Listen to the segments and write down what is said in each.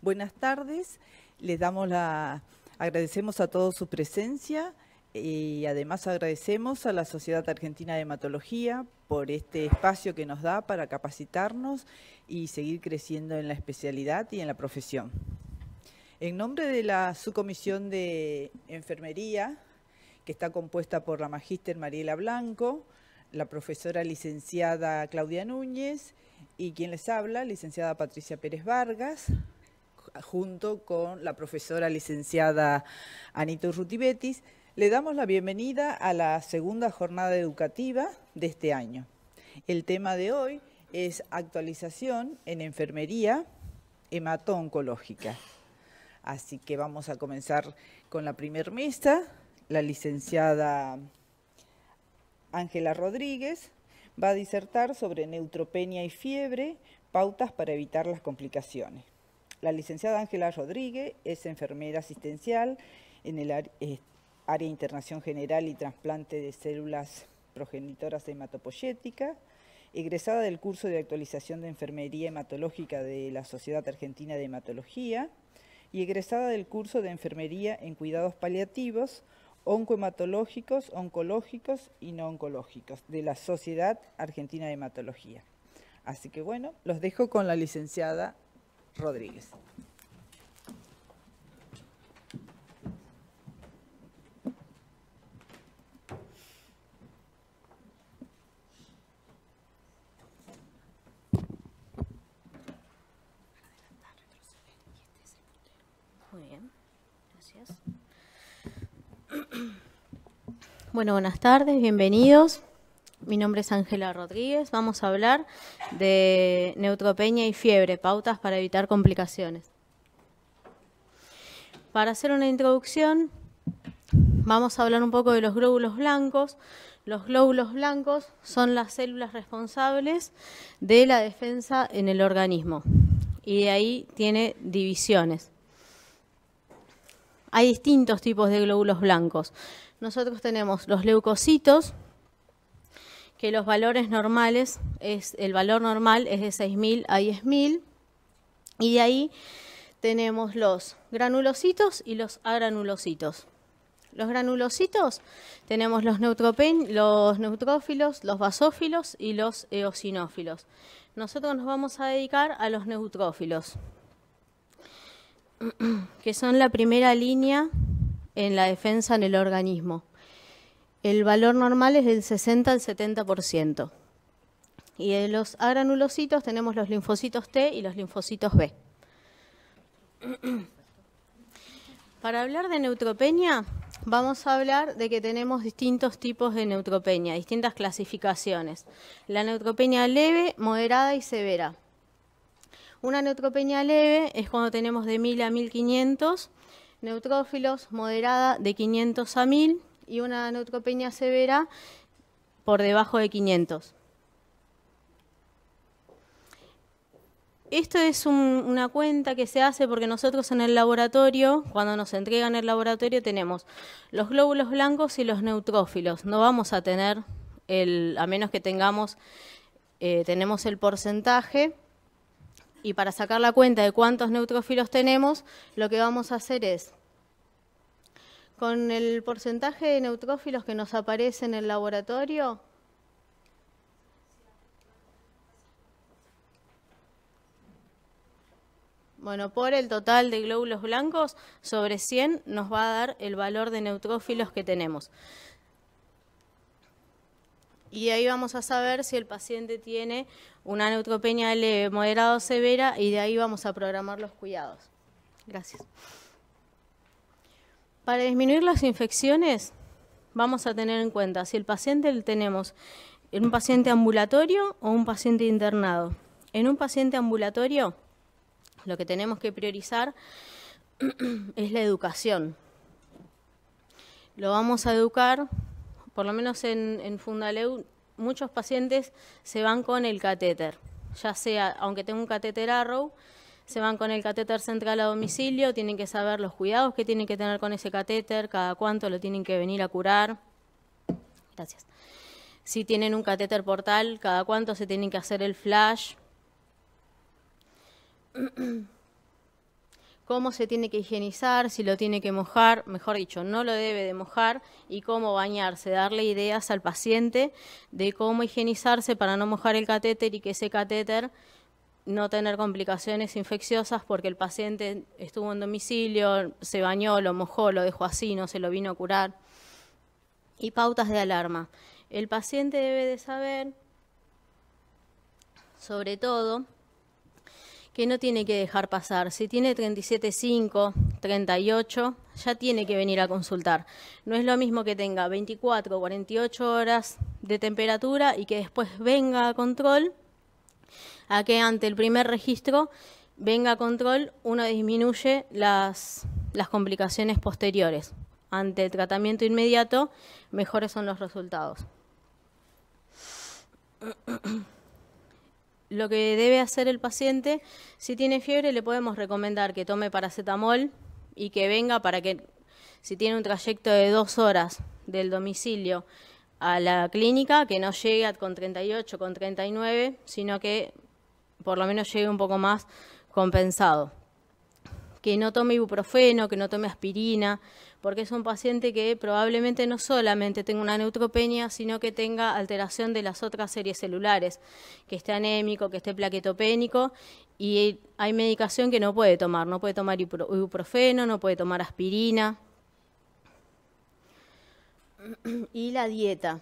Buenas tardes, les damos la agradecemos a todos su presencia y además agradecemos a la Sociedad Argentina de Hematología por este espacio que nos da para capacitarnos y seguir creciendo en la especialidad y en la profesión. En nombre de la subcomisión de enfermería, que está compuesta por la magíster Mariela Blanco, la profesora licenciada Claudia Núñez y quien les habla, licenciada Patricia Pérez Vargas, junto con la profesora licenciada Anita Urrutibetis, le damos la bienvenida a la segunda jornada educativa de este año. El tema de hoy es actualización en enfermería hemato-oncológica. Así que vamos a comenzar con la primer mesa. La licenciada Ángela Rodríguez va a disertar sobre neutropenia y fiebre, pautas para evitar las complicaciones. La licenciada Ángela Rodríguez es enfermera asistencial en el eh, área, de internación general y trasplante de células progenitoras hematopoyéticas, egresada del curso de actualización de enfermería hematológica de la Sociedad Argentina de Hematología y egresada del curso de enfermería en cuidados paliativos, oncohematológicos, oncológicos y no oncológicos de la Sociedad Argentina de Hematología. Así que bueno, los dejo con la licenciada Rodríguez. Bueno, buenas tardes, bienvenidos. Mi nombre es Ángela Rodríguez. Vamos a hablar de neutropeña y fiebre, pautas para evitar complicaciones. Para hacer una introducción, vamos a hablar un poco de los glóbulos blancos. Los glóbulos blancos son las células responsables de la defensa en el organismo y de ahí tiene divisiones. Hay distintos tipos de glóbulos blancos. Nosotros tenemos los leucocitos, que los valores normales, es el valor normal es de 6.000 a 10.000, y de ahí tenemos los granulocitos y los agranulocitos. Los granulocitos tenemos los, los neutrófilos, los basófilos y los eosinófilos. Nosotros nos vamos a dedicar a los neutrófilos, que son la primera línea en la defensa en el organismo el valor normal es del 60 al 70%. Y en los agranulocitos tenemos los linfocitos T y los linfocitos B. Para hablar de neutropenia, vamos a hablar de que tenemos distintos tipos de neutropenia, distintas clasificaciones. La neutropenia leve, moderada y severa. Una neutropenia leve es cuando tenemos de 1000 a 1500 neutrófilos, moderada de 500 a 1000 y una neutropenia severa por debajo de 500. Esto es una cuenta que se hace porque nosotros en el laboratorio, cuando nos entregan el laboratorio, tenemos los glóbulos blancos y los neutrófilos. No vamos a tener, el, a menos que tengamos, eh, tenemos el porcentaje. Y para sacar la cuenta de cuántos neutrófilos tenemos, lo que vamos a hacer es con el porcentaje de neutrófilos que nos aparece en el laboratorio, Bueno, por el total de glóbulos blancos sobre 100 nos va a dar el valor de neutrófilos que tenemos. Y ahí vamos a saber si el paciente tiene una neutropenia leve, moderada o severa y de ahí vamos a programar los cuidados. Gracias. Para disminuir las infecciones, vamos a tener en cuenta si el paciente tenemos en un paciente ambulatorio o un paciente internado. En un paciente ambulatorio, lo que tenemos que priorizar es la educación. Lo vamos a educar, por lo menos en, en Fundaleu, muchos pacientes se van con el catéter, ya sea, aunque tenga un catéter arrow, se van con el catéter central a domicilio, tienen que saber los cuidados que tienen que tener con ese catéter, cada cuánto lo tienen que venir a curar. Gracias. Si tienen un catéter portal, cada cuánto se tienen que hacer el flash. cómo se tiene que higienizar, si lo tiene que mojar, mejor dicho, no lo debe de mojar y cómo bañarse, darle ideas al paciente de cómo higienizarse para no mojar el catéter y que ese catéter no tener complicaciones infecciosas porque el paciente estuvo en domicilio, se bañó, lo mojó, lo dejó así, no se lo vino a curar. Y pautas de alarma. El paciente debe de saber, sobre todo, que no tiene que dejar pasar. Si tiene 37,5, 38, ya tiene que venir a consultar. No es lo mismo que tenga 24, 48 horas de temperatura y que después venga a control a que ante el primer registro venga control, uno disminuye las, complicaciones posteriores. Ante el tratamiento inmediato, mejores son los resultados. Lo que debe hacer el paciente, si tiene fiebre, le podemos recomendar que tome paracetamol y que venga para que, si tiene un trayecto de dos horas del domicilio a la clínica, que no llegue con 38, con 39, sino que por lo menos llegue un poco más compensado. Que no tome ibuprofeno, que no tome aspirina, porque es un paciente que probablemente no solamente tenga una neutropenia, sino que tenga alteración de las otras series celulares, que esté anémico, que esté plaquetopénico, y hay medicación que no puede tomar, no puede tomar ibuprofeno, no puede tomar aspirina. Y la dieta,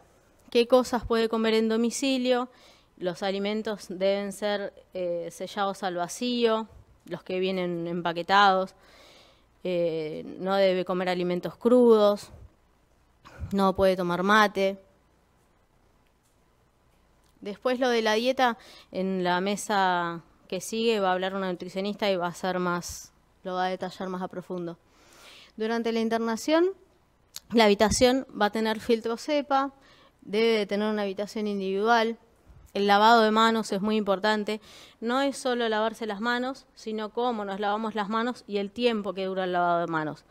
qué cosas puede comer en domicilio, los alimentos deben ser eh, sellados al vacío, los que vienen empaquetados. Eh, no debe comer alimentos crudos, no puede tomar mate. Después lo de la dieta, en la mesa que sigue va a hablar una nutricionista y va a ser más, lo va a detallar más a profundo. Durante la internación, la habitación va a tener filtro cepa, debe tener una habitación individual, el lavado de manos es muy importante. No es solo lavarse las manos, sino cómo nos lavamos las manos y el tiempo que dura el lavado de manos.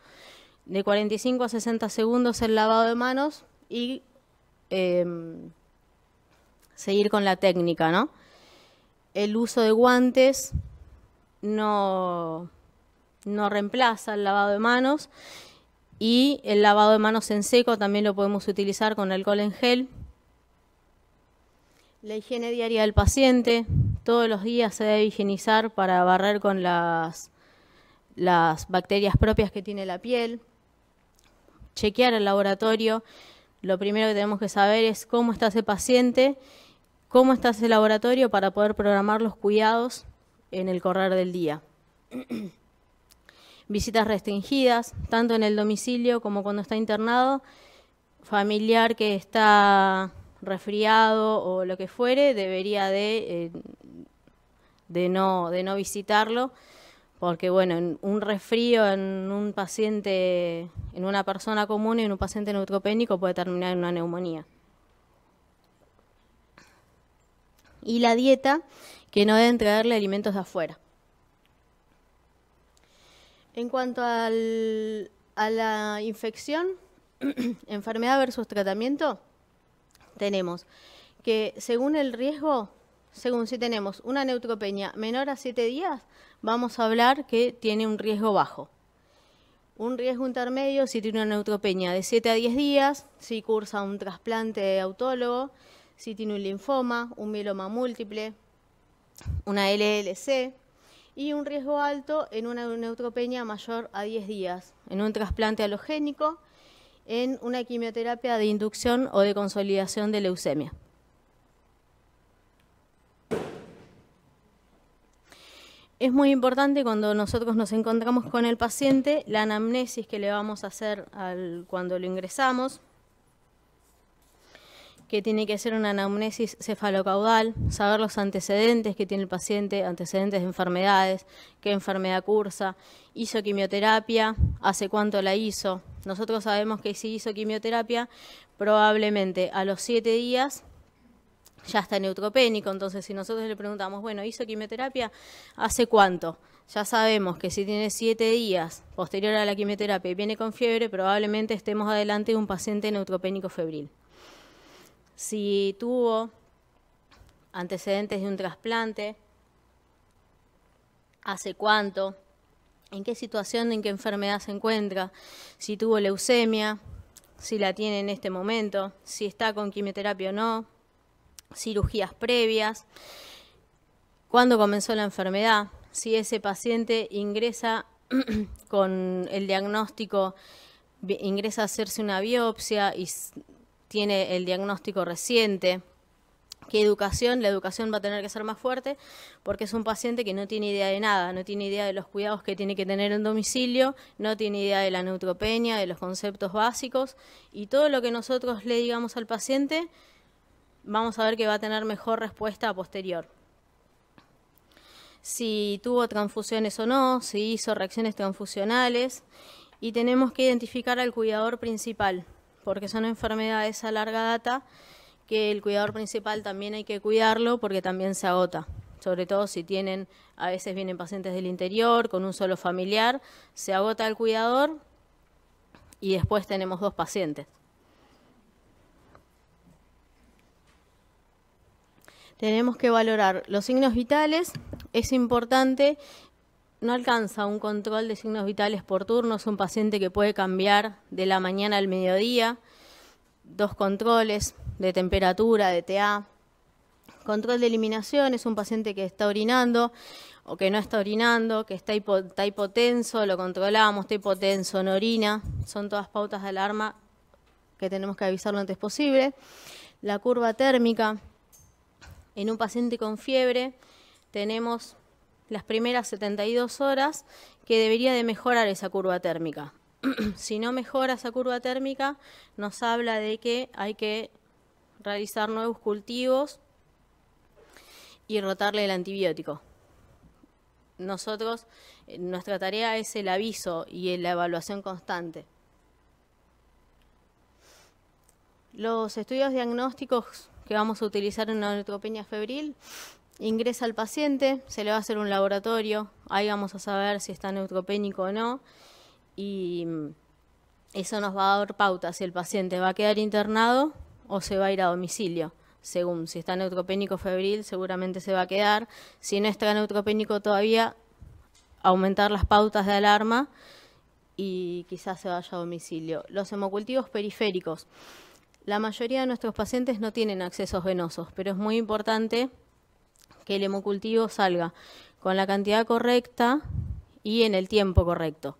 De 45 a 60 segundos el lavado de manos y em, seguir con la técnica, ¿no? El uso de guantes no, no reemplaza el lavado de manos y el lavado de manos en seco también lo podemos utilizar con alcohol en gel la higiene diaria del paciente, todos los días se debe higienizar para barrer con las, las bacterias propias que tiene la piel. Chequear el laboratorio, lo primero que tenemos que saber es cómo está ese paciente, cómo está ese laboratorio para poder programar los cuidados en el correr del día. Visitas restringidas, tanto en el domicilio como cuando está internado, familiar que está resfriado o lo que fuere, debería de, eh, no, de no visitarlo, porque bueno, un resfrío en un paciente, en una persona común y en un paciente neutropénico puede terminar en una neumonía. Y la dieta, que no deben traerle alimentos de afuera. En cuanto a la infección, enfermedad versus tratamiento, tenemos que según el riesgo, según si tenemos una neutropenia menor a 7 días, vamos a hablar que tiene un riesgo bajo. Un riesgo intermedio si tiene una neutropenia de 7 a 10 días, si cursa un trasplante autólogo, si tiene un linfoma, un mieloma múltiple, una LLC, y un riesgo alto en una neutropenia mayor a 10 días, en un trasplante halogénico en una quimioterapia de inducción o de consolidación de leucemia. Es muy importante cuando nosotros nos encontramos con el paciente la anamnesis que le vamos a hacer cuando lo ingresamos, que tiene que ser una anamnesis cefalocaudal, saber los antecedentes que tiene el paciente, antecedentes de enfermedades, qué enfermedad cursa, hizo quimioterapia, hace cuánto la hizo. Nosotros sabemos que si hizo quimioterapia, probablemente a los siete días ya está neutropénico, entonces si nosotros le preguntamos, bueno, ¿hizo quimioterapia? ¿Hace cuánto? Ya sabemos que si tiene siete días posterior a la quimioterapia y viene con fiebre, probablemente estemos adelante de un paciente neutropénico febril si tuvo antecedentes de un trasplante, hace cuánto, en qué situación, en qué enfermedad se encuentra, si tuvo leucemia, si la tiene en este momento, si está con quimioterapia o no, cirugías previas, cuándo comenzó la enfermedad, si ese paciente ingresa con el diagnóstico, ingresa a hacerse una biopsia y tiene el diagnóstico reciente, qué educación, la educación va a tener que ser más fuerte porque es un paciente que no tiene idea de nada, no tiene idea de los cuidados que tiene que tener en domicilio, no tiene idea de la neutropenia, de los conceptos básicos y todo lo que nosotros le digamos al paciente vamos a ver que va a tener mejor respuesta posterior. Si tuvo transfusiones o no, si hizo reacciones transfusionales y tenemos que identificar al cuidador principal porque son enfermedades a larga data que el cuidador principal también hay que cuidarlo porque también se agota. Sobre todo si tienen, a veces vienen pacientes del interior con un solo familiar, se agota el cuidador y después tenemos dos pacientes. Tenemos que valorar los signos vitales, es importante no alcanza un control de signos vitales por turno, es un paciente que puede cambiar de la mañana al mediodía, dos controles de temperatura, de TA. Control de eliminación es un paciente que está orinando o que no está orinando, que está, hipotenso, lo controlamos, está hipotenso, no orina. Son todas pautas de alarma que tenemos que avisar lo antes posible. La curva térmica. En un paciente con fiebre tenemos las primeras 72 horas que debería de mejorar esa curva térmica. si no mejora esa curva térmica, nos habla de que hay que realizar nuevos cultivos y rotarle el antibiótico. Nosotros, eh, nuestra tarea es el aviso y la evaluación constante. Los estudios diagnósticos que vamos a utilizar en la neutropenia febril Ingresa al paciente, se le va a hacer un laboratorio, ahí vamos a saber si está neutropénico o no y mm, eso nos va a dar pauta si el paciente va a quedar internado o se va a ir a domicilio. Según si está neutropénico febril, seguramente se va a quedar. Si no está neutropénico todavía, aumentar las pautas de alarma y quizás se vaya a domicilio. Los hemocultivos periféricos. La mayoría de nuestros pacientes no tienen accesos venosos, pero es muy importante que el hemocultivo salga con la cantidad correcta y en el tiempo correcto.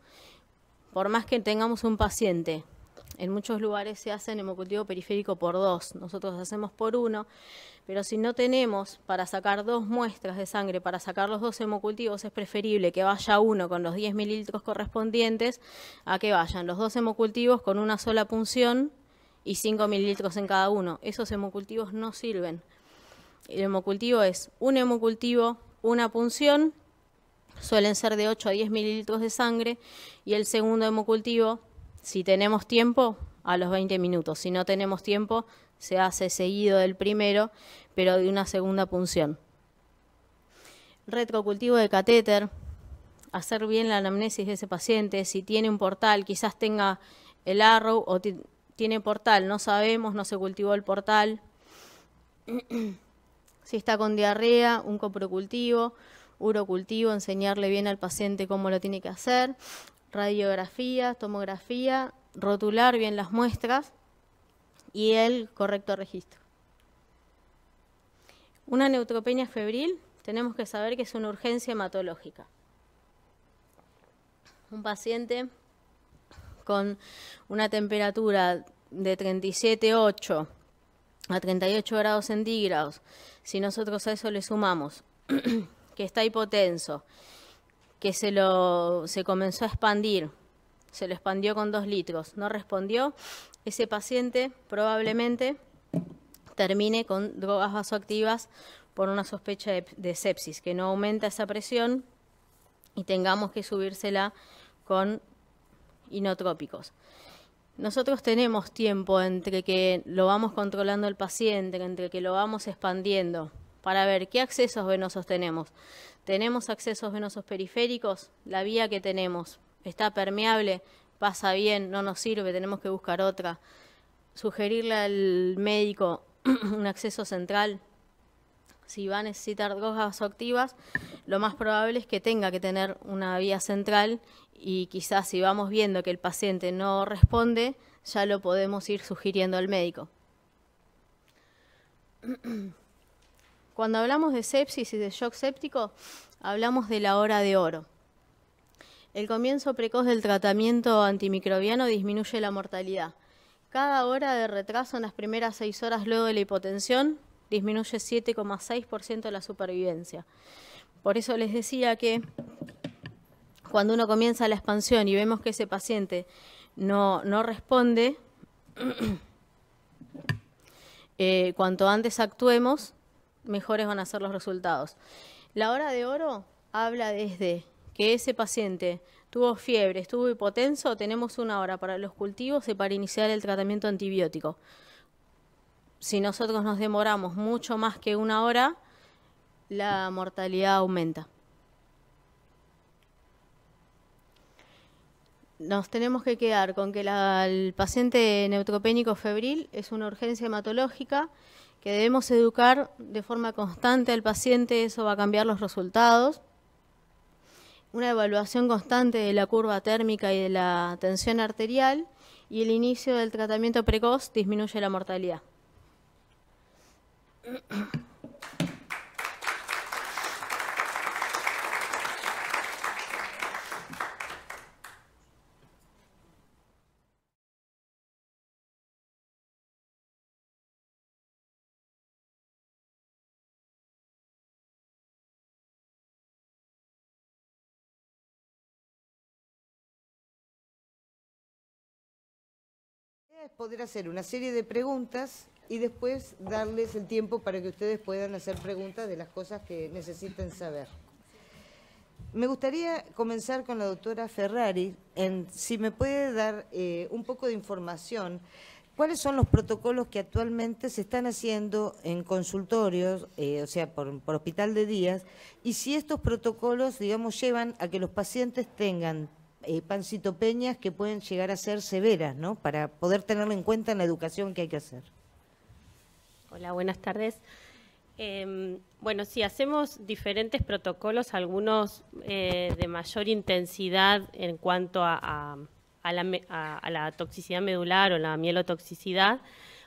Por más que tengamos un paciente, en muchos lugares se hace hemocultivo periférico por dos, nosotros hacemos por uno, pero si no tenemos para sacar dos muestras de sangre, para sacar los dos hemocultivos, es preferible que vaya uno con los 10 mililitros correspondientes a que vayan los dos hemocultivos con una sola punción y 5 mililitros en cada uno. Esos hemocultivos no sirven. El hemocultivo es un hemocultivo, una punción, suelen ser de 8 a 10 mililitros de sangre, y el segundo hemocultivo, si tenemos tiempo, a los 20 minutos. Si no tenemos tiempo, se hace seguido del primero, pero de una segunda punción. Retrocultivo de catéter, hacer bien la anamnesis de ese paciente, si tiene un portal, quizás tenga el arrow o tiene portal, no sabemos, no se cultivó el portal. Si está con diarrea, un coprocultivo, urocultivo, enseñarle bien al paciente cómo lo tiene que hacer, radiografía, tomografía, rotular bien las muestras y el correcto registro. Una neutropenia febril, tenemos que saber que es una urgencia hematológica. Un paciente con una temperatura de 37,8 a 38 grados centígrados, si nosotros a eso le sumamos que está hipotenso, que se, lo, se comenzó a expandir, se lo expandió con dos litros, no respondió, ese paciente probablemente termine con drogas vasoactivas por una sospecha de, de sepsis, que no aumenta esa presión y tengamos que subírsela con inotrópicos. Nosotros tenemos tiempo entre que lo vamos controlando el paciente, entre que lo vamos expandiendo, para ver qué accesos venosos tenemos. ¿Tenemos accesos venosos periféricos? La vía que tenemos está permeable, pasa bien, no nos sirve, tenemos que buscar otra. Sugerirle al médico un acceso central. Si va a necesitar drogas activas, lo más probable es que tenga que tener una vía central y quizás si vamos viendo que el paciente no responde, ya lo podemos ir sugiriendo al médico. Cuando hablamos de sepsis y de shock séptico, hablamos de la hora de oro. El comienzo precoz del tratamiento antimicrobiano disminuye la mortalidad. Cada hora de retraso en las primeras seis horas luego de la hipotensión disminuye 7,6% la supervivencia. Por eso les decía que cuando uno comienza la expansión y vemos que ese paciente no, responde, eh, cuanto antes actuemos, mejores van a ser los resultados. La hora de oro habla desde que ese paciente tuvo fiebre, estuvo hipotenso, tenemos una hora para los cultivos y para iniciar el tratamiento antibiótico. Si nosotros nos demoramos mucho más que una hora, la mortalidad aumenta. nos tenemos que quedar con que el paciente neutropénico febril es una urgencia hematológica que debemos educar de forma constante al paciente, eso va a cambiar los resultados. Una evaluación constante de la curva térmica y de la tensión arterial y el inicio del tratamiento precoz disminuye la mortalidad. poder hacer una serie de preguntas y después darles el tiempo para que ustedes puedan hacer preguntas de las cosas que necesiten saber. Me gustaría comenzar con la doctora Ferrari, en, si me puede dar eh, un poco de información. ¿Cuáles son los protocolos que actualmente se están haciendo en consultorios, eh, o sea, por, por hospital de días, y si estos protocolos, digamos, llevan a que los pacientes tengan eh, pancitopeñas que pueden llegar a ser severas, ¿no? Para poder tenerlo en cuenta en la educación que hay que hacer. Hola, buenas tardes. Em, bueno, sí, hacemos diferentes protocolos, algunos eh, de mayor intensidad en cuanto a, a, la, toxicidad medular o la mielotoxicidad,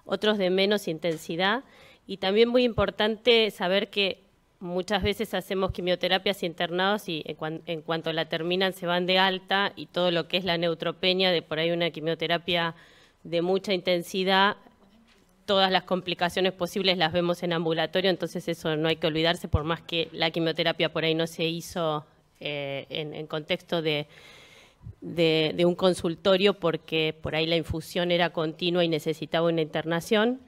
otros de menos intensidad. Y también muy importante saber que muchas veces hacemos quimioterapias internados y en, cuanto la terminan se van de alta y todo lo que es la neutropenia de por ahí una quimioterapia de mucha intensidad, todas las complicaciones posibles las vemos en ambulatorio, entonces eso no hay que olvidarse por más que la quimioterapia por ahí no se hizo eh, en, contexto de un consultorio porque por ahí la infusión era continua y necesitaba una internación.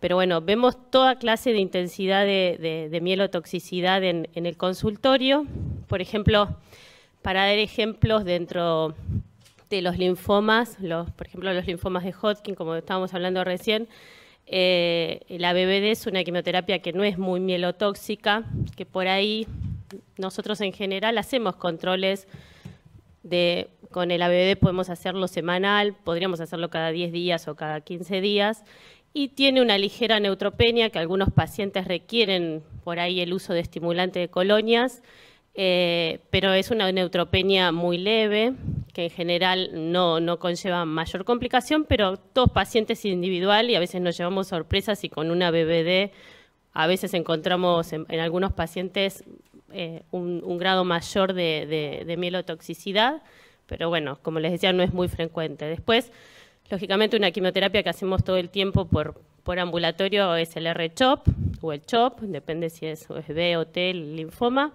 Pero bueno, vemos toda clase de intensidad de, mielotoxicidad en, el consultorio. Por ejemplo, para dar ejemplos dentro de los linfomas, por ejemplo, los linfomas de Hodgkin, como estábamos hablando recién, el eh, la es una quimioterapia que no es muy mielotóxica, que por ahí nosotros en general hacemos controles de, con el ABD podemos hacerlo semanal, podríamos hacerlo cada 10 días o cada 15 días, y tiene una ligera neutropenia que algunos pacientes requieren por ahí el uso de estimulante de colonias, eh, pero es una neutropenia muy leve que en general no, no conlleva mayor complicación, pero todos pacientes individual y a veces nos llevamos sorpresas y con una BBD a veces encontramos en, algunos pacientes eh, un, grado mayor de, de mielotoxicidad, pero bueno, como les decía, no es muy frecuente. Después, Lógicamente una quimioterapia que hacemos todo el tiempo por, por ambulatorio es el R-CHOP o el CHOP, depende si es, B o T, el linfoma.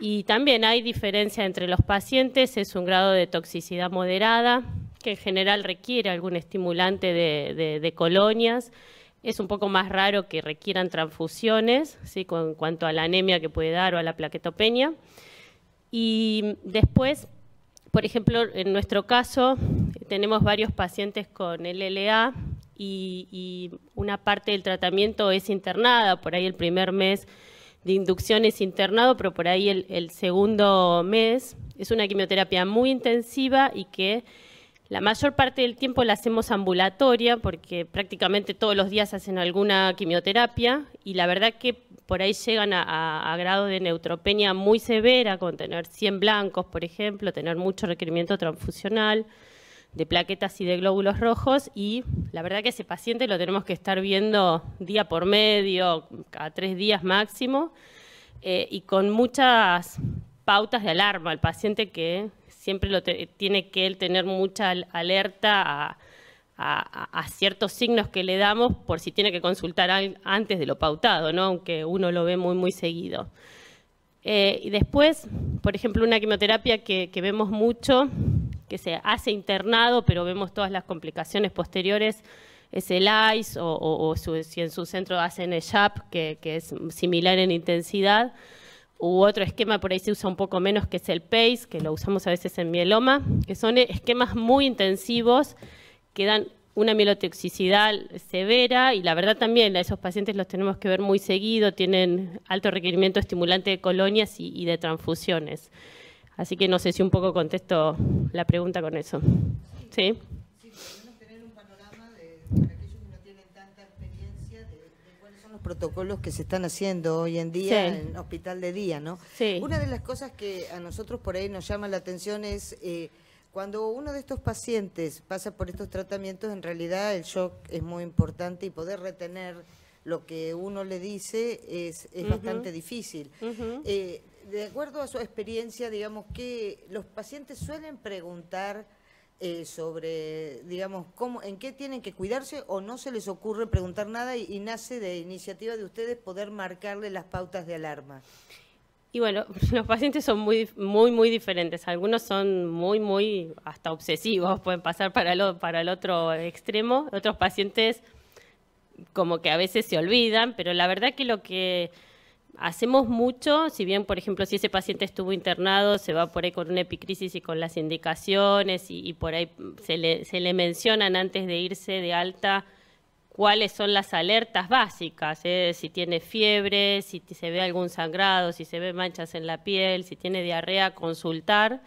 Y también hay diferencia entre los pacientes, es un grado de toxicidad moderada, que en general requiere algún estimulante de, colonias. Es un poco más raro que requieran transfusiones, ¿sí? Con, en cuanto a la anemia que puede dar o a la plaquetopenia. Y después por ejemplo, en nuestro caso tenemos varios pacientes con LLA y, y, una parte del tratamiento es internada, por ahí el primer mes de inducción es internado, pero por ahí el segundo mes es una quimioterapia muy intensiva y que la mayor parte del tiempo la hacemos ambulatoria porque prácticamente todos los días hacen alguna quimioterapia y la verdad que por ahí llegan a, grado de neutropenia muy severa con tener 100 blancos, por ejemplo, tener mucho requerimiento transfusional de plaquetas y de glóbulos rojos y la verdad que ese paciente lo tenemos que estar viendo día por medio, cada tres días máximo eh, y con muchas pautas de alarma al paciente que siempre tiene que él tener mucha alerta a, ciertos signos que le damos por si tiene que consultar antes de lo pautado, aunque uno lo ve muy, muy seguido. Eh, y después, por ejemplo, una quimioterapia que, vemos mucho, que se hace internado, pero vemos todas las complicaciones posteriores, es el ICE o, si en su centro hacen el que es similar en intensidad u otro esquema por ahí se usa un poco menos, que es el PACE, que lo usamos a veces en mieloma, que son esquemas muy intensivos que dan una mielotoxicidad severa y la verdad también a esos pacientes los tenemos que ver muy seguido, tienen alto requerimiento estimulante de colonias y, y de transfusiones. Así que no sé si un poco contesto la pregunta con eso. ¿Sí? protocolos que se están haciendo hoy en día en el hospital de día, ¿no? Una de las cosas que a nosotros por ahí nos llama la atención es eh, cuando uno de estos pacientes pasa por estos tratamientos, en realidad el shock es muy importante y poder retener lo que uno le dice es, bastante difícil. Eh, de acuerdo a su experiencia, digamos que los pacientes suelen preguntar eh, sobre, digamos, cómo, en qué tienen que cuidarse o no se les ocurre preguntar nada y, nace de iniciativa de ustedes poder marcarle las pautas de alarma. Y bueno, los pacientes son muy, muy, muy diferentes. Algunos son muy, muy hasta obsesivos, pueden pasar para para el otro extremo. Otros pacientes como que a veces se olvidan, pero la verdad que lo que hacemos mucho, si bien, por ejemplo, si ese paciente estuvo internado, se va por ahí con una epicrisis y con las indicaciones y, por ahí se le, mencionan antes de irse de alta cuáles son las alertas básicas, ¿eh? si tiene fiebre, si se ve algún sangrado, si se ve manchas en la piel, si tiene diarrea, consultar.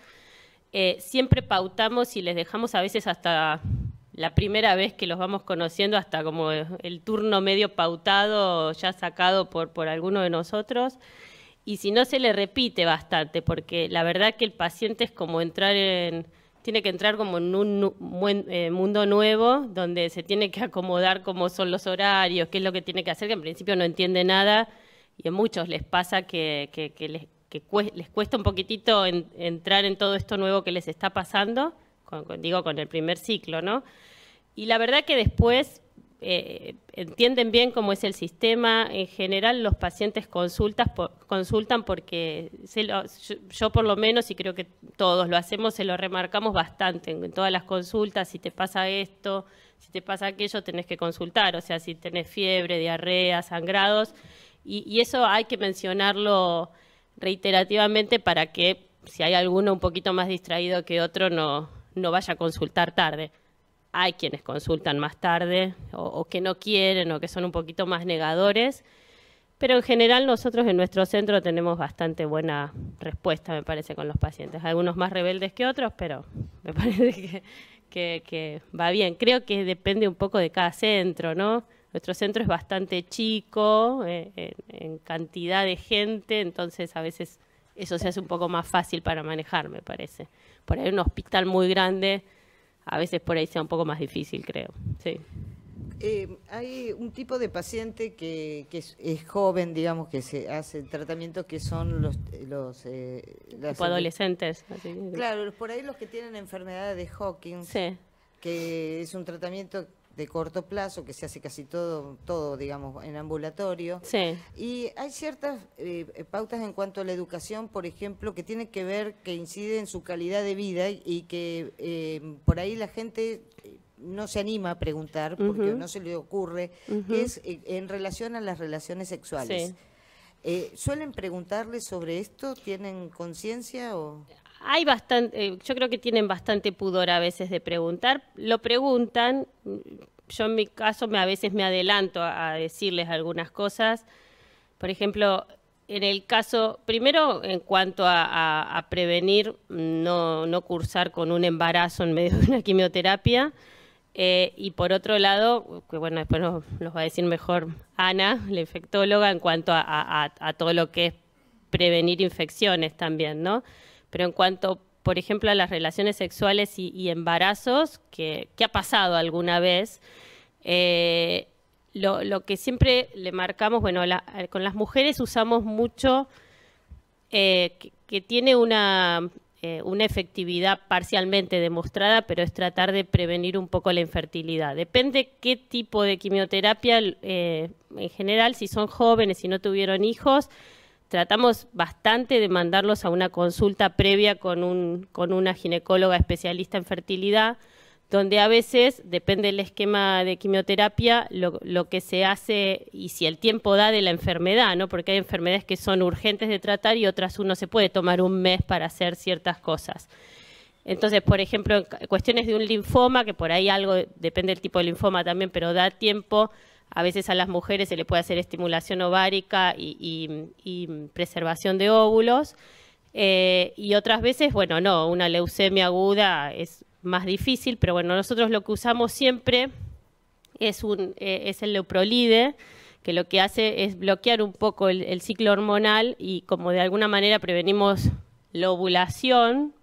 Eh, siempre pautamos y les dejamos a veces hasta la primera vez que los vamos conociendo hasta como el turno medio pautado, ya sacado por, por alguno de nosotros. Y si no, se le repite bastante, porque la verdad que el paciente es como entrar en, tiene que entrar como en un eh, mundo nuevo donde se tiene que acomodar cómo son los horarios, qué es lo que tiene que hacer, que en principio no entiende nada y a muchos les pasa que, les, cuesta, un poquitito entrar en todo esto nuevo que les está pasando digo con el primer ciclo, ¿no? Y la verdad que después eh, entienden bien cómo es el sistema. En general, los pacientes consultas consultan porque se yo, por lo menos, y creo que todos lo hacemos, se lo remarcamos bastante en, todas las consultas. Si te pasa esto, si te pasa aquello, tenés que consultar. O sea, si tenés fiebre, diarrea, sangrados. y eso hay que mencionarlo reiterativamente para que si hay alguno un poquito más distraído que otro, no, no vaya a consultar tarde. Hay quienes consultan más tarde o, que no quieren o que son un poquito más negadores, pero en general nosotros en nuestro centro tenemos bastante buena respuesta, me parece, con los pacientes. Algunos más rebeldes que otros, pero me parece que, va bien. Creo que depende un poco de cada centro, ¿no? Nuestro centro es bastante chico eh, en, cantidad de gente, entonces a veces eso se hace un poco más fácil para manejar, me parece por ahí un hospital muy grande, a veces por ahí sea un poco más difícil, creo. Sí. Eh, hay un tipo de paciente que, es, joven, digamos, que se hace el tratamiento, que son los... los eh, adolescentes. Claro, por ahí los que tienen enfermedad de Hawking, que es un tratamiento de corto plazo, que se hace casi todo, todo digamos, en ambulatorio. Sí. Y hay ciertas eh, eh, pautas en cuanto a la educación, por ejemplo, que tiene que ver, que incide en su calidad de vida y que eh, por ahí la gente no se anima a preguntar porque no se le ocurre, que es en relación a las relaciones sexuales. ¿Suelen preguntarles sobre esto? ¿Tienen conciencia? o hay bastante, eh, yo creo que tienen bastante pudor a veces de preguntar, lo preguntan, yo en mi caso me, a veces me adelanto a, decirles algunas cosas, por ejemplo, en el caso, primero en cuanto a, prevenir, no, no, cursar con un embarazo en medio de una quimioterapia, eh, y por otro lado, que bueno, después nos, va a decir mejor Ana, la infectóloga, en cuanto a todo lo que es prevenir infecciones también, ¿no? Pero en cuanto, por ejemplo, a las relaciones sexuales y, embarazos, que, ha pasado alguna vez, eh, lo, que siempre le marcamos, bueno, con las mujeres usamos mucho eh, que, tiene una, eh, una efectividad parcialmente demostrada, pero es tratar de prevenir un poco la infertilidad. Depende qué tipo de quimioterapia, en general, si son jóvenes, si no tuvieron hijos, tratamos bastante de mandarlos a una consulta previa con, una ginecóloga especialista en fertilidad, donde a veces, depende del esquema de quimioterapia, lo, lo, que se hace y si el tiempo da de la enfermedad, ¿no? porque hay enfermedades que son urgentes de tratar y otras uno se puede tomar un mes para hacer ciertas cosas. Entonces, por ejemplo, en cuestiones de un linfoma, que por ahí algo depende del tipo de linfoma también, pero da tiempo, a veces a las mujeres se le puede hacer estimulación ovárica y, preservación de óvulos. Eh, y otras veces, bueno, no, una leucemia aguda es más difícil, pero bueno, nosotros lo que usamos siempre es, eh, el leuprolide, que lo que hace es bloquear un poco el, el ciclo hormonal y como de alguna manera prevenimos la ovulación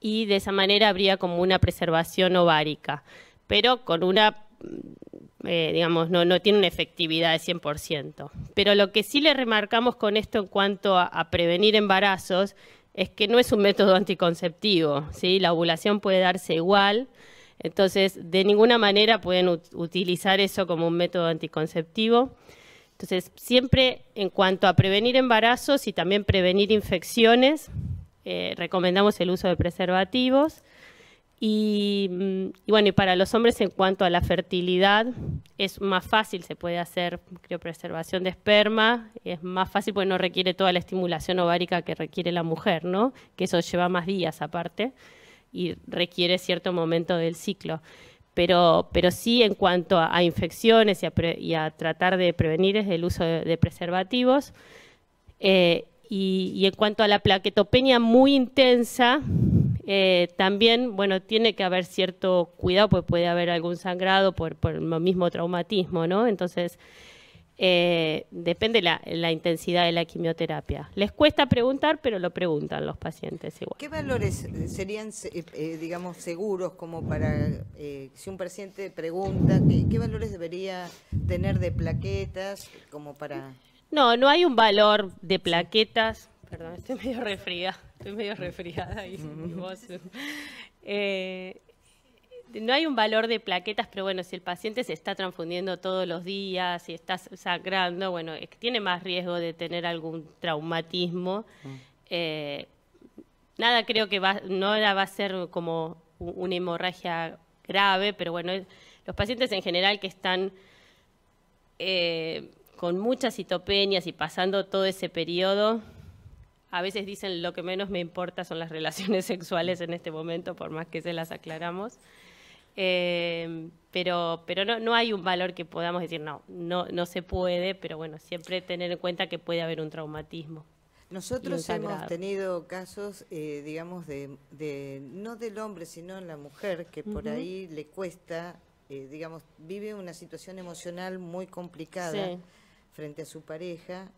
y de esa manera habría como una preservación ovárica, pero con una eh, digamos, no, tiene una efectividad de 100%. Pero lo que sí le remarcamos con esto en cuanto a, prevenir embarazos es que no es un método anticonceptivo, La ovulación puede darse igual, entonces de ninguna manera pueden utilizar eso como un método anticonceptivo. Entonces, siempre en cuanto a prevenir embarazos y también prevenir infecciones, eh, recomendamos el uso de preservativos. Mm, y, bueno, y para los hombres en cuanto a la fertilidad, es más fácil, se puede hacer criopreservación de esperma, es más fácil porque no requiere toda la estimulación ovárica que requiere la mujer, ¿no? Que eso lleva más días aparte y requiere cierto momento del ciclo. Pero, pero sí en cuanto a, infecciones y a, tratar de prevenir es el uso de, preservativos. Eh, y en cuanto a la plaquetopenia muy intensa, eh, también, bueno, tiene que haber cierto cuidado, pues puede haber algún sangrado por, el mismo traumatismo, ¿no? Entonces, eh, depende la, la, intensidad de la quimioterapia. Les cuesta preguntar, pero lo preguntan los pacientes igual. ¿Qué valores eh, serían, digamos, seguros como para, si un paciente pregunta, ¿qué, valores debería tener de plaquetas como para...? No, no hay un valor de plaquetas, perdón, estoy medio refría. Estoy medio resfriada y mi mm. voz. Eh, no hay un valor de plaquetas, pero bueno, si el paciente se está transfundiendo todos los días, y está sangrando, bueno, tiene más riesgo de tener algún traumatismo. Mm. Eh, nada creo que va, no va a ser como una hemorragia grave, pero bueno, los pacientes en general que están eh, con muchas citopenias y pasando todo ese periodo, a veces dicen lo que menos me importa son las relaciones sexuales en este momento, por más que se las aclaramos. Eh, pero pero no, no hay un valor que podamos decir, no, no, no se puede, pero bueno, siempre tener en cuenta que puede haber un traumatismo. Nosotros hemos tenido casos, eh, digamos, de, no del hombre, sino la mujer, que por ahí le cuesta, eh, digamos, vive una situación emocional muy complicada frente a su pareja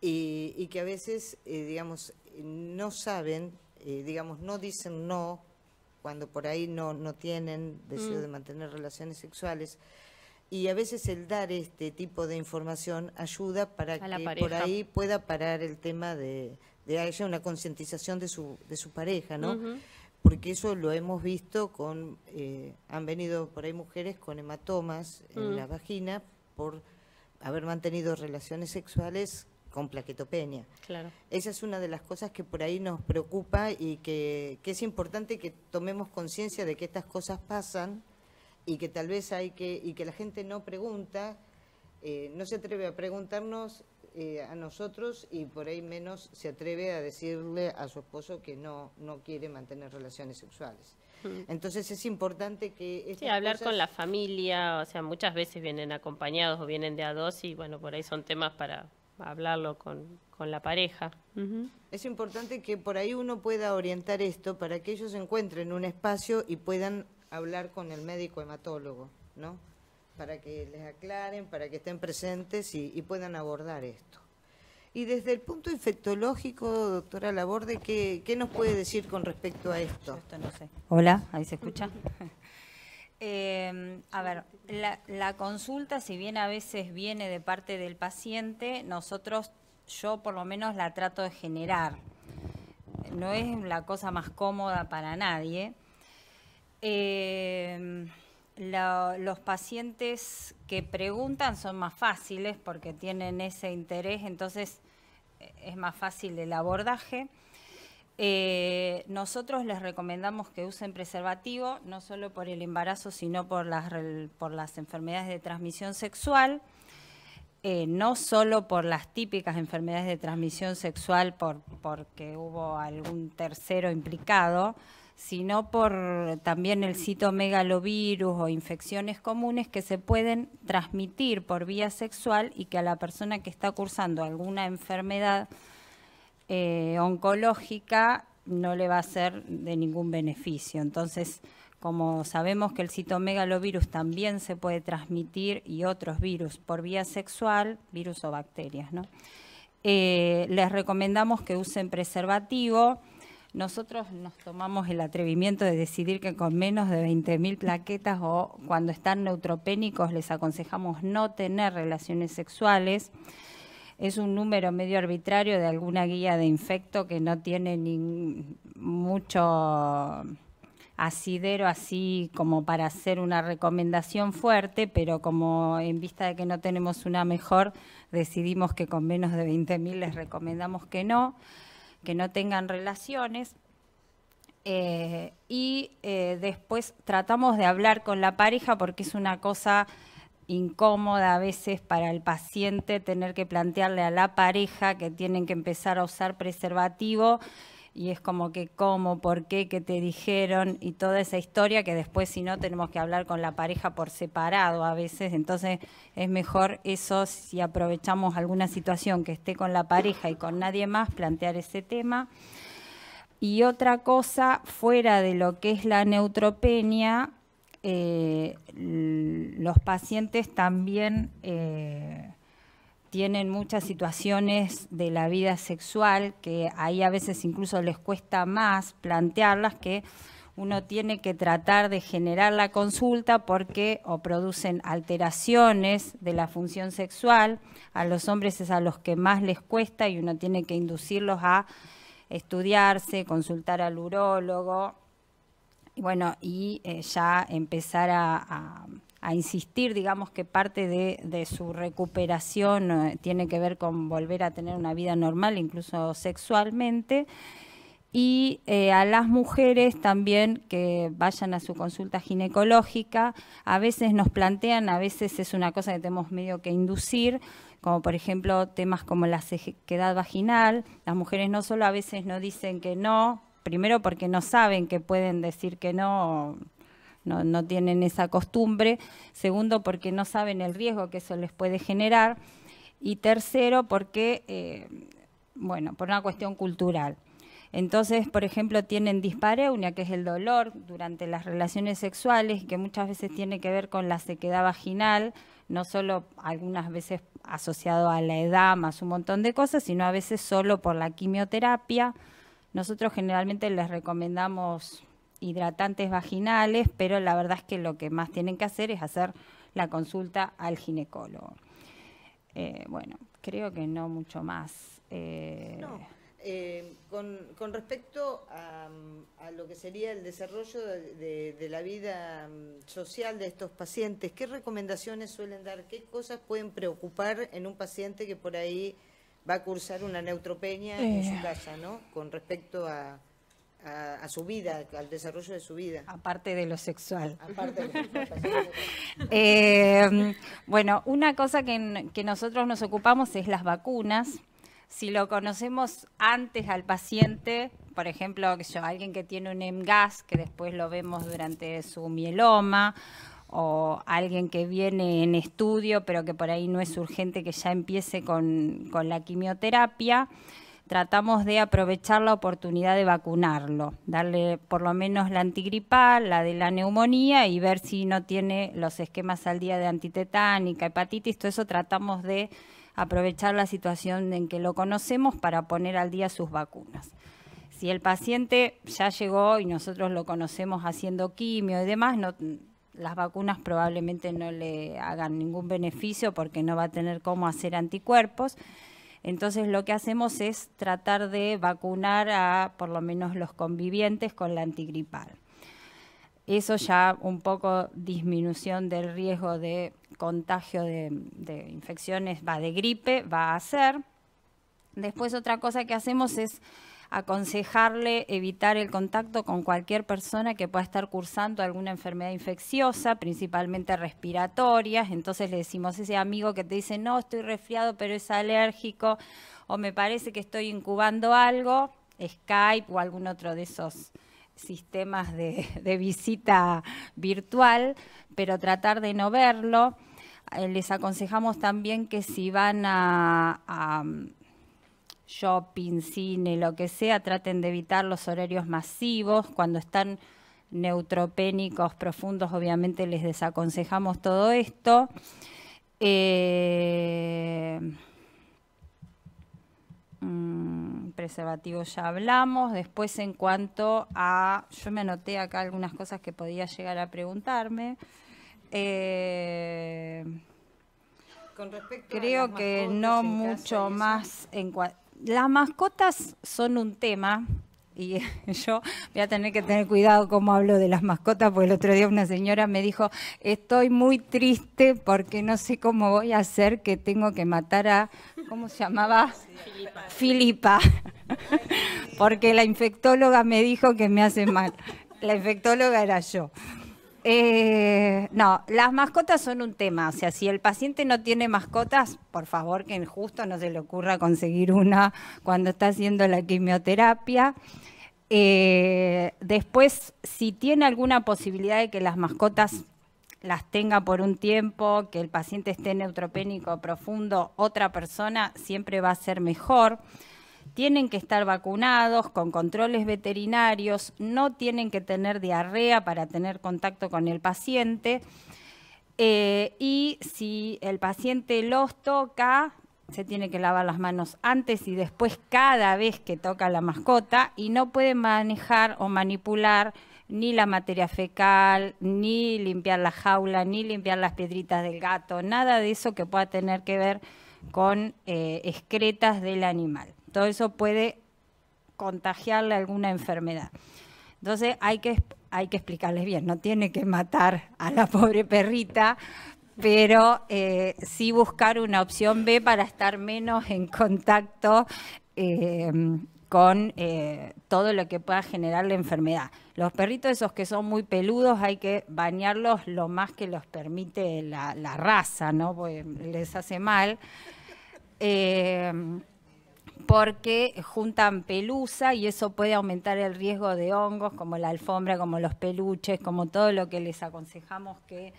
y, que a veces, eh, digamos, no saben, eh, digamos, no dicen no cuando por ahí no, no tienen deseo mm. de mantener relaciones sexuales. Y a veces el dar este tipo de información ayuda para que por ahí pueda parar el tema de, de haya una concientización de su, de su pareja, ¿no? Porque eso lo hemos visto con, eh, han venido por ahí mujeres con hematomas en mm. la vagina por haber mantenido relaciones sexuales con plaquetopenia. Claro. Esa es una de las cosas que por ahí nos preocupa y que, es importante que tomemos conciencia de que estas cosas pasan y que tal vez hay que, y que la gente no pregunta, eh, no se atreve a preguntarnos eh, a nosotros y por ahí menos se atreve a decirle a su esposo que no, no quiere mantener relaciones sexuales. Mm. Entonces es importante que... Sí, hablar con la familia, o sea, muchas veces vienen acompañados o vienen de a dos y bueno, por ahí son temas para, hablarlo con, con la pareja. Es importante que por ahí uno pueda orientar esto para que ellos encuentren un espacio y puedan hablar con el médico hematólogo, ¿no? Para que les aclaren, para que estén presentes y, puedan abordar esto. Y desde el punto infectológico, doctora Laborde, ¿qué, ¿qué, nos puede decir con respecto a esto? esto no sé. Hola, ahí se escucha. Em, a ver, la, consulta, si bien a veces viene de parte del paciente, nosotros, yo por lo menos la trato de generar. No es la cosa más cómoda para nadie. Em, los pacientes que preguntan son más fáciles porque tienen ese interés, entonces eh, es más fácil el abordaje. Eh, nosotros les recomendamos que usen preservativo, no solo por el embarazo, sino por las, enfermedades de transmisión sexual, eh, no solo por las típicas enfermedades de transmisión sexual porque hubo algún tercero implicado, sino por también el citomegalovirus o infecciones comunes que se pueden transmitir por vía sexual y que a la persona que está cursando alguna enfermedad eh, oncológica no le va a ser de ningún beneficio. Entonces, como sabemos que el citomegalovirus también se puede transmitir y otros virus por vía sexual, virus o bacterias, ¿no? Eh, les recomendamos que usen preservativo. Nosotros nos tomamos el atrevimiento de decidir que con menos de 20.000 plaquetas o cuando están neutropénicos les aconsejamos no tener relaciones sexuales es un número medio arbitrario de alguna guía de infecto que no tiene ni mucho asidero así como para hacer una recomendación fuerte, pero como en vista de que no tenemos una mejor, decidimos que con menos de 20.000 les recomendamos que no, que no tengan relaciones. Eh, y eh, después tratamos de hablar con la pareja porque es una cosa incómoda a veces para el paciente tener que plantearle a la pareja que tienen que empezar a usar preservativo y es como que cómo, por qué, qué te dijeron y toda esa historia que después si no tenemos que hablar con la pareja por separado a veces, entonces es mejor eso si aprovechamos alguna situación que esté con la pareja y con nadie más, plantear ese tema. Y otra cosa, fuera de lo que es la neutropenia, eh, los pacientes también eh, tienen muchas situaciones de la vida sexual que ahí a veces incluso les cuesta más plantearlas que uno tiene que tratar de generar la consulta porque o producen alteraciones de la función sexual, a los hombres es a los que más les cuesta y uno tiene que inducirlos a estudiarse, consultar al urólogo, bueno, y eh, ya empezar a, insistir, digamos que parte de, su recuperación eh, tiene que ver con volver a tener una vida normal, incluso sexualmente. Y eh, a las mujeres también que vayan a su consulta ginecológica, a veces nos plantean, a veces es una cosa que tenemos medio que inducir, como por ejemplo temas como la sequedad vaginal. Las mujeres no solo a veces no dicen que no, primero porque no saben que pueden decir que no, no, tienen esa costumbre, segundo porque no saben el riesgo que eso les puede generar y tercero porque, eh, bueno, por una cuestión cultural. Entonces, por ejemplo, tienen dispareunia, que es el dolor durante las relaciones sexuales, que muchas veces tiene que ver con la sequedad vaginal, no solo algunas veces asociado a la edad más un montón de cosas, sino a veces solo por la quimioterapia. Nosotros generalmente les recomendamos hidratantes vaginales, pero la verdad es que lo que más tienen que hacer es hacer la consulta al ginecólogo. Eh, bueno, creo que no mucho más. Eh, no, eh, con, respecto a, lo que sería el desarrollo de, la vida mm, social de estos pacientes, ¿qué recomendaciones suelen dar? ¿Qué cosas pueden preocupar en un paciente que por ahí va a cursar una neutropenia en su eh. casa, ¿no? Con respecto a, su vida, al desarrollo de su vida. Aparte de lo sexual. Aparte de lo sexual. Em, bueno, una cosa que, nosotros nos ocupamos es las vacunas. Si lo conocemos antes al paciente, por ejemplo, alguien que tiene un MGAS, que después lo vemos durante su mieloma, o alguien que viene en estudio pero que por ahí no es urgente que ya empiece con, la quimioterapia, tratamos de aprovechar la oportunidad de vacunarlo, darle por lo menos la antigripal, la de la neumonía y ver si no tiene los esquemas al día de antitetánica, hepatitis, todo eso tratamos de aprovechar la situación en que lo conocemos para poner al día sus vacunas. Si el paciente ya llegó y nosotros lo conocemos haciendo quimio y demás, no, las vacunas probablemente no le hagan ningún beneficio porque no va a tener cómo hacer anticuerpos. Entonces lo que hacemos es tratar de vacunar a por lo menos los convivientes con la antigripal. Eso ya un poco disminución del riesgo de contagio de, de infecciones, va de gripe, va a hacer. Después otra cosa que hacemos es aconsejarle evitar el contacto con cualquier persona que pueda estar cursando alguna enfermedad infecciosa, principalmente respiratorias. Entonces le decimos ese amigo que te dice, no, estoy resfriado, pero es alérgico, o me parece que estoy incubando algo, Skype o algún otro de esos sistemas de, visita virtual, pero tratar de no verlo. Eh, les aconsejamos también que si van a shopping, cine, lo que sea, traten de evitar los horarios masivos. Cuando están neutropénicos profundos, obviamente les desaconsejamos todo esto. Eh, mm, preservativo ya hablamos. Después en cuanto a, yo me anoté acá algunas cosas que podía llegar a preguntarme. Eh, creo que no mucho más en, cuanto las mascotas son un tema y yo voy a tener que tener cuidado cómo hablo de las mascotas, porque el otro día una señora me dijo, estoy muy triste porque no sé cómo voy a hacer que tengo que matar a, ¿cómo se llamaba? Filipa. Filipa. porque la infectóloga me dijo que me hace mal. La infectóloga era yo. Eh, no, las mascotas son un tema. O sea, si el paciente no tiene mascotas, por favor que en justo no se le ocurra conseguir una cuando está haciendo la quimioterapia. Eh, después, si tiene alguna posibilidad de que las mascotas las tenga por un tiempo, que el paciente esté neutropénico profundo, otra persona siempre va a ser mejor tienen que estar vacunados con controles veterinarios, no tienen que tener diarrea para tener contacto con el paciente. Eh, y si el paciente los toca, se tiene que lavar las manos antes y después cada vez que toca la mascota y no puede manejar o manipular ni la materia fecal, ni limpiar la jaula, ni limpiar las piedritas del gato, nada de eso que pueda tener que ver con eh, excretas del animal. Todo eso puede contagiarle alguna enfermedad. Entonces hay que, hay que explicarles bien, no tiene que matar a la pobre perrita, pero eh, sí buscar una opción B para estar menos en contacto em, con eh, todo lo que pueda generar la enfermedad. Los perritos esos que son muy peludos hay que bañarlos lo más que los permite la, raza, ¿no? Porque les hace mal. Em, porque juntan pelusa y eso puede aumentar el riesgo de hongos, como la alfombra, como los peluches, como todo lo que les aconsejamos que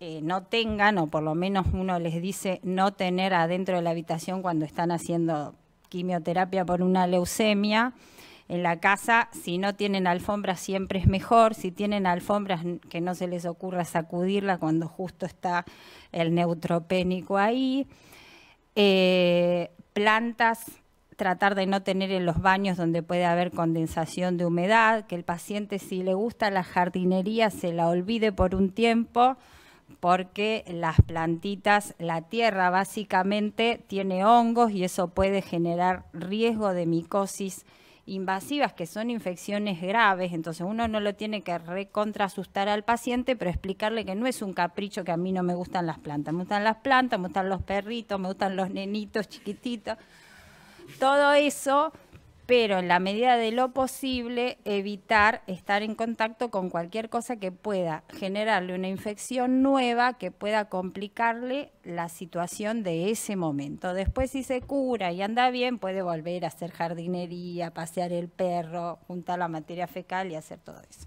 eh, no tengan, o por lo menos uno les dice no tener adentro de la habitación cuando están haciendo quimioterapia por una leucemia. En la casa, si no tienen alfombra, siempre es mejor. Si tienen alfombras, que no se les ocurra sacudirla cuando justo está el neutropénico ahí. Eh, plantas tratar de no tener en los baños donde puede haber condensación de humedad, que el paciente si le gusta la jardinería se la olvide por un tiempo, porque las plantitas, la tierra básicamente tiene hongos y eso puede generar riesgo de micosis invasivas, que son infecciones graves, entonces uno no lo tiene que asustar al paciente, pero explicarle que no es un capricho que a mí no me gustan las plantas, me gustan las plantas, me gustan los perritos, me gustan los nenitos chiquititos, todo eso pero en la medida de lo posible evitar estar en contacto con cualquier cosa que pueda generarle una infección nueva que pueda complicarle la situación de ese momento. Después si se cura y anda bien, puede volver a hacer jardinería, pasear el perro, juntar la materia fecal y hacer todo eso.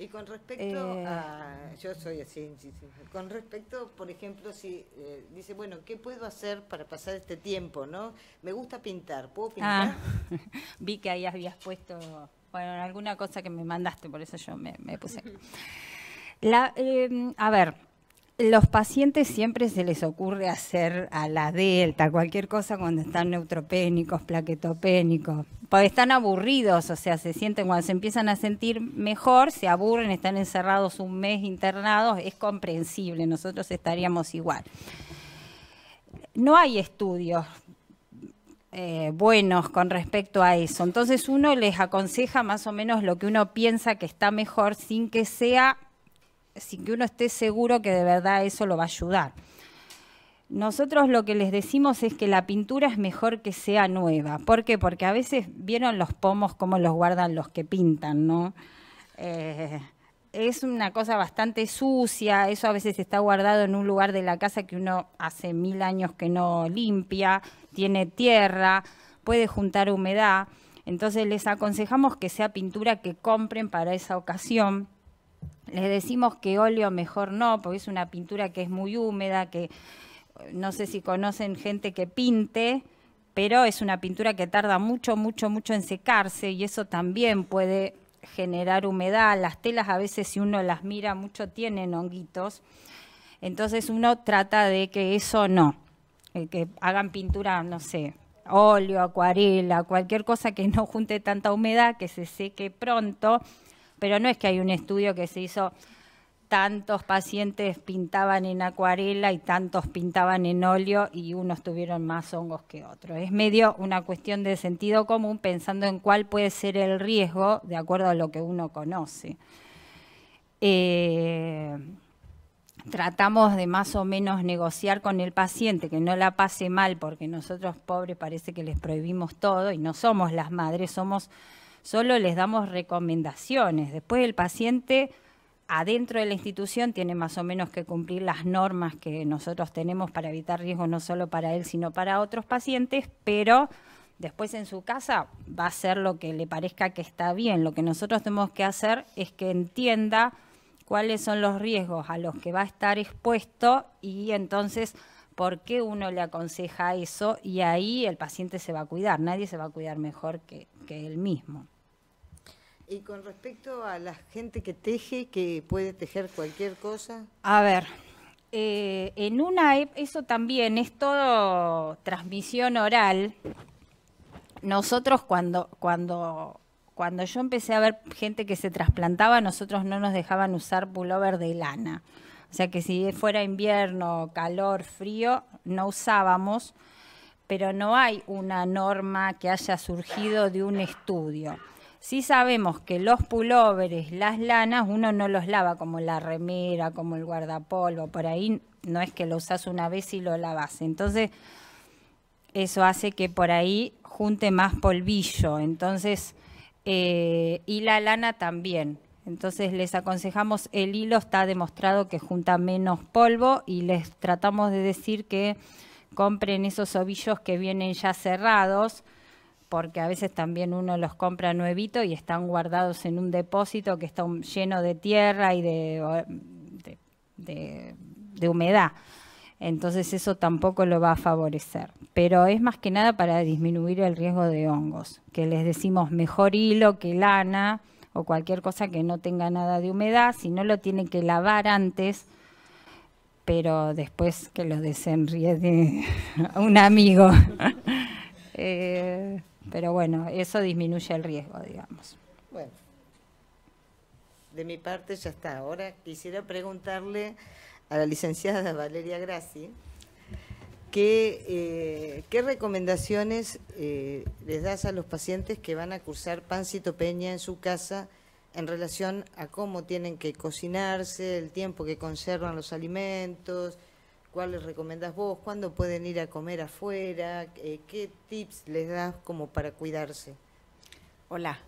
Y con respecto eh, a. Yo soy así, Con respecto, por ejemplo, si eh, dice, bueno, ¿qué puedo hacer para pasar este tiempo, no? Me gusta pintar, ¿puedo ah, pintar? vi que ahí habías puesto. Bueno, alguna cosa que me mandaste, por eso yo me, puse. La, eh, a ver los pacientes siempre se les ocurre hacer a la delta, cualquier cosa cuando están neutropénicos, plaquetopénicos, porque están aburridos, o sea, se sienten cuando se empiezan a sentir mejor, se aburren, están encerrados un mes internados, es comprensible, nosotros estaríamos igual. No hay estudios eh, buenos con respecto a eso, entonces uno les aconseja más o menos lo que uno piensa que está mejor sin que sea sin que uno esté seguro que de verdad eso lo va a ayudar. Nosotros lo que les decimos es que la pintura es mejor que sea nueva. ¿Por qué? Porque a veces vieron los pomos como los guardan los que pintan, ¿no? Eh, es una cosa bastante sucia, eso a veces está guardado en un lugar de la casa que uno hace mil años que no limpia, tiene tierra, puede juntar humedad. Entonces les aconsejamos que sea pintura que compren para esa ocasión les decimos que óleo mejor no, porque es una pintura que es muy húmeda, que no sé si conocen gente que pinte, pero es una pintura que tarda mucho, mucho, mucho en secarse y eso también puede generar humedad. Las telas a veces si uno las mira mucho tienen honguitos, entonces uno trata de que eso no, eh, que hagan pintura, no sé, óleo, acuarela, cualquier cosa que no junte tanta humedad, que se seque pronto pero no es que hay un estudio que se hizo tantos pacientes pintaban en acuarela y tantos pintaban en óleo y unos tuvieron más hongos que otros. Es medio una cuestión de sentido común pensando en cuál puede ser el riesgo de acuerdo a lo que uno conoce. Eh, tratamos de más o menos negociar con el paciente, que no la pase mal, porque nosotros pobres parece que les prohibimos todo y no somos las madres, somos solo les damos recomendaciones. Después el paciente adentro de la institución tiene más o menos que cumplir las normas que nosotros tenemos para evitar riesgos no solo para él, sino para otros pacientes, pero después en su casa va a ser lo que le parezca que está bien. Lo que nosotros tenemos que hacer es que entienda cuáles son los riesgos a los que va a estar expuesto y entonces por qué uno le aconseja eso y ahí el paciente se va a cuidar. Nadie se va a cuidar mejor que, que mismo. Y con respecto a la gente que teje, que puede tejer cualquier cosa. A ver, eh, en una, eso también es todo transmisión oral. Nosotros cuando, cuando, cuando yo empecé a ver gente que se trasplantaba, nosotros no nos dejaban usar pullover de lana. O sea que si fuera invierno, calor, frío, no usábamos pero no hay una norma que haya surgido de un estudio. Sí sabemos que los pulóveres, las lanas, uno no los lava como la remera, como el guardapolvo, por ahí no es que lo usas una vez y lo lavas. Entonces, eso hace que por ahí junte más polvillo. Entonces, eh, y la lana también. Entonces les aconsejamos, el hilo está demostrado que junta menos polvo y les tratamos de decir que compren esos ovillos que vienen ya cerrados, porque a veces también uno los compra nuevito y están guardados en un depósito que está lleno de tierra y de, humedad. Entonces eso tampoco lo va a favorecer. Pero es más que nada para disminuir el riesgo de hongos, que les decimos mejor hilo que lana o cualquier cosa que no tenga nada de humedad, si no lo tienen que lavar antes pero después que lo a un amigo. Eh, pero bueno, eso disminuye el riesgo, digamos. Bueno, de mi parte ya está. Ahora quisiera preguntarle a la licenciada Valeria Graci eh, qué recomendaciones eh, les das a los pacientes que van a cursar Pancitopeña en su casa en relación a cómo tienen que cocinarse, el tiempo que conservan los alimentos, cuáles recomendás vos, cuándo pueden ir a comer afuera, eh, qué tips les das como para cuidarse. Hola,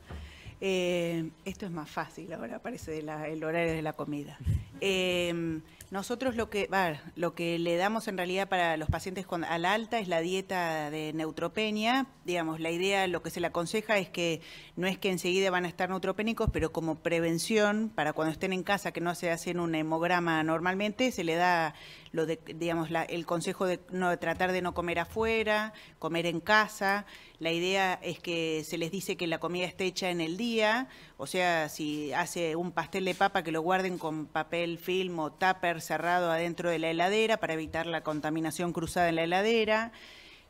eh, esto es más fácil ahora, parece, el horario de la comida. Eh, nosotros lo que, lo que le damos en realidad para los pacientes con, la alta es la dieta de neutropenia. Digamos, la idea, lo que se le aconseja es que no es que enseguida van a estar neutropénicos, pero como prevención, para cuando estén en casa, que no se hacen un hemograma normalmente, se le da lo digamos, el consejo de no, tratar de no comer afuera, comer en casa. La idea es que se les dice que la comida esté hecha en el día, o sea, si hace un pastel de papa, que lo guarden con papel film o tupper cerrado adentro de la heladera para evitar la contaminación cruzada en la heladera.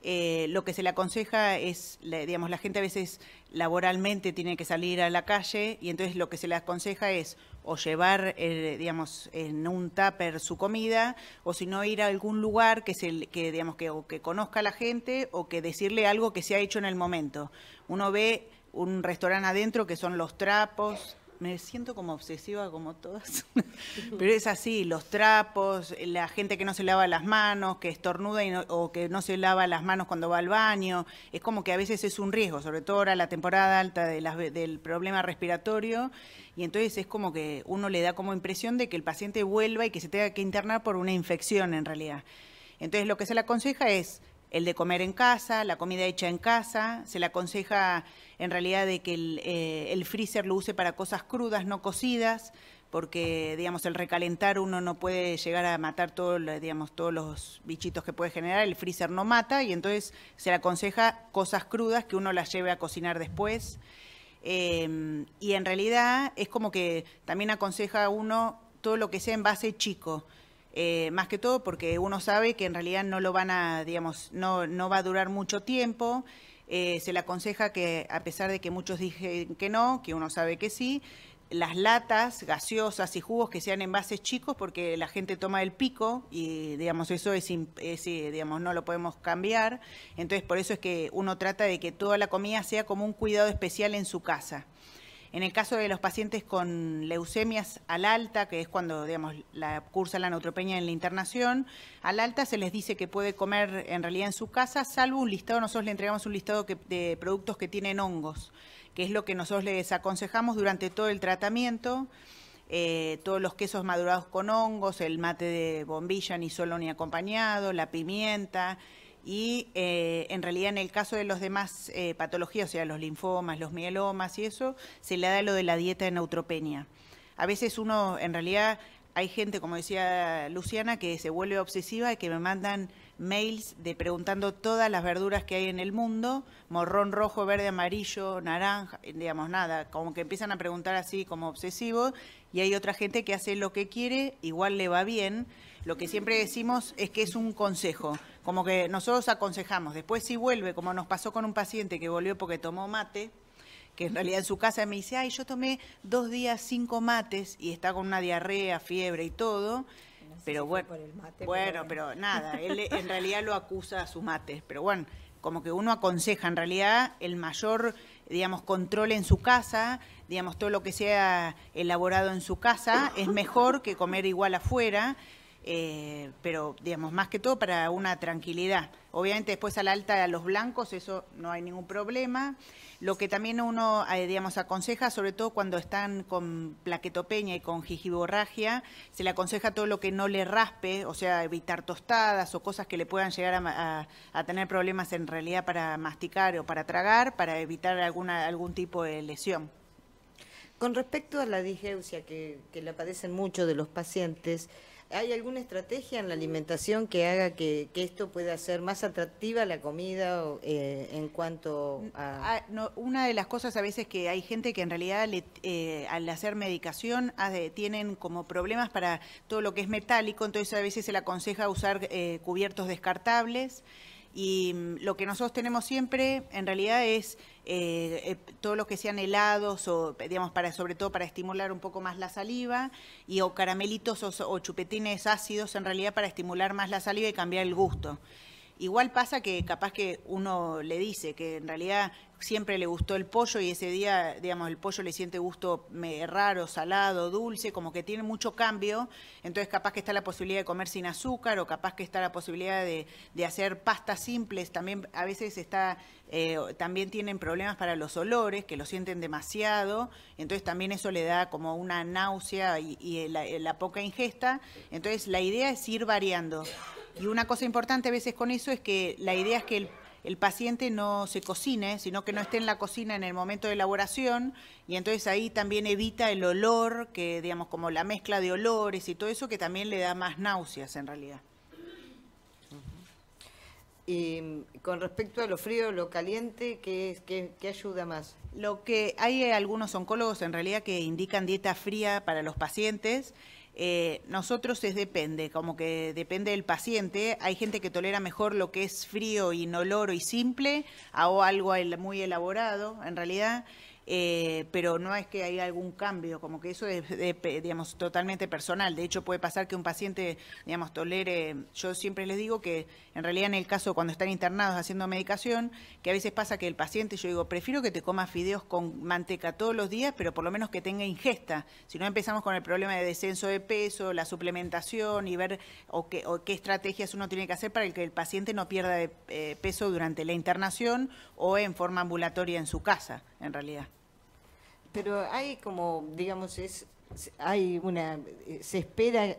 Eh, lo que se le aconseja es, digamos, la gente a veces laboralmente tiene que salir a la calle y entonces lo que se le aconseja es o llevar, eh, digamos, en un tupper su comida, o si no ir a algún lugar que, se, que digamos, que, o que conozca a la gente o que decirle algo que se ha hecho en el momento. Uno ve un restaurante adentro que son los trapos, me siento como obsesiva como todas, pero es así, los trapos, la gente que no se lava las manos, que estornuda o que no se lava las manos cuando va al baño, es como que a veces es un riesgo, sobre todo ahora la temporada alta de del problema respiratorio, y entonces es como que uno le da como impresión de que el paciente vuelva y que se tenga que internar por una infección en realidad. Entonces lo que se le aconseja es el de comer en casa, la comida hecha en casa, se le aconseja en realidad de que el, eh, freezer lo use para cosas crudas, no cocidas, porque digamos el recalentar uno no puede llegar a matar digamos, todos los bichitos que puede generar, el freezer no mata y entonces se le aconseja cosas crudas que uno las lleve a cocinar después. Em, y en realidad es como que también aconseja a uno todo lo que sea en base chico. Eh, más que todo porque uno sabe que en realidad no lo van a, digamos, no, va a durar mucho tiempo. Eh, se le aconseja que, a pesar de que muchos dicen que no, que uno sabe que sí, las latas gaseosas y jugos que sean envases chicos porque la gente toma el pico y digamos eso es, eh, digamos no lo podemos cambiar entonces por eso es que uno trata de que toda la comida sea como un cuidado especial en su casa en el caso de los pacientes con leucemias al alta, que es cuando digamos, la, cursa la neutropenia en la internación, al alta se les dice que puede comer en realidad en su casa, salvo un listado, nosotros le entregamos un listado de productos que tienen hongos que es lo que nosotros les aconsejamos durante todo el tratamiento. Eh, todos los quesos madurados con hongos, el mate de bombilla ni solo ni acompañado, la pimienta. Y eh, en realidad en el caso de los demás eh, patologías, o sea, los linfomas, los mielomas y eso, se le da lo de la dieta de neutropenia. A veces uno, en realidad, hay gente, como decía Luciana, que se vuelve obsesiva y que me mandan mails de preguntando todas las verduras que hay en el mundo, morrón rojo, verde, amarillo, naranja, digamos nada, como que empiezan a preguntar así como obsesivos y hay otra gente que hace lo que quiere, igual le va bien. Lo que siempre decimos es que es un consejo, como que nosotros aconsejamos, después si vuelve, como nos pasó con un paciente que volvió porque tomó mate, que en realidad en su casa me dice, ay, yo tomé dos días cinco mates y está con una diarrea, fiebre y todo, pero bueno, pero, nada, él en realidad lo acusa a su mate, pero bueno, como que uno aconseja en realidad el mayor, digamos, control en su casa, digamos, todo lo que sea elaborado en su casa es mejor que comer igual afuera. Eh, pero digamos, más que todo para una tranquilidad. Obviamente después al alta a los blancos, eso no hay ningún problema. Lo que también uno, eh, digamos, aconseja, sobre todo cuando están con plaquetopeña y con jijiborragia se le aconseja todo lo que no le raspe, o sea, evitar tostadas o cosas que le puedan llegar a, tener problemas en realidad para masticar o para tragar, para evitar alguna, algún tipo de lesión. Con respecto a la digeusia que, que la padecen muchos de los pacientes, ¿Hay alguna estrategia en la alimentación que haga que, esto pueda ser más atractiva la comida eh, en cuanto a...? Ah, una de las cosas a veces que hay gente que en realidad le, eh, al hacer medicación ah, tienen como problemas para todo lo que es metálico, entonces a veces se le aconseja usar eh, cubiertos descartables. Y mm, lo que nosotros tenemos siempre, en realidad, es eh, eh todo lo que sean helados o, digamos, sobre todo para estimular un poco más la saliva y o caramelitos o chupetines ácidos, en realidad, para estimular más la saliva y cambiar el gusto. Igual pasa que capaz que uno le dice que en realidad siempre le gustó el pollo y ese día, digamos, el pollo le siente gusto raro, salado, dulce, como que tiene mucho cambio, entonces capaz que está la posibilidad de comer sin azúcar o capaz que está la posibilidad de, de hacer pastas simples, también a veces está eh, también tienen problemas para los olores, que lo sienten demasiado, entonces también eso le da como una náusea y, eh, eh, la, poca ingesta, entonces la idea es ir variando. Y una cosa importante a veces con eso es que la idea es que el paciente no se cocine, sino que no esté en la cocina en el momento de elaboración y entonces ahí también evita el olor, que digamos como la mezcla de olores y todo eso que también le da más náuseas en realidad. Y con respecto a lo frío, lo caliente, ¿qué, qué, ¿qué, ayuda más? Lo que hay eh, algunos oncólogos en realidad que indican dieta fría para los pacientes. Eh, nosotros es depende, como que depende del paciente. Hay gente que tolera mejor lo que es frío, y inoloro y simple, o algo muy elaborado, en realidad. Eh, pero no es que haya algún cambio, como que eso es, digamos, totalmente personal. De hecho, puede pasar que un paciente, digamos, tolere, yo siempre les digo que en realidad en el caso cuando están internados haciendo medicación, que a veces pasa que el paciente, yo digo, prefiero que te comas fideos con manteca todos los días, pero por lo menos que tenga ingesta. Si no empezamos con el problema de descenso de peso, la suplementación y ver o qué, estrategias uno tiene que hacer para que el paciente no pierda eh, peso durante la internación o en forma ambulatoria en su casa, en realidad. Pero hay como, digamos, es hay una eh, se espera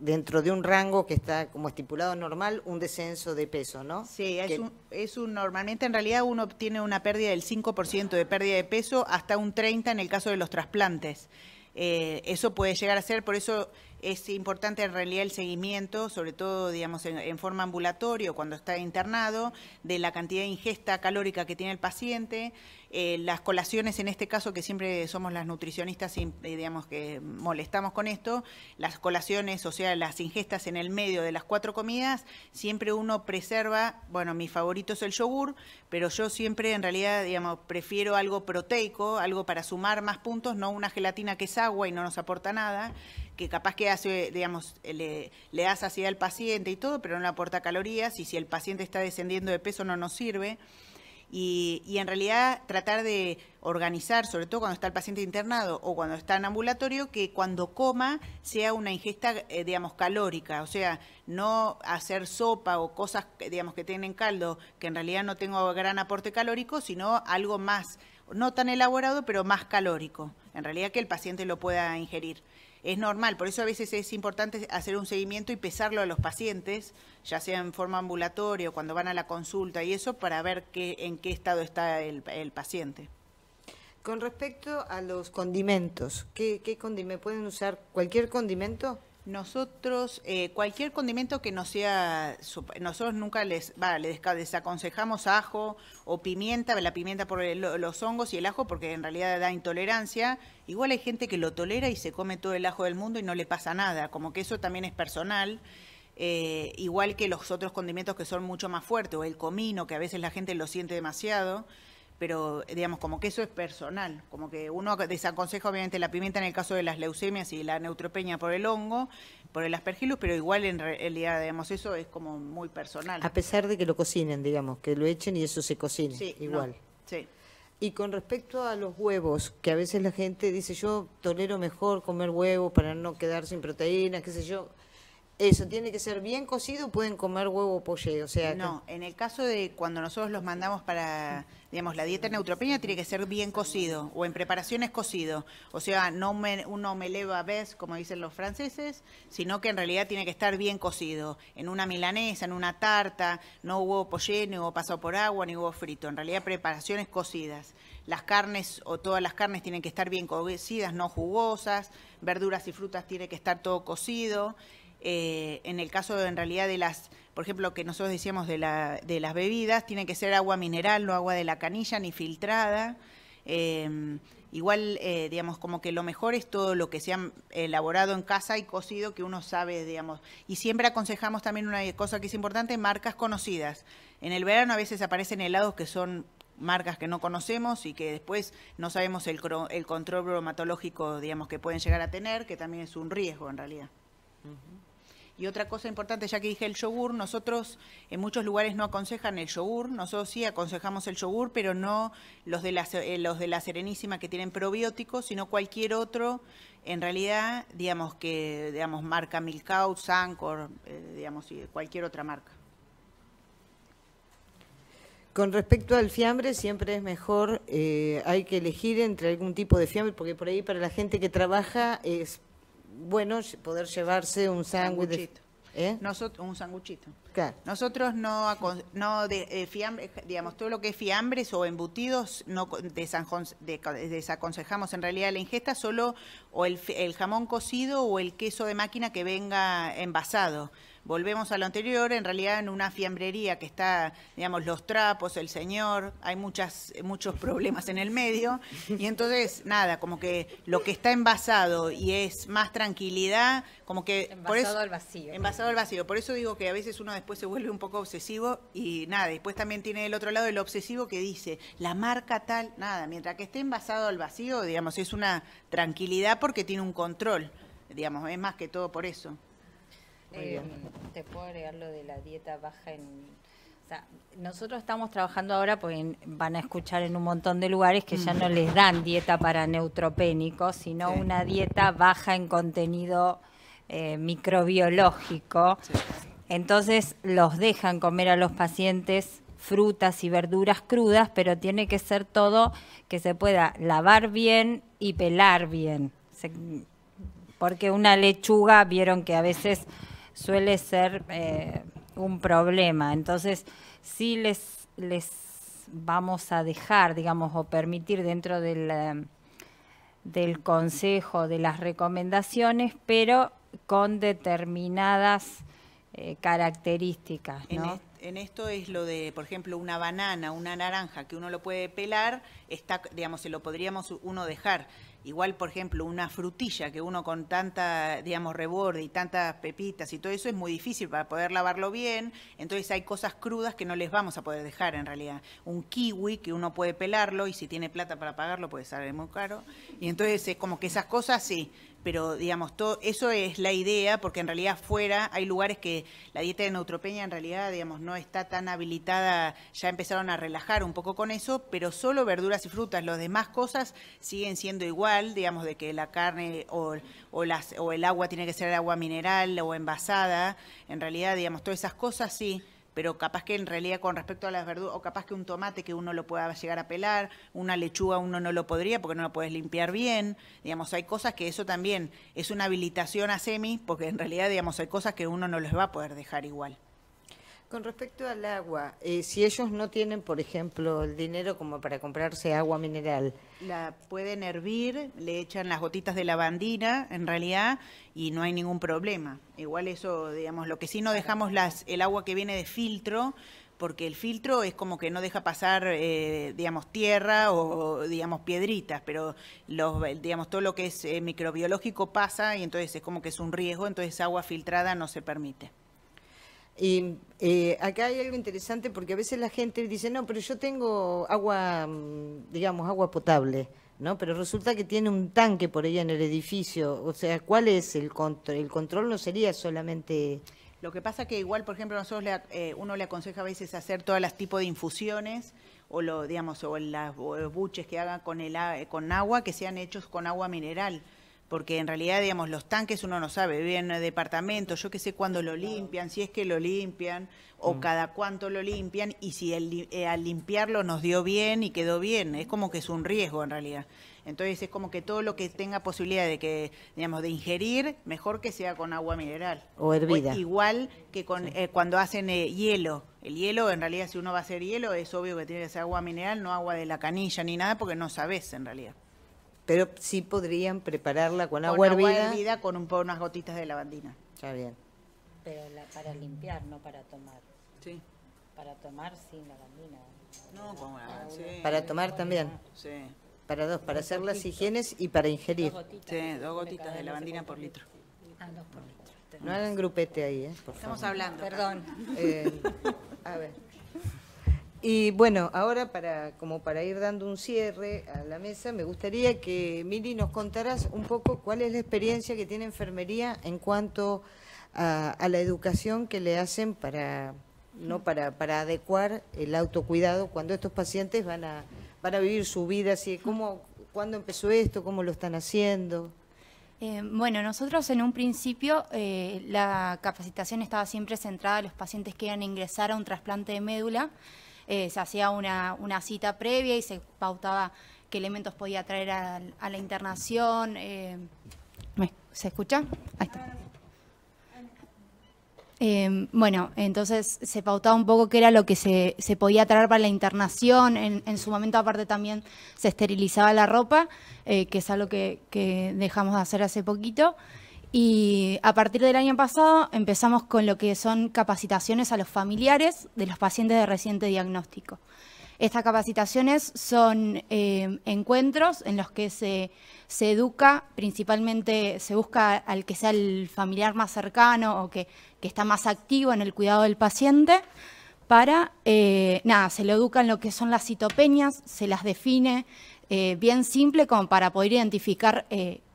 dentro de un rango que está como estipulado normal, un descenso de peso, ¿no? Sí, es, un, es normalmente en realidad uno obtiene una pérdida del 5% de pérdida de peso hasta un 30% en el caso de los trasplantes. Eh, eso puede llegar a ser, por eso es importante en realidad el seguimiento, sobre todo, digamos, en, forma ambulatorio cuando está internado, de la cantidad de ingesta calórica que tiene el paciente, eh, las colaciones en este caso, que siempre somos las nutricionistas, eh, digamos, que molestamos con esto, las colaciones, o sea, las ingestas en el medio de las cuatro comidas, siempre uno preserva, bueno, mi favorito es el yogur, pero yo siempre en realidad, digamos, prefiero algo proteico, algo para sumar más puntos, no una gelatina que es agua y no nos aporta nada que capaz que hace, digamos, le, le das saciedad al paciente y todo, pero no aporta calorías y si el paciente está descendiendo de peso no nos sirve. Y, en realidad tratar de organizar, sobre todo cuando está el paciente internado o cuando está en ambulatorio, que cuando coma sea una ingesta, eh, digamos, calórica, o sea, no hacer sopa o cosas, digamos, que tienen caldo, que en realidad no tengo gran aporte calórico, sino algo más, no tan elaborado, pero más calórico, en realidad que el paciente lo pueda ingerir es normal, por eso a veces es importante hacer un seguimiento y pesarlo a los pacientes, ya sea en forma ambulatoria o cuando van a la consulta y eso, para ver qué, en qué estado está el, paciente. Con respecto a los condimentos, ¿qué, qué ¿Pueden usar cualquier condimento? Nosotros, eh, cualquier condimento que no sea, nosotros nunca les, va, les desaconsejamos ajo o pimienta, la pimienta por los hongos y el ajo porque en realidad da intolerancia. Igual hay gente que lo tolera y se come todo el ajo del mundo y no le pasa nada, como que eso también es personal. Eh, igual que los otros condimentos que son mucho más fuertes, o el comino, que a veces la gente lo siente demasiado pero digamos, como que eso es personal, como que uno desaconseja obviamente la pimienta en el caso de las leucemias y la neutropeña por el hongo, por el aspergillus, pero igual en realidad, digamos, eso es como muy personal. A pesar de que lo cocinen, digamos, que lo echen y eso se cocine, igual. sí. Y con respecto a los huevos, que a veces la gente dice, yo tolero mejor comer huevos para no quedar sin proteínas, qué sé yo. Eso, tiene que ser bien cocido, pueden comer huevo pollo o sea... No, en el caso de cuando nosotros los mandamos para, digamos, la dieta neutropeña tiene que ser bien cocido, o en preparaciones cocido, o sea, no me, uno me a vez, como dicen los franceses, sino que en realidad tiene que estar bien cocido, en una milanesa, en una tarta, no huevo pollo, ni huevo pasado por agua, ni huevo frito, en realidad preparaciones cocidas. Las carnes o todas las carnes tienen que estar bien cocidas, no jugosas, verduras y frutas tiene que estar todo cocido, eh, en el caso en realidad de las, por ejemplo, que nosotros decíamos de, las bebidas, tiene que ser agua mineral, no agua de la canilla, ni filtrada. Em, igual, eh, digamos, como que lo mejor es todo lo que se ha elaborado en casa y cocido que uno sabe, digamos. Y siempre aconsejamos también una cosa que es importante, marcas conocidas. En el verano a veces aparecen helados que son marcas que no conocemos y que después no sabemos el, control bromatológico, digamos, que pueden llegar a tener, que también es un riesgo en realidad. Y otra cosa importante, ya que dije el yogur, nosotros en muchos lugares no aconsejan el yogur, nosotros sí aconsejamos el yogur, pero no los de la, eh, los de la Serenísima que tienen probióticos, sino cualquier otro, en realidad, digamos que, digamos, marca milkout Sancor, eh, digamos, cualquier otra marca. Con respecto al fiambre, siempre es mejor, eh, hay que elegir entre algún tipo de fiambre, porque por ahí para la gente que trabaja es bueno poder llevarse un sándwich. ¿Eh? Nosotros, un sándwichito. Claro. Nosotros no, no de, eh, digamos, todo lo que es fiambres o embutidos no desaconsejamos en realidad la ingesta, solo o el jamón cocido o el queso de máquina que venga envasado volvemos a lo anterior, en realidad en una fiambrería que está, digamos, los trapos, el señor, hay muchas, muchos problemas en el medio, y entonces, nada, como que lo que está envasado y es más tranquilidad, como que... Envasado al vacío. Envasado al vacío, por eso digo que a veces uno después se vuelve un poco obsesivo y nada, después también tiene el otro lado el obsesivo que dice, la marca tal, nada, mientras que esté envasado al vacío, digamos, es una tranquilidad porque tiene un control, digamos, es más que todo por eso. Em, te puedo agregar lo de la dieta baja en... nosotros estamos trabajando ahora, pues van a escuchar en un montón de lugares que ya no mm. les dan dieta para neutropénicos, sino una dieta baja en contenido eh, microbiológico. Entonces los dejan comer a los pacientes frutas y verduras crudas, pero tiene que ser todo que se pueda lavar bien y pelar bien. porque una lechuga, vieron que a veces suele ser eh, un problema. Entonces, sí les, les vamos a dejar, digamos, o permitir dentro del, del consejo, de las recomendaciones, pero con determinadas eh, características. En, en, esto es lo de, por ejemplo, una banana, una naranja, que uno lo puede pelar, está, digamos, se lo podríamos uno dejar. Igual, por ejemplo, una frutilla que uno con tanta, digamos, reborde y tantas pepitas y todo eso es muy difícil para poder lavarlo bien. Entonces hay cosas crudas que no les vamos a poder dejar en realidad. Un kiwi que uno puede pelarlo y si tiene plata para pagarlo puede salir muy caro. Y entonces es como que esas cosas sí pero digamos, eso es la idea, porque en realidad fuera hay lugares que la dieta de neutropeña en realidad, digamos, no está tan habilitada, ya empezaron a relajar un poco con eso, pero solo verduras y frutas, las demás cosas siguen siendo igual, digamos, de que la carne o, o, las, o el agua tiene que ser agua mineral o envasada, en realidad, digamos, todas esas cosas sí pero capaz que en realidad con respecto a las verduras, o capaz que un tomate que uno lo pueda llegar a pelar, una lechuga uno no lo podría porque no lo puedes limpiar bien, digamos, hay cosas que eso también es una habilitación a semi, porque en realidad, digamos, hay cosas que uno no les va a poder dejar igual. Con respecto al agua, eh, si ellos no tienen, por ejemplo, el dinero como para comprarse agua mineral. La pueden hervir, le echan las gotitas de lavandina, en realidad, y no hay ningún problema. Igual eso, digamos, lo que sí no dejamos las, el agua que viene de filtro, porque el filtro es como que no deja pasar, eh, digamos, tierra o, digamos, piedritas, pero, los, digamos, todo lo que es eh, microbiológico pasa y entonces es como que es un riesgo, entonces agua filtrada no se permite. Y eh, acá hay algo interesante porque a veces la gente dice, no, pero yo tengo agua, mm, digamos, agua potable, ¿no? Pero resulta que tiene un tanque por ella en el edificio. O sea, ¿cuál es el control? El control no sería solamente... Lo que pasa que igual, por ejemplo, nosotros eh, uno le aconseja a veces hacer todas las tipos de infusiones o lo digamos o las buches que haga con el con agua que sean hechos con agua mineral porque en realidad, digamos, los tanques uno no sabe, viven departamentos, yo qué sé cuándo lo limpian, si es que lo limpian, o mm. cada cuánto lo limpian, y si eh, al limpiarlo nos dio bien y quedó bien, es como que es un riesgo en realidad. Entonces es como que todo lo que tenga posibilidad de que, digamos, de ingerir, mejor que sea con agua mineral. O hervida. igual que con, eh, cuando hacen eh, hielo. El hielo, en realidad, si uno va a hacer hielo, es obvio que tiene que ser agua mineral, no agua de la canilla ni nada, porque no sabes en realidad pero sí podrían prepararla con, con agua, hervida. con un, unas gotitas de lavandina. Está bien. Pero para limpiar, no para tomar. Sí. Para tomar sin lavandina. No, con agua. Para tomar también. Sí. Para dos, para hacer las higienes y para ingerir. Dos sí, dos gotitas de lavandina por litro. Ah, dos por litro. No hagan grupete ahí, ¿eh? Estamos hablando. Perdón. Eh, a ver. Y bueno, ahora para, como para ir dando un cierre a la mesa, me gustaría que Mili nos contaras un poco cuál es la experiencia que tiene enfermería en cuanto a, la educación que le hacen para, ¿no? para, para adecuar el autocuidado cuando estos pacientes van a, van a vivir su vida, así cómo, cuándo empezó esto, cómo lo están haciendo. Eh, bueno, nosotros en un principio eh, la capacitación estaba siempre centrada a los pacientes que iban a ingresar a un trasplante de médula. Eh, se hacía una, cita previa y se pautaba qué elementos podía traer a, la internación. Eh. ¿Se escucha? Ahí está. Em, bueno, entonces se pautaba un poco qué era lo que se, se podía traer para la internación. En, en, su momento, aparte, también se esterilizaba la ropa, eh, que es algo que, que, dejamos de hacer hace poquito. Y a partir del año pasado empezamos con lo que son capacitaciones a los familiares de los pacientes de reciente diagnóstico. Estas capacitaciones son eh, encuentros en los que se, educa, principalmente se busca al que sea el familiar más cercano o que, está más activo en el cuidado del paciente, para, eh, nada, se lo educa en lo que son las citopenias, se las define, eh, bien simple como para poder identificar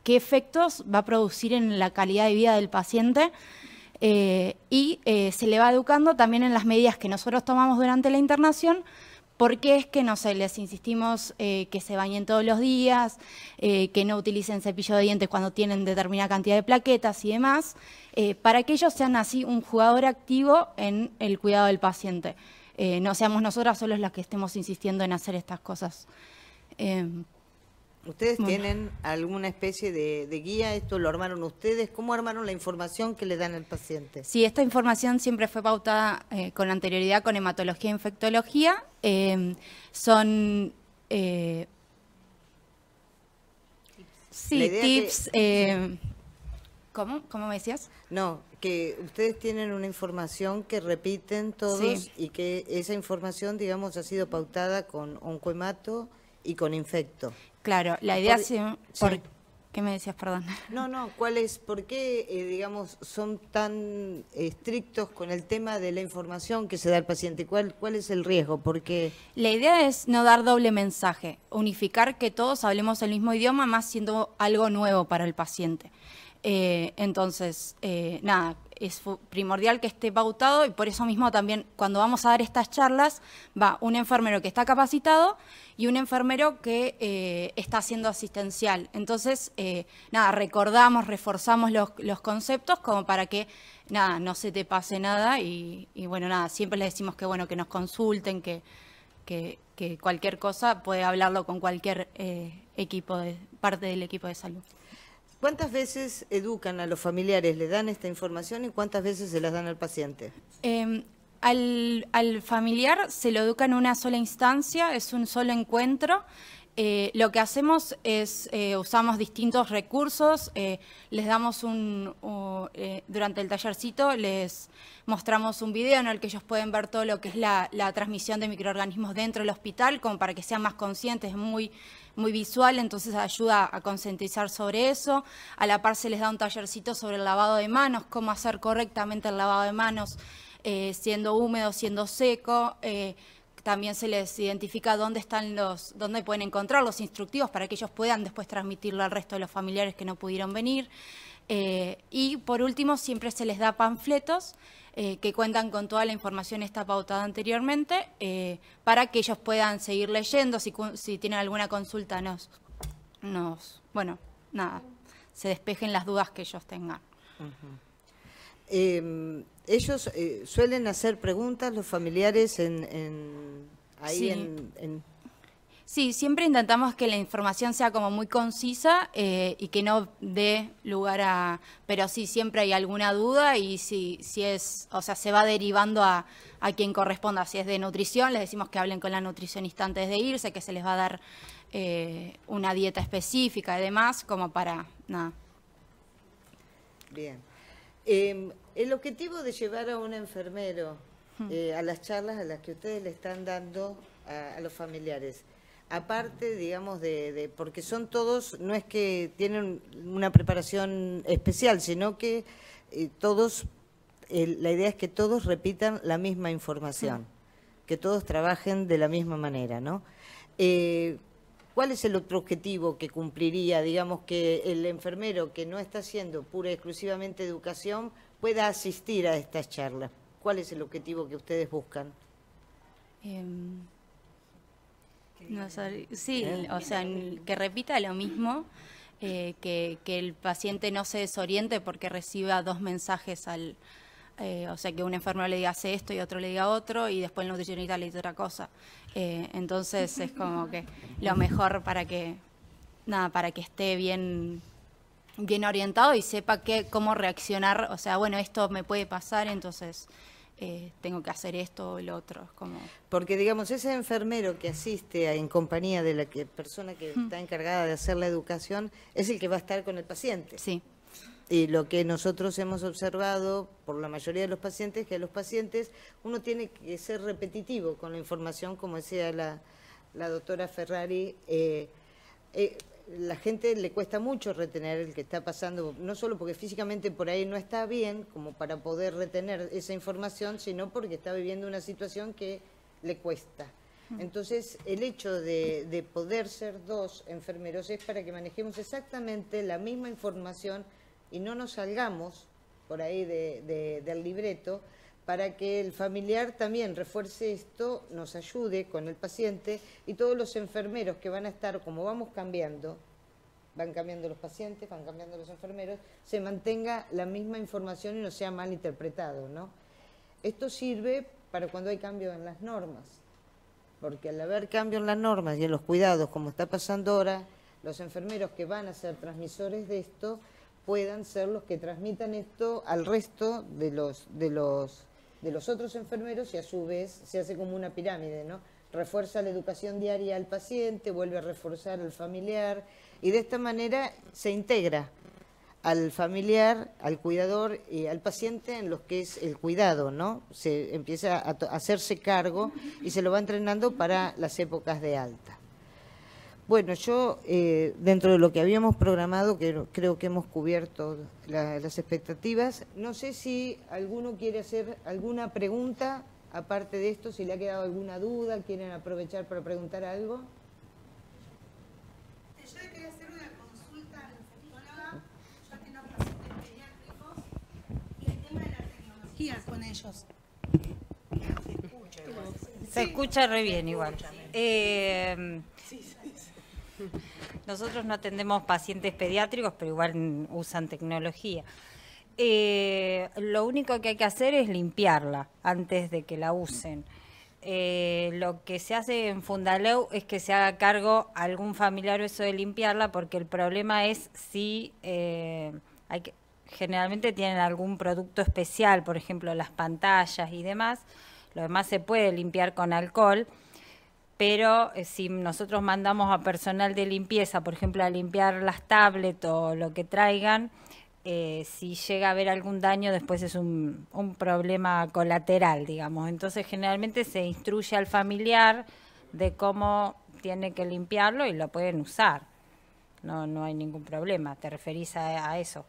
qué efectos va a producir en la calidad de vida del paciente. Eh, y eh, se le va educando también en las medidas que nosotros tomamos durante la internación, por qué es que, no sé, les insistimos eh, que se bañen todos los días, que no utilicen cepillo de dientes cuando tienen determinada cantidad de plaquetas y demás, para que ellos sean así un jugador activo en el cuidado del paciente. no seamos nosotras solos las que estemos insistiendo en hacer estas cosas. ¿Ustedes tienen alguna especie de, guía? ¿Esto lo armaron ustedes? ¿Cómo armaron la información que le dan al paciente? Sí, esta información siempre fue pautada eh, con anterioridad con hematología e infectología. Em, son... Eh, sí, tips... Eh, ¿Cómo? ¿Cómo me decías? No, que ustedes tienen una información que repiten todos y que esa información, digamos, ha sido pautada con oncoemato y con infecto. Claro, la ah, idea es... ¿Qué me decías, perdón? No, no, ¿cuál es? ¿Por qué, eh, digamos, son tan estrictos con el tema de la información que se da al paciente? ¿Cuál, cuál es el riesgo? Porque... La idea es no dar doble mensaje, unificar que todos hablemos el mismo idioma, más siendo algo nuevo para el paciente. Eh, entonces, eh, nada, es primordial que esté pautado y por eso mismo también cuando vamos a dar estas charlas va un enfermero que está capacitado y un enfermero que eh, está haciendo asistencial. Entonces, eh, nada, recordamos, reforzamos los, los, conceptos como para que, nada, no se te pase nada y, y bueno, nada, siempre les decimos que, bueno, que nos consulten, que, que, cualquier cosa puede hablarlo con cualquier eh, equipo de, parte del equipo de salud. ¿Cuántas veces educan a los familiares, le dan esta información y cuántas veces se las dan al paciente? Em, al, familiar se lo educa en una sola instancia, es un solo encuentro. Eh, lo que hacemos es eh, usamos distintos recursos, eh, les damos un, durante el tallercito les mostramos un video en el que ellos pueden ver todo lo que es la, transmisión de microorganismos dentro del hospital, como para que sean más conscientes, muy muy visual, entonces ayuda a concientizar sobre eso. A la par se les da un tallercito sobre el lavado de manos, cómo hacer correctamente el lavado de manos, eh, siendo húmedo, siendo seco. Eh, también se les identifica dónde están los, dónde pueden encontrar los instructivos para que ellos puedan después transmitirlo al resto de los familiares que no pudieron venir. Eh, y por último, siempre se les da panfletos eh, que cuentan con toda la información esta pautada anteriormente eh, para que ellos puedan seguir leyendo. Si, tienen alguna consulta, nos, nos, bueno, nada, se despejen las dudas que ellos tengan. Em, ellos suelen hacer preguntas, los familiares, en, ahí en Sí, siempre intentamos que la información sea como muy concisa eh, y que no dé lugar a... Pero sí, siempre hay alguna duda y si, si es, o sea, se va derivando a, quien corresponda. Si es de nutrición, les decimos que hablen con la nutricionista antes de irse, que se les va a dar eh, una dieta específica y demás, como para nada. Bien. Em, el objetivo de llevar a un enfermero hmm. eh, a las charlas a las que ustedes le están dando a los familiares aparte, digamos, de, porque son todos, no es que tienen una preparación especial, sino que eh, todos, la idea es que todos repitan la misma información, mm. que todos trabajen de la misma manera, ¿no? Eh, ¿Cuál es el otro objetivo que cumpliría, digamos, que el enfermero que no está haciendo pura y exclusivamente educación pueda asistir a estas charlas? ¿Cuál es el objetivo que ustedes buscan? Em, sí, ¿Eh? o sea, que repita lo mismo. Eh, que, el paciente no se desoriente porque reciba dos mensajes al... Eh, o sea, que un enfermo le diga esto y otro le diga otro y después el nutricionista le dice otra cosa. entonces es como que lo mejor para que, nada, para que esté bien, bien orientado y sepa qué cómo reaccionar. O sea, bueno, esto me puede pasar, entonces... Eh, tengo que hacer esto o lo otro. Como... Porque, digamos, ese enfermero que asiste en compañía de la persona que mm. está encargada de hacer la educación es el que va a estar con el paciente. Sí. Y lo que nosotros hemos observado por la mayoría de los pacientes que a los pacientes uno tiene que ser repetitivo con la información, como decía la, doctora Ferrari. Eh, eh, la gente le cuesta mucho retener el que está pasando, no solo porque físicamente por ahí no está bien, como para poder retener esa información, sino porque está viviendo una situación que le cuesta. Mm. Entonces, el hecho de, poder ser dos enfermeros es para que manejemos exactamente la misma información y no nos salgamos por ahí del libreto, para que el familiar también refuerce esto, nos ayude con el paciente y todos los enfermeros que van a estar, como vamos cambiando, van cambiando los pacientes, van cambiando los enfermeros, se mantenga la misma información y no sea mal interpretado, ¿no? Esto sirve para cuando hay cambio en las normas, porque al haber cambio en las normas y en los cuidados, como está pasando ahora, los enfermeros que van a ser transmisores de esto puedan ser los que transmitan esto al resto de los, de los de los otros enfermeros y a su vez se hace como una pirámide, ¿no? Refuerza la educación diaria al paciente, vuelve a reforzar al familiar y de esta manera se integra al familiar, al cuidador y al paciente en lo que es el cuidado, ¿no? Se empieza a hacerse cargo y se lo va entrenando para las épocas de alta. Bueno, yo eh, dentro de lo que habíamos programado, que creo que hemos cubierto las expectativas, no sé si alguno quiere hacer alguna pregunta aparte de esto, si le ha quedado alguna duda, quieren aprovechar para preguntar algo. Eh, yo quería hacer una consulta la yo tengo de pediátricos y el tema de las tecnologías con ellos. Se escucha re bien igual. Eh, nosotros no atendemos pacientes pediátricos, pero igual usan tecnología. Eh, lo único que hay que hacer es limpiarla antes de que la usen. Eh, lo que se hace en Fundaleu es que se haga cargo algún familiar eso de limpiarla, porque el problema es si eh, generalmente tienen algún producto especial, por ejemplo las pantallas y demás. Lo demás se puede limpiar con alcohol pero eh, si nosotros mandamos a personal de limpieza, por ejemplo, a limpiar las tablets o lo que traigan, eh, si llega a haber algún daño, después es un, problema colateral, digamos. Entonces, generalmente se instruye al familiar de cómo tiene que limpiarlo y lo pueden usar. No, no hay ningún problema. ¿Te referís a eso?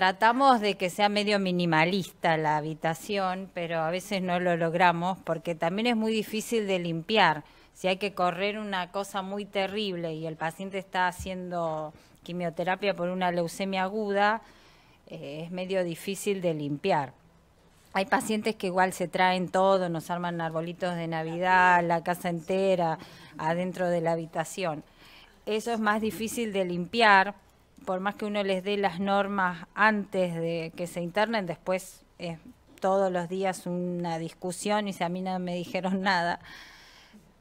tratamos de que sea medio minimalista la habitación, pero a veces no lo logramos porque también es muy difícil de limpiar. Si hay que correr una cosa muy terrible y el paciente está haciendo quimioterapia por una leucemia aguda, eh, es medio difícil de limpiar. Hay pacientes que igual se traen todo, nos arman arbolitos de Navidad, la casa entera, adentro de la habitación. Eso es más difícil de limpiar por más que uno les dé las normas antes de que se internen, después es todos los días una discusión y si a mí no me dijeron nada.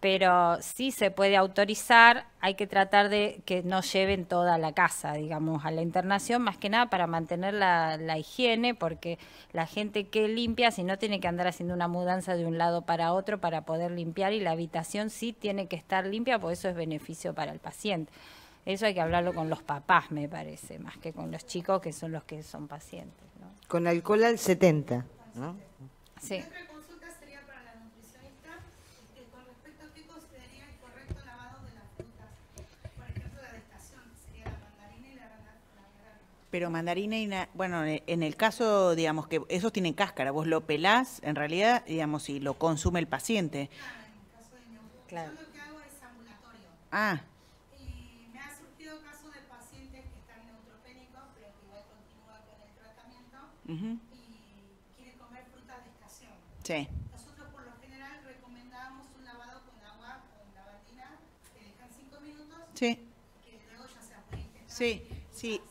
Pero sí se puede autorizar, hay que tratar de que no lleven toda la casa, digamos, a la internación, más que nada para mantener la, higiene, porque la gente que limpia, si no tiene que andar haciendo una mudanza de un lado para otro para poder limpiar, y la habitación sí tiene que estar limpia, por eso es beneficio para el paciente. Eso hay que hablarlo con los papás, me parece, más que con los chicos que son los que son pacientes. ¿no? Con alcohol al 70, ¿no? Sí. Pero mandarina y na bueno, eh, en el caso, digamos, que esos tienen cáscara, vos lo pelás, en realidad, digamos, y lo consume el paciente. Claro. Ah, en el caso de Yo lo que hago es ambulatorio. Ah. y quieren comer frutas de estación. Sí. Nosotros por lo general recomendamos un lavado con agua, con lavandina, que dejan 5 minutos, sí. que luego ya se aprieten. Sí, sí.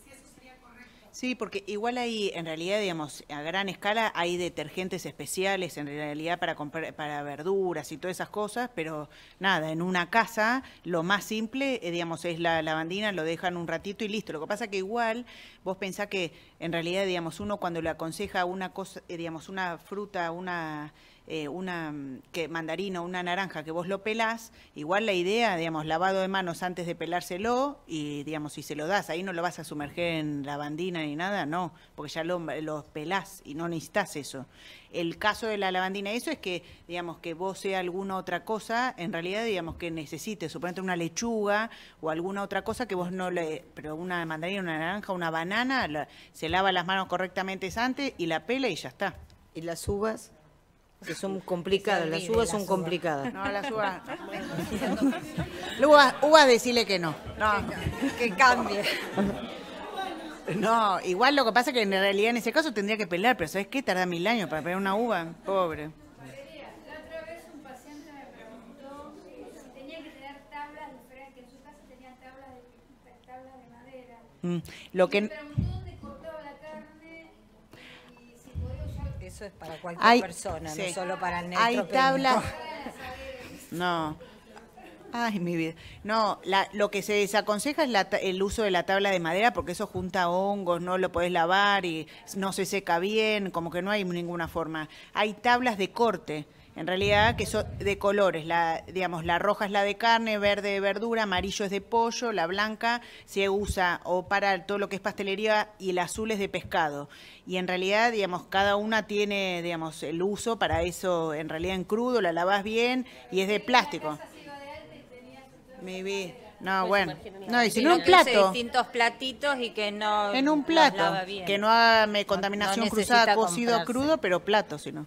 Sí, porque igual ahí en realidad, digamos, a gran escala hay detergentes especiales, en realidad, para, comprar, para verduras y todas esas cosas, pero nada, en una casa lo más simple, eh, digamos, es la lavandina, lo dejan un ratito y listo. Lo que pasa que igual vos pensás que, en realidad, digamos, uno cuando le aconseja una cosa, eh, digamos, una fruta, una eh, una mm, que, mandarina o una naranja que vos lo pelás, igual la idea, digamos, lavado de manos antes de pelárselo y, digamos, si se lo das, ahí no lo vas a sumerger en lavandina ni nada, no, porque ya lo, pelas pelás y no necesitas eso. El caso de la lavandina, eso es que, digamos, que vos sea alguna otra cosa, en realidad, digamos, que necesites, suponete una lechuga o alguna otra cosa que vos no le, pero una mandarina, una naranja, una banana, se lava las manos correctamente antes y la pela y ya está. ¿Y las uvas? que son complicadas, las uvas son complicadas. No, las uvas. uvas, decirle que no. No, que cambie. No, igual lo que pasa es que en realidad en ese caso tendría que pelar, pero ¿sabes qué? Tarda mil años para pelar una uva, pobre. Mm, lo que... eso es para cualquier persona, no solo para el Hay tablas. No. Ay, mi vida. No, lo que se desaconseja es el uso de la tabla de madera porque eso junta hongos, no lo podés lavar y no se seca bien, como que no hay ninguna forma. Hay tablas de corte en realidad, que son de colores. La, digamos, la roja es la de carne, verde de verdura, amarillo es de pollo, la blanca se usa o para todo lo que es pastelería y el azul es de pescado. Y en realidad, digamos, cada una tiene, digamos, el uso para eso, en realidad en crudo, la lavas bien y es de plástico. No, pues bueno. No, si no un plato. distintos platitos y que no. En un plato. Que no haga contaminación cruzada, cocido crudo, pero plato, sino.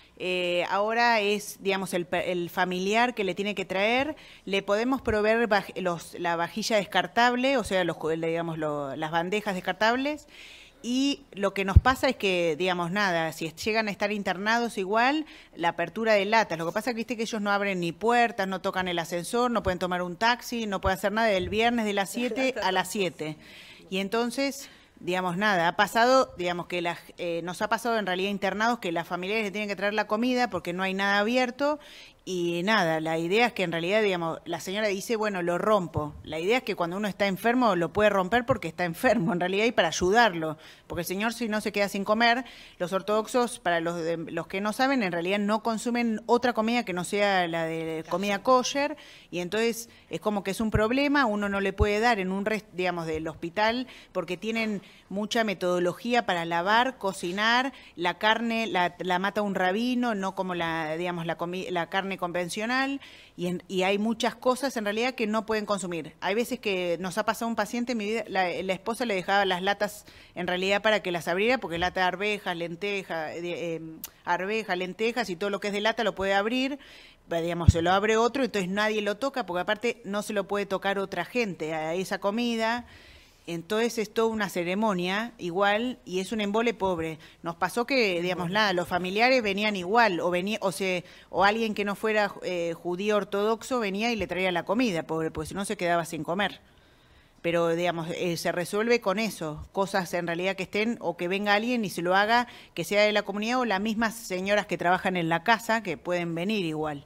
Eh, ahora es, digamos, el, familiar que le tiene que traer, le podemos proveer la vajilla descartable, o sea, los, digamos, las bandejas descartables. Y lo que nos pasa es que, digamos, nada, si llegan a estar internados igual, la apertura de latas. Lo que pasa es que, que ellos no abren ni puertas, no tocan el ascensor, no pueden tomar un taxi, no pueden hacer nada del viernes de las 7 a las 7. Y entonces digamos, nada, ha pasado, digamos, que eh, nos ha pasado en realidad internados que las familiares le tienen que traer la comida porque no hay nada abierto y nada, la idea es que en realidad, digamos, la señora dice, bueno, lo rompo. La idea es que cuando uno está enfermo lo puede romper porque está enfermo, en realidad, y para ayudarlo. Porque el señor si no se queda sin comer, los ortodoxos, para los, los que no saben, en realidad no consumen otra comida que no sea la de comida kosher. Y entonces es como que es un problema, uno no le puede dar en un, rest, digamos, del hospital porque tienen mucha metodología para lavar, cocinar, la carne la, mata un rabino, no como la, digamos, la, la carne convencional y, hay muchas cosas en realidad que no pueden consumir. Hay veces que nos ha pasado un paciente, mi vida, la, esposa le dejaba las latas en realidad para que las abriera, porque lata de arvejas, lentejas, em, arvejas, lentejas y todo lo que es de lata lo puede abrir, pues, digamos, se lo abre otro, entonces nadie lo toca, porque aparte no se lo puede tocar otra gente a esa comida. Entonces es toda una ceremonia igual y es un embole pobre. Nos pasó que, digamos, nada, los familiares venían igual o venía, o, se, o alguien que no fuera eh, judío ortodoxo venía y le traía la comida, pobre, porque si no se quedaba sin comer. Pero, digamos, eh, se resuelve con eso, cosas en realidad que estén o que venga alguien y se lo haga, que sea de la comunidad o las mismas señoras que trabajan en la casa que pueden venir igual.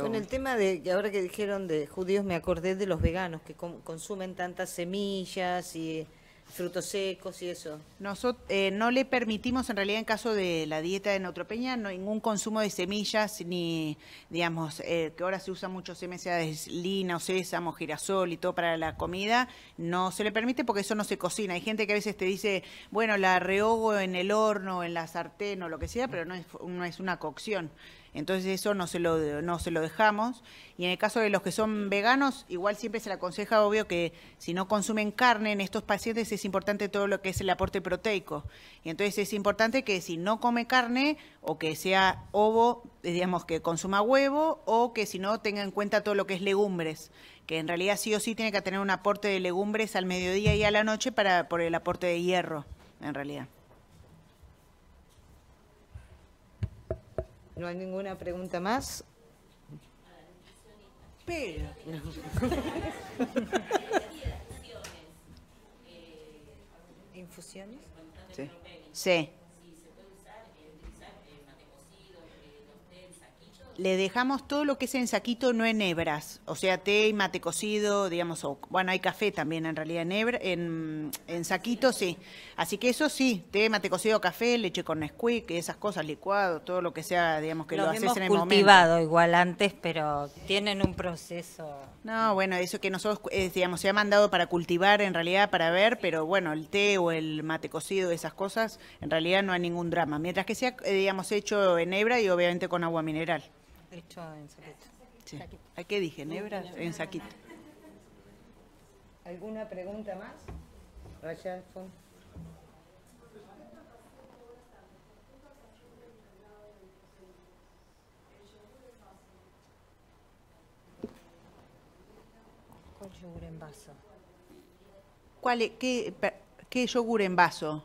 Con el tema de que ahora que dijeron de judíos me acordé de los veganos que consumen tantas semillas y frutos secos y eso. Nosotros eh, no le permitimos, en realidad, en caso de la dieta de Neutropeña, ningún consumo de semillas, ni, digamos, eh, que ahora se usa mucho semillas de lina o sésamo, girasol y todo para la comida, no se le permite porque eso no se cocina. Hay gente que a veces te dice, bueno, la rehogo en el horno, en la sartén o lo que sea, pero no es una cocción. Entonces eso no se, lo, no se lo dejamos. Y en el caso de los que son veganos, igual siempre se le aconseja, obvio, que si no consumen carne en estos pacientes es importante todo lo que es el aporte proteico. Y entonces es importante que si no come carne o que sea ovo, digamos que consuma huevo o que si no tenga en cuenta todo lo que es legumbres que en realidad sí o sí tiene que tener un aporte de legumbres al mediodía y a la noche para por el aporte de hierro, en realidad. No hay ninguna pregunta más. Pero. ¿Infusiones? Sí. Sí. le dejamos todo lo que es en saquito, no en hebras. O sea, té y mate cocido, digamos, o, bueno, hay café también en realidad en, hebra, en, saquito, sí. Así que eso sí, té, mate cocido, café, leche con Nesquik, esas cosas, licuado, todo lo que sea, digamos, que lo haces en el cultivado igual antes, pero tienen un proceso. No, bueno, eso que nosotros, eh, digamos, se ha mandado para cultivar en realidad, para ver, pero bueno, el té o el mate cocido, esas cosas, en realidad no hay ningún drama. Mientras que sea, eh, digamos, hecho en hebra y obviamente con agua mineral. Hecho en Saquito. Sí. Saquito. ¿A qué dije? Nebra en Saquito. ¿Alguna pregunta más? Rachel ¿Cuál yogur en vaso? ¿Cuál, qué, ¿Qué yogur en vaso?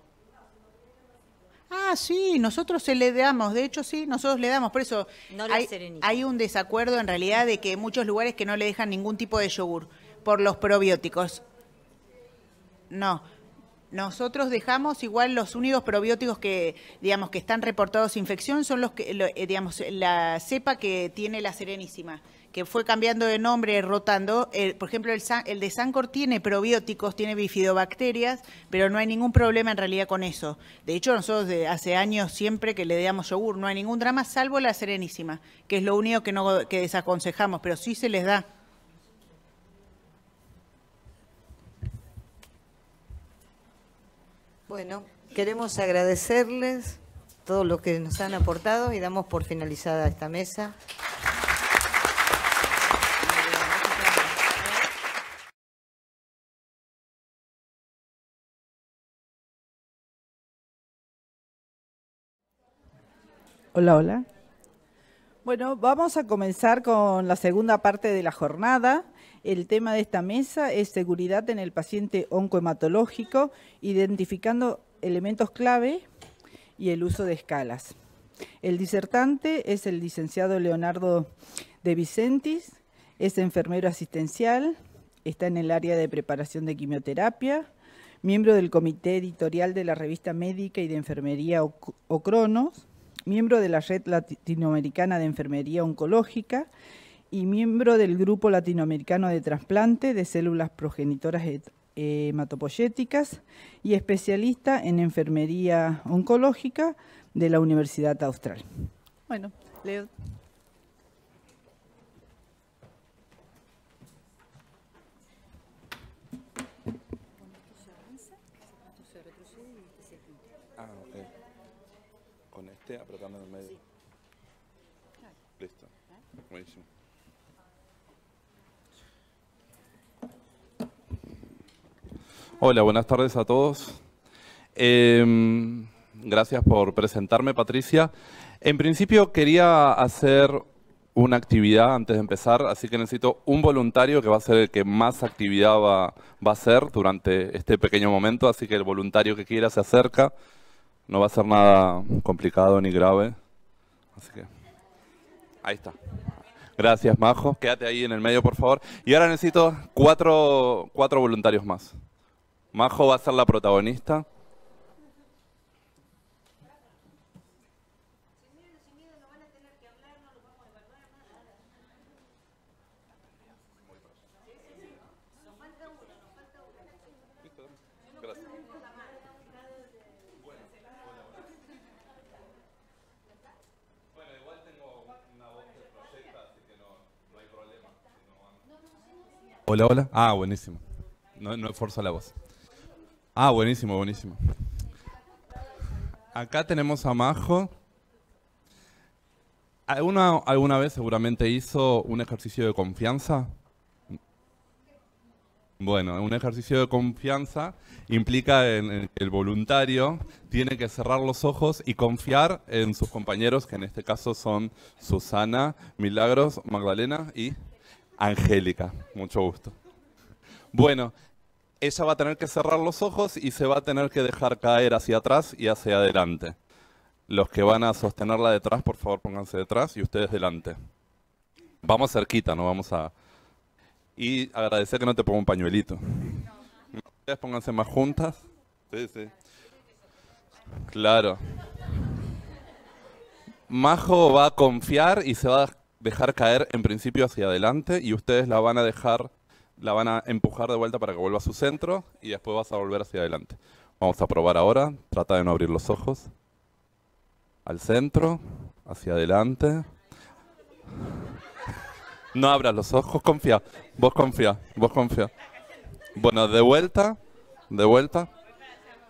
Ah, sí, nosotros se le damos, de hecho sí, nosotros le damos, por eso hay, hay, un desacuerdo en realidad de que muchos lugares que no le dejan ningún tipo de yogur por los probióticos. No, nosotros dejamos igual los únicos probióticos que digamos que están reportados infección son los que eh, digamos la cepa que tiene la serenísima que fue cambiando de nombre, rotando. Eh, por ejemplo, el, de Sancor tiene probióticos, tiene bifidobacterias, pero no hay ningún problema en realidad con eso. De hecho, nosotros hace años siempre que le damos yogur, no hay ningún drama, salvo la serenísima, que es lo único que, que desaconsejamos, pero sí se les da. Bueno, queremos agradecerles todo lo que nos han aportado y damos por finalizada esta mesa. Hola, hola. Bueno, vamos a comenzar con la segunda parte de la jornada. El tema de esta mesa es seguridad en el paciente oncohematológico, identificando elementos clave y el uso de escalas. El disertante es el licenciado Leonardo de Vicentis, es enfermero asistencial, está en el área de preparación de quimioterapia, miembro del comité editorial de la revista médica y de enfermería Ocronos miembro de la Red Latinoamericana de Enfermería Oncológica y miembro del Grupo Latinoamericano de Trasplante de Células Progenitoras Hematopoyéticas y especialista en Enfermería Oncológica de la Universidad Austral. Bueno, Leo. Hola, buenas tardes a todos. Em, gracias por presentarme, Patricia. En principio quería hacer una actividad antes de empezar, así que necesito un voluntario que va a ser el que más actividad va, a hacer durante este pequeño momento, así que el voluntario que quiera se acerca. No va a ser nada complicado ni grave. Así que ahí está. Gracias, Majo. Quédate ahí en el medio, por favor. Y ahora necesito cuatro, cuatro voluntarios más. Majo va a ser la protagonista. Sin miedo, sin miedo, no van a tener que hablar, no los vamos a evaluar nada. Muy próximo. Sí, sí, sí. Nos falta uno, nos falta uno. ¿Listo? Gracias. Bueno, igual tengo una voz de proyecta, así que no hay problema. Hola, hola. Ah, buenísimo. No es forza la voz. Ah, buenísimo, buenísimo. Acá tenemos a Majo. ¿Alguna, alguna vez seguramente hizo un ejercicio de confianza? Bueno, un ejercicio de confianza implica en, el voluntario tiene que cerrar los ojos y confiar en sus compañeros, que en este caso son Susana, Milagros, Magdalena y Angélica. Mucho gusto. Bueno, ella va a tener que cerrar los ojos y se va a tener que dejar caer hacia atrás y hacia adelante. Los que van a sostenerla detrás, por favor, pónganse detrás y ustedes delante. Vamos cerquita, no vamos a... Y agradecer que no te ponga un pañuelito. Ustedes pónganse más juntas. Sí, sí. Claro. Majo va a confiar y se va a dejar caer en principio hacia adelante y ustedes la van a dejar la van a empujar de vuelta para que vuelva a su centro y después vas a volver hacia adelante. Vamos a probar ahora, trata de no abrir los ojos. Al centro, hacia adelante. No abras los ojos, confía. Vos confía, vos confía. Bueno, de vuelta, de vuelta.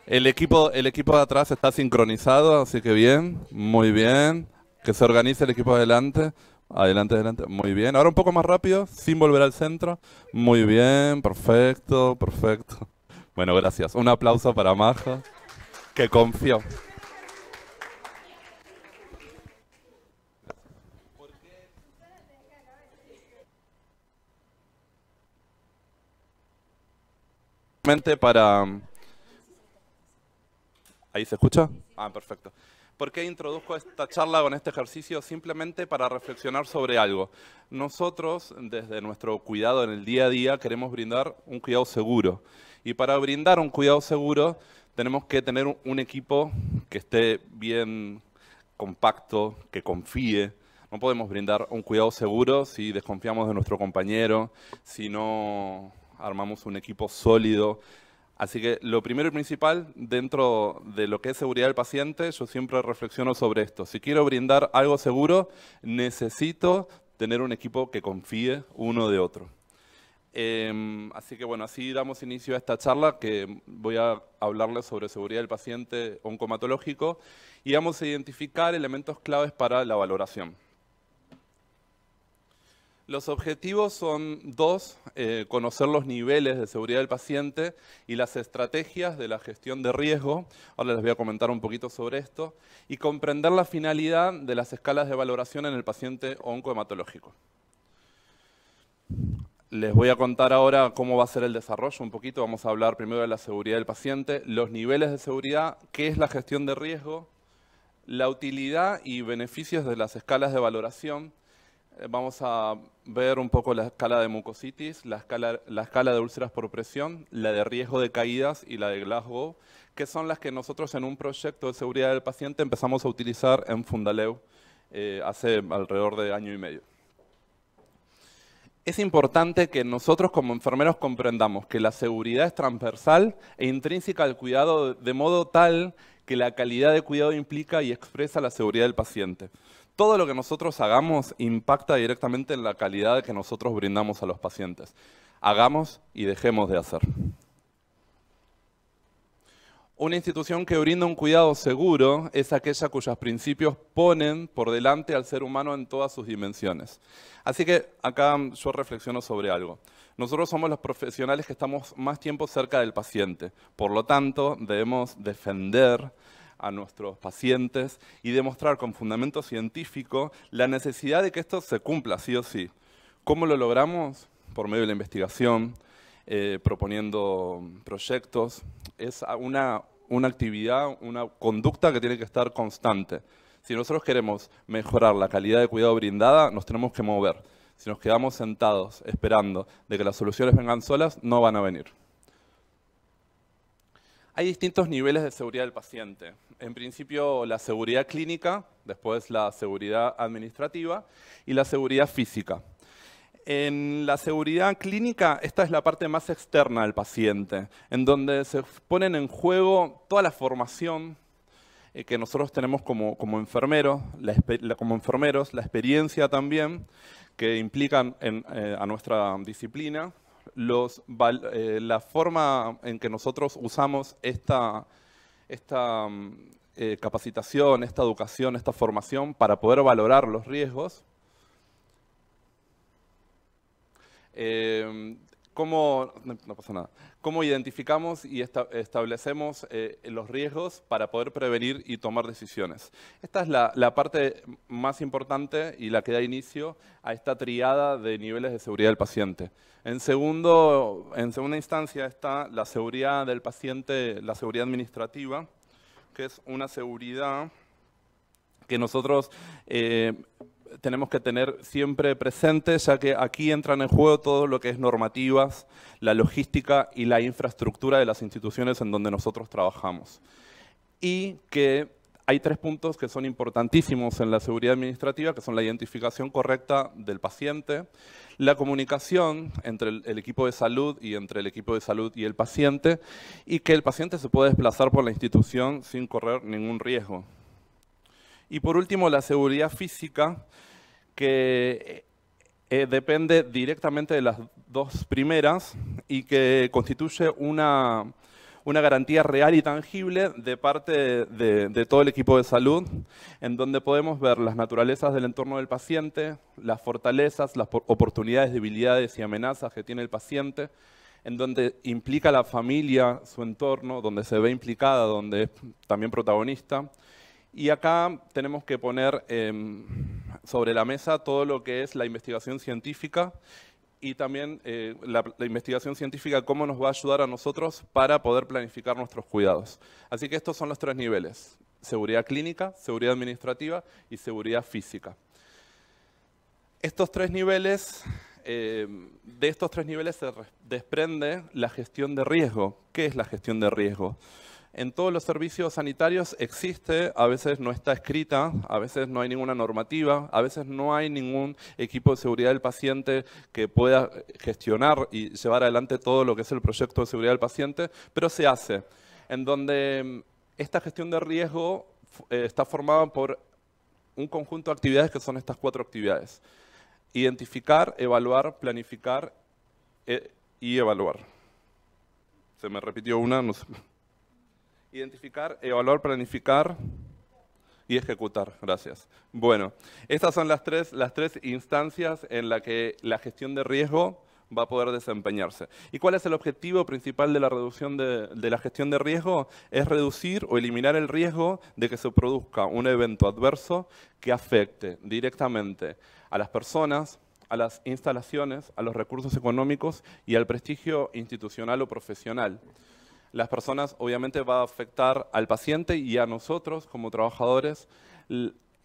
El equipo, el equipo de atrás está sincronizado, así que bien, muy bien. Que se organice el equipo de adelante. Adelante, adelante. Muy bien. Ahora un poco más rápido, sin volver al centro. Muy bien, perfecto, perfecto. Bueno, gracias. Un aplauso para Maja, que confió. para... ¿Ahí se escucha? Ah, perfecto. ¿Por qué introduzco esta charla con este ejercicio? Simplemente para reflexionar sobre algo. Nosotros, desde nuestro cuidado en el día a día, queremos brindar un cuidado seguro. Y para brindar un cuidado seguro, tenemos que tener un equipo que esté bien compacto, que confíe. No podemos brindar un cuidado seguro si desconfiamos de nuestro compañero, si no armamos un equipo sólido Así que lo primero y principal, dentro de lo que es seguridad del paciente, yo siempre reflexiono sobre esto. Si quiero brindar algo seguro, necesito tener un equipo que confíe uno de otro. Em, así que bueno, así damos inicio a esta charla que voy a hablarles sobre seguridad del paciente oncomatológico y vamos a identificar elementos claves para la valoración. Los objetivos son dos, eh, conocer los niveles de seguridad del paciente y las estrategias de la gestión de riesgo, ahora les voy a comentar un poquito sobre esto, y comprender la finalidad de las escalas de valoración en el paciente oncohematológico. Les voy a contar ahora cómo va a ser el desarrollo un poquito, vamos a hablar primero de la seguridad del paciente, los niveles de seguridad, qué es la gestión de riesgo, la utilidad y beneficios de las escalas de valoración, eh, vamos a ver un poco la escala de mucositis, la escala, de úlceras por presión, la de riesgo de caídas y la de Glasgow, que son las que nosotros en un proyecto de seguridad del paciente empezamos a utilizar en Fundaleu eh, hace alrededor de año y medio. Es importante que nosotros como enfermeros comprendamos que la seguridad es transversal e intrínseca al cuidado de modo tal que la calidad de cuidado implica y expresa la seguridad del paciente todo lo que nosotros hagamos impacta directamente en la calidad que nosotros brindamos a los pacientes. Hagamos y dejemos de hacer. Una institución que brinda un cuidado seguro es aquella cuyos principios ponen por delante al ser humano en todas sus dimensiones. Así que acá yo reflexiono sobre algo. Nosotros somos los profesionales que estamos más tiempo cerca del paciente. Por lo tanto, debemos defender a nuestros pacientes y demostrar con fundamento científico la necesidad de que esto se cumpla sí o sí. ¿Cómo lo logramos? Por medio de la investigación, eh, proponiendo proyectos. Es una, una actividad, una conducta que tiene que estar constante. Si nosotros queremos mejorar la calidad de cuidado brindada, nos tenemos que mover. Si nos quedamos sentados esperando de que las soluciones vengan solas, no van a venir. Hay distintos niveles de seguridad del paciente. En principio, la seguridad clínica, después la seguridad administrativa y la seguridad física. En la seguridad clínica, esta es la parte más externa del paciente, en donde se ponen en juego toda la formación eh, que nosotros tenemos como, enfermeros, la, como enfermeros, la experiencia también que implican eh, a nuestra disciplina eh, la forma en que nosotros usamos esta, esta mm, eh, capacitación, esta educación, esta formación para poder valorar los riesgos, eh, cómo, no, pasa nada, cómo identificamos y establecemos eh, los riesgos para poder prevenir y tomar decisiones. Esta es la, parte más importante y la que da inicio a esta triada de niveles de seguridad del paciente. En, segundo, en segunda instancia está la seguridad del paciente, la seguridad administrativa, que es una seguridad que nosotros... Eh, tenemos que tener siempre presente, ya que aquí entran en juego todo lo que es normativas, la logística y la infraestructura de las instituciones en donde nosotros trabajamos. Y que hay tres puntos que son importantísimos en la seguridad administrativa, que son la identificación correcta del paciente, la comunicación entre el, equipo de salud y entre el equipo de salud y el paciente, y que el paciente se puede desplazar por la institución sin correr ningún riesgo. Y por último, la seguridad física, que eh, depende directamente de las dos primeras y que constituye una, garantía real y tangible de parte de, de, todo el equipo de salud, en donde podemos ver las naturalezas del entorno del paciente, las fortalezas, las oportunidades, debilidades y amenazas que tiene el paciente, en donde implica la familia, su entorno, donde se ve implicada, donde es también protagonista, y acá tenemos que poner em, sobre la mesa todo lo que es la investigación científica y también eh, la, investigación científica, cómo nos va a ayudar a nosotros para poder planificar nuestros cuidados. Así que estos son los tres niveles, seguridad clínica, seguridad administrativa y seguridad física. Estos tres niveles, em, de estos tres niveles se desprende la gestión de riesgo. ¿Qué es la gestión de riesgo? en todos los servicios sanitarios existe, a veces no está escrita, a veces no hay ninguna normativa, a veces no hay ningún equipo de seguridad del paciente que pueda gestionar y llevar adelante todo lo que es el proyecto de seguridad del paciente, pero se hace, en donde mm, esta gestión de riesgo eh, está formada por un conjunto de actividades que son estas cuatro actividades. Identificar, evaluar, planificar eh, y evaluar. Se me repitió una, no sé. Identificar, evaluar, eh, planificar y ejecutar. Gracias. Bueno, estas son las tres, las tres instancias en las que la gestión de riesgo va a poder desempeñarse. ¿Y cuál es el objetivo principal de la reducción de, de, la gestión de riesgo? Es reducir o eliminar el riesgo de que se produzca un evento adverso que afecte directamente a las personas, a las instalaciones, a los recursos económicos y al prestigio institucional o profesional las personas, obviamente va a afectar al paciente y a nosotros como trabajadores.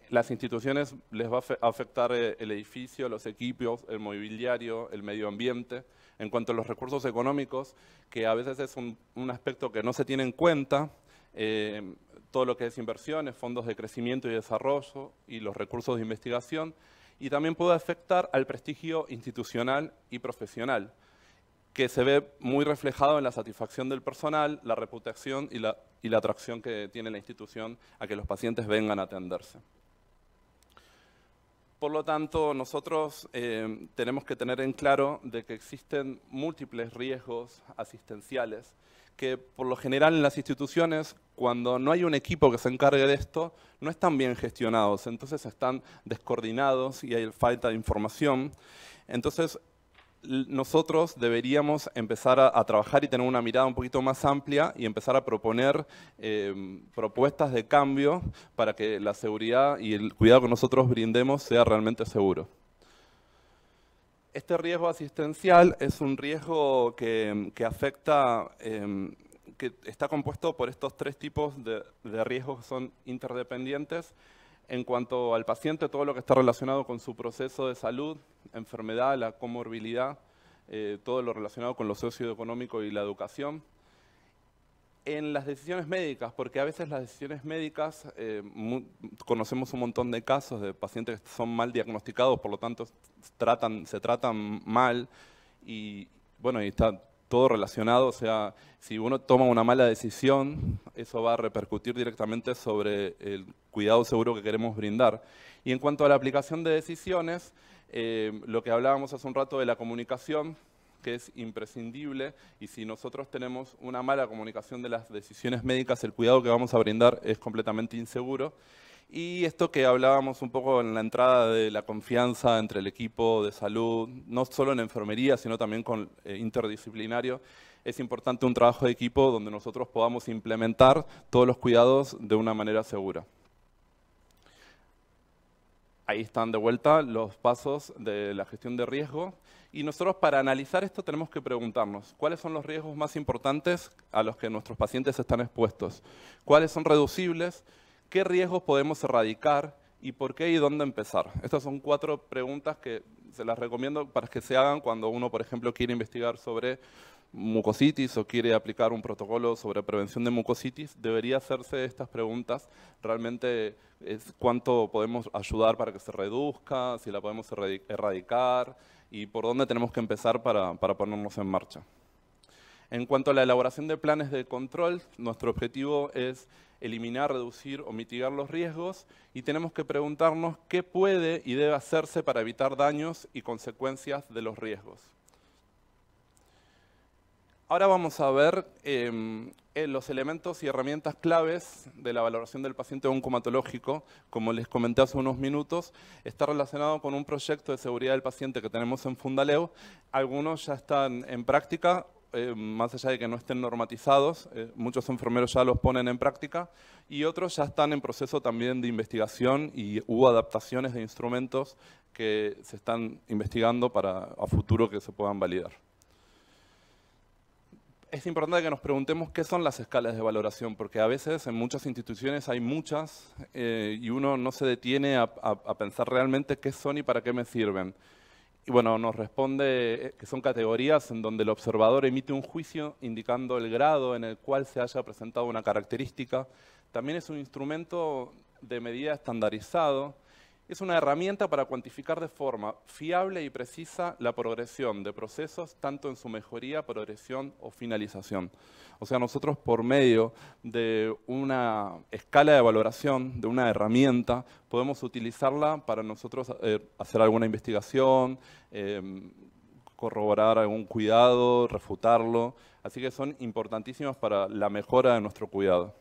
Las instituciones les va a afectar eh, el edificio, los equipos, el mobiliario, el medio ambiente. En cuanto a los recursos económicos, que a veces es un, aspecto que no se tiene en cuenta, eh, todo lo que es inversiones, fondos de crecimiento y desarrollo y los recursos de investigación, y también puede afectar al prestigio institucional y profesional que se ve muy reflejado en la satisfacción del personal, la reputación y la, atracción que tiene la institución a que los pacientes vengan a atenderse. Por lo tanto, nosotros eh, tenemos que tener en claro de que existen múltiples riesgos asistenciales que por lo general en las instituciones, cuando no hay un equipo que se encargue de esto, no están bien gestionados, entonces están descoordinados y hay falta de información. Entonces, nosotros deberíamos empezar a, trabajar y tener una mirada un poquito más amplia y empezar a proponer em, propuestas de cambio para que la seguridad y el cuidado que nosotros brindemos sea realmente seguro. Este riesgo asistencial es un riesgo que, afecta, em, que está compuesto por estos tres tipos de, de riesgos que son interdependientes, en cuanto al paciente, todo lo que está relacionado con su proceso de salud, enfermedad, la comorbilidad, eh, todo lo relacionado con lo socioeconómico y la educación. En las decisiones médicas, porque a veces las decisiones médicas, eh, conocemos un montón de casos de pacientes que son mal diagnosticados, por lo tanto se tratan mal y, bueno, y está todo relacionado, o sea, si uno toma una mala decisión, eso va a repercutir directamente sobre el cuidado seguro que queremos brindar. Y en cuanto a la aplicación de decisiones, eh, lo que hablábamos hace un rato de la comunicación, que es imprescindible, y si nosotros tenemos una mala comunicación de las decisiones médicas, el cuidado que vamos a brindar es completamente inseguro. Y esto que hablábamos un poco en la entrada de la confianza entre el equipo de salud, no solo en enfermería, sino también con eh, interdisciplinario, es importante un trabajo de equipo donde nosotros podamos implementar todos los cuidados de una manera segura. Ahí están de vuelta los pasos de la gestión de riesgo. Y nosotros para analizar esto tenemos que preguntarnos cuáles son los riesgos más importantes a los que nuestros pacientes están expuestos, cuáles son reducibles, ¿Qué riesgos podemos erradicar y por qué y dónde empezar? Estas son cuatro preguntas que se las recomiendo para que se hagan cuando uno, por ejemplo, quiere investigar sobre mucositis o quiere aplicar un protocolo sobre prevención de mucositis, debería hacerse estas preguntas. Realmente, cuánto podemos ayudar para que se reduzca, si la podemos erradicar y por dónde tenemos que empezar para ponernos en marcha. En cuanto a la elaboración de planes de control, nuestro objetivo es eliminar, reducir o mitigar los riesgos y tenemos que preguntarnos qué puede y debe hacerse para evitar daños y consecuencias de los riesgos. Ahora vamos a ver em, eh, los elementos y herramientas claves de la valoración del paciente oncomatológico. Como les comenté hace unos minutos, está relacionado con un proyecto de seguridad del paciente que tenemos en Fundaleo. Algunos ya están en práctica, eh, más allá de que no estén normatizados, eh, muchos enfermeros ya los ponen en práctica y otros ya están en proceso también de investigación y hubo adaptaciones de instrumentos que se están investigando para a futuro que se puedan validar. Es importante que nos preguntemos qué son las escalas de valoración, porque a veces en muchas instituciones hay muchas eh, y uno no se detiene a pensar realmente qué son y para qué me sirven. Y bueno, nos responde eh, que son categorías en donde el observador emite un juicio indicando el grado en el cual se haya presentado una característica. También es un instrumento de medida estandarizado es una herramienta para cuantificar de forma fiable y precisa la progresión de procesos, tanto en su mejoría, progresión o finalización. O sea, nosotros por medio de una escala de valoración, de una herramienta, podemos utilizarla para nosotros eh, hacer alguna investigación, em, corroborar algún cuidado, refutarlo. Así que son importantísimas para la mejora de nuestro cuidado.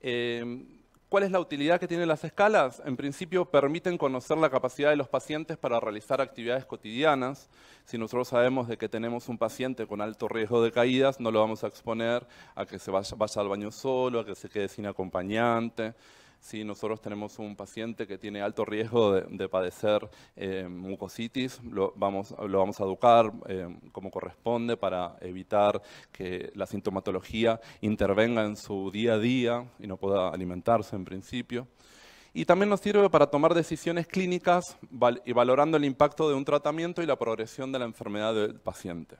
Em, cuál es la utilidad que tienen las escalas? En principio, permiten conocer la capacidad de los pacientes para realizar actividades cotidianas. Si nosotros sabemos de que tenemos un paciente con alto riesgo de caídas, no lo vamos a exponer a que se vaya, vaya al baño solo, a que se quede sin acompañante si nosotros tenemos un paciente que tiene alto riesgo de, padecer eh, mucositis, lo vamos, a educar eh, como corresponde para evitar que la sintomatología intervenga en su día a día y no pueda alimentarse en principio. Y también nos sirve para tomar decisiones clínicas y valorando el impacto de un tratamiento y la progresión de la enfermedad del paciente.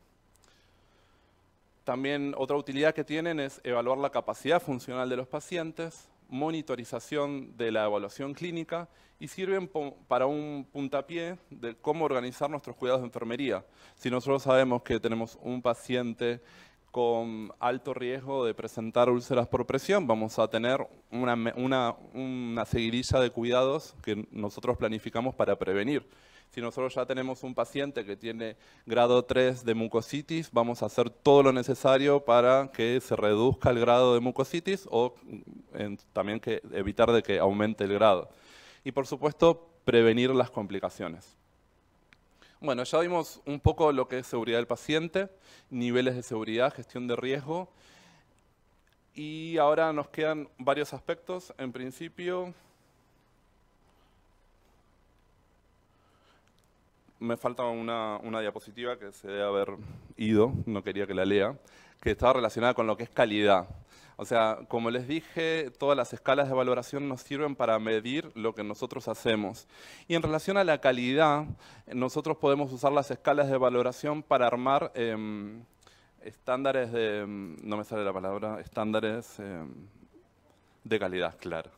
También otra utilidad que tienen es evaluar la capacidad funcional de los pacientes, monitorización de la evaluación clínica y sirven para un puntapié de cómo organizar nuestros cuidados de enfermería. Si nosotros sabemos que tenemos un paciente con alto riesgo de presentar úlceras por presión, vamos a tener una, una, seguidilla de cuidados que nosotros planificamos para prevenir. Si nosotros ya tenemos un paciente que tiene grado 3 de mucositis, vamos a hacer todo lo necesario para que se reduzca el grado de mucositis o mm, también que evitar de que aumente el grado. Y por supuesto, prevenir las complicaciones. Bueno, ya vimos un poco lo que es seguridad del paciente, niveles de seguridad, gestión de riesgo. Y ahora nos quedan varios aspectos. En principio, me falta una, diapositiva que se debe haber ido, no quería que la lea, que estaba relacionada con lo que es calidad. O sea, como les dije, todas las escalas de valoración nos sirven para medir lo que nosotros hacemos. Y en relación a la calidad, nosotros podemos usar las escalas de valoración para armar em, estándares de, em, no me sale la palabra, estándares em, de calidad, claro.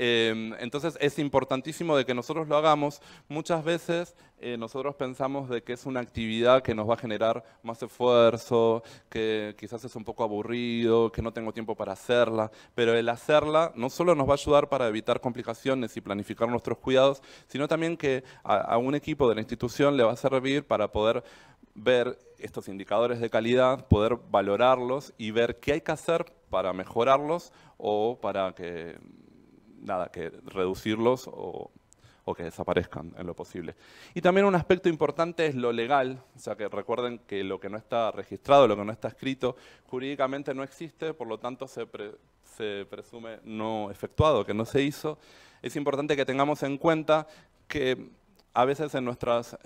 Em, entonces es importantísimo de que nosotros lo hagamos. Muchas veces eh, nosotros pensamos de que es una actividad que nos va a generar más esfuerzo, que quizás es un poco aburrido, que no tengo tiempo para hacerla, pero el hacerla no solo nos va a ayudar para evitar complicaciones y planificar nuestros cuidados, sino también que a un equipo de la institución le va a servir para poder ver estos indicadores de calidad, poder valorarlos y ver qué hay que hacer para mejorarlos o para que nada, que reducirlos o, que desaparezcan en lo posible. Y también un aspecto importante es lo legal, o sea que recuerden que lo que no está registrado, lo que no está escrito, jurídicamente no existe, por lo tanto se, presume no efectuado, que no se hizo. Es importante que tengamos en cuenta que a veces en nuestros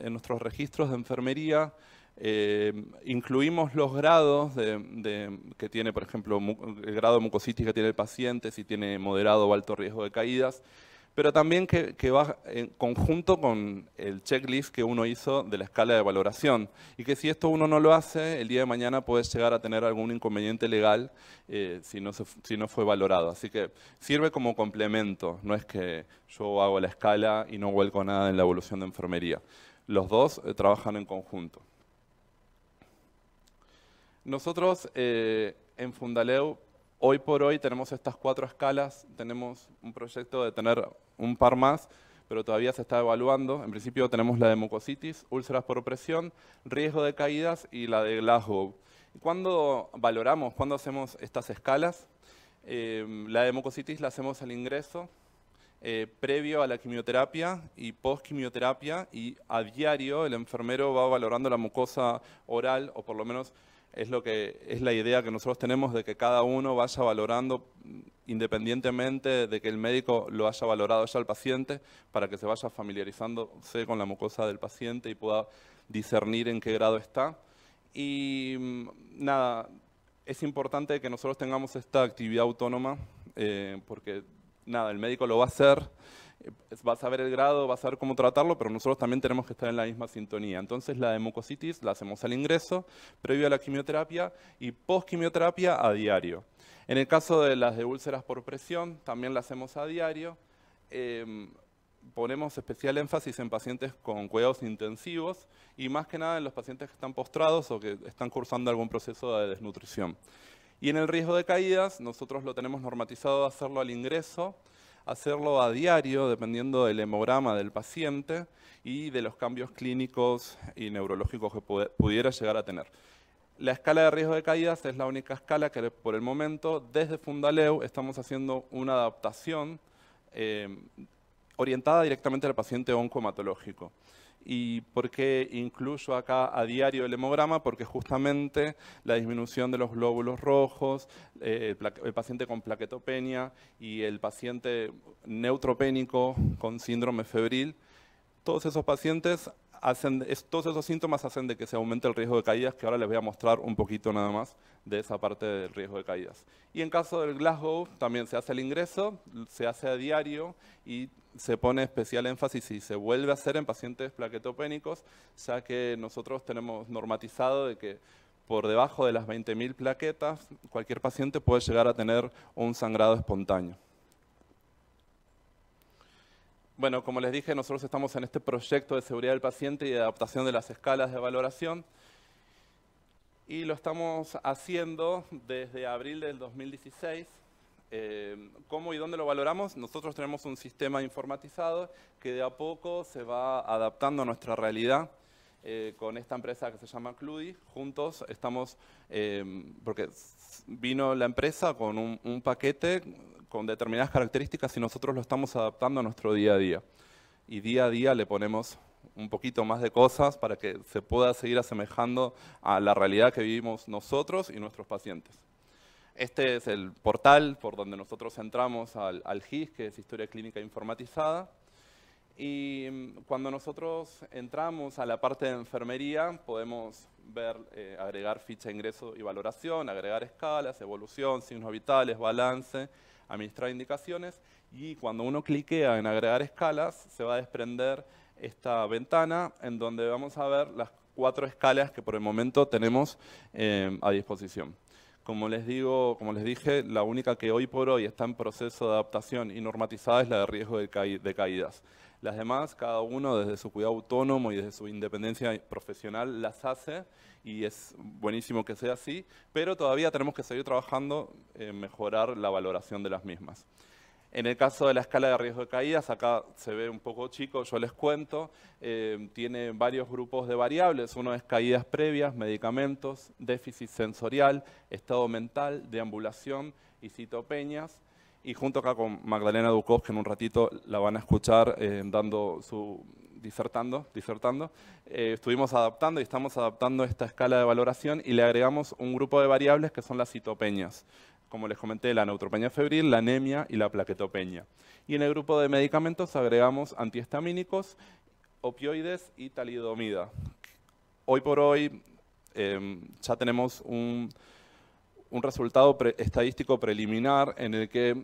registros de enfermería eh, incluimos los grados que tiene, por ejemplo, el grado de que tiene el paciente, si tiene moderado o alto riesgo de caídas, pero también que, va en conjunto con el checklist que uno hizo de la escala de valoración. Y que si esto uno no lo hace, el día de mañana puede llegar a tener algún inconveniente legal eh, si, no fue valorado. Así que sirve como complemento, no es que yo hago la escala y no vuelco nada en la evolución de enfermería. Los dos eh, trabajan en conjunto. Nosotros eh, en Fundaleu, hoy por hoy, tenemos estas cuatro escalas. Tenemos un proyecto de tener un par más, pero todavía se está evaluando. En principio tenemos la de mucositis, úlceras por presión, riesgo de caídas y la de Glasgow. ¿Cuándo valoramos, cuándo hacemos estas escalas? Eh, la de mucositis la hacemos al ingreso, eh, previo a la quimioterapia y post-quimioterapia y a diario el enfermero va valorando la mucosa oral o por lo menos es, lo que, es la idea que nosotros tenemos de que cada uno vaya valorando mm, independientemente de que el médico lo haya valorado ya al paciente, para que se vaya familiarizándose con la mucosa del paciente y pueda discernir en qué grado está. Y mm, nada, es importante que nosotros tengamos esta actividad autónoma, eh, porque nada, el médico lo va a hacer, va a saber el grado, va a ver cómo tratarlo, pero nosotros también tenemos que estar en la misma sintonía. Entonces la de mucositis la hacemos al ingreso, previo a la quimioterapia y postquimioterapia a diario. En el caso de las de úlceras por presión, también la hacemos a diario. Em, ponemos especial énfasis en pacientes con cuidados intensivos y más que nada en los pacientes que están postrados o que están cursando algún proceso de desnutrición. Y en el riesgo de caídas, nosotros lo tenemos normatizado de hacerlo al ingreso, hacerlo a diario dependiendo del hemograma del paciente y de los cambios clínicos y neurológicos que pudiera llegar a tener. La escala de riesgo de caídas es la única escala que por el momento desde Fundaleu estamos haciendo una adaptación eh, orientada directamente al paciente oncomatológico y por qué incluyo acá a diario el hemograma, porque justamente la disminución de los glóbulos rojos, eh, el paciente con plaquetopenia y el paciente neutropénico con síndrome febril, todos esos pacientes todos esos síntomas hacen de que se aumente el riesgo de caídas, que ahora les voy a mostrar un poquito nada más de esa parte del riesgo de caídas. Y en caso del Glasgow, también se hace el ingreso, se hace a diario y se pone especial énfasis y se vuelve a hacer en pacientes plaquetopénicos, ya que nosotros tenemos normatizado de que por debajo de las 20.000 plaquetas, cualquier paciente puede llegar a tener un sangrado espontáneo. Bueno, como les dije, nosotros estamos en este proyecto de seguridad del paciente y de adaptación de las escalas de valoración. Y lo estamos haciendo desde abril del 2016. Eh, ¿Cómo y dónde lo valoramos? Nosotros tenemos un sistema informatizado que de a poco se va adaptando a nuestra realidad. Eh, con esta empresa que se llama Cludi. Juntos estamos, eh, porque vino la empresa con un, paquete con determinadas características y nosotros lo estamos adaptando a nuestro día a día. Y día a día le ponemos un poquito más de cosas para que se pueda seguir asemejando a la realidad que vivimos nosotros y nuestros pacientes. Este es el portal por donde nosotros entramos al, al GIS, que es Historia Clínica Informatizada. Y mm, cuando nosotros entramos a la parte de enfermería, podemos ver, eh, agregar ficha de ingreso y valoración, agregar escalas, evolución, signos vitales, balance, administrar indicaciones y cuando uno cliquea en agregar escalas se va a desprender esta ventana en donde vamos a ver las cuatro escalas que por el momento tenemos eh, a disposición. Como les, digo, como les dije, la única que hoy por hoy está en proceso de adaptación y normatizada es la de riesgo de caídas. Las demás, cada uno desde su cuidado autónomo y desde su independencia profesional las hace y es buenísimo que sea así, pero todavía tenemos que seguir trabajando en mejorar la valoración de las mismas. En el caso de la escala de riesgo de caídas, acá se ve un poco chico, yo les cuento, eh, tiene varios grupos de variables. Uno es caídas previas, medicamentos, déficit sensorial, estado mental, deambulación y citopeñas y junto acá con Magdalena Dukov, que en un ratito la van a escuchar eh, dando su disertando, disertando eh, estuvimos adaptando y estamos adaptando esta escala de valoración y le agregamos un grupo de variables que son las citopeñas. Como les comenté, la neutropenia febril, la anemia y la plaquetopenia. Y en el grupo de medicamentos agregamos antihistamínicos, opioides y talidomida. Hoy por hoy eh, ya tenemos un un resultado estadístico preliminar en el que,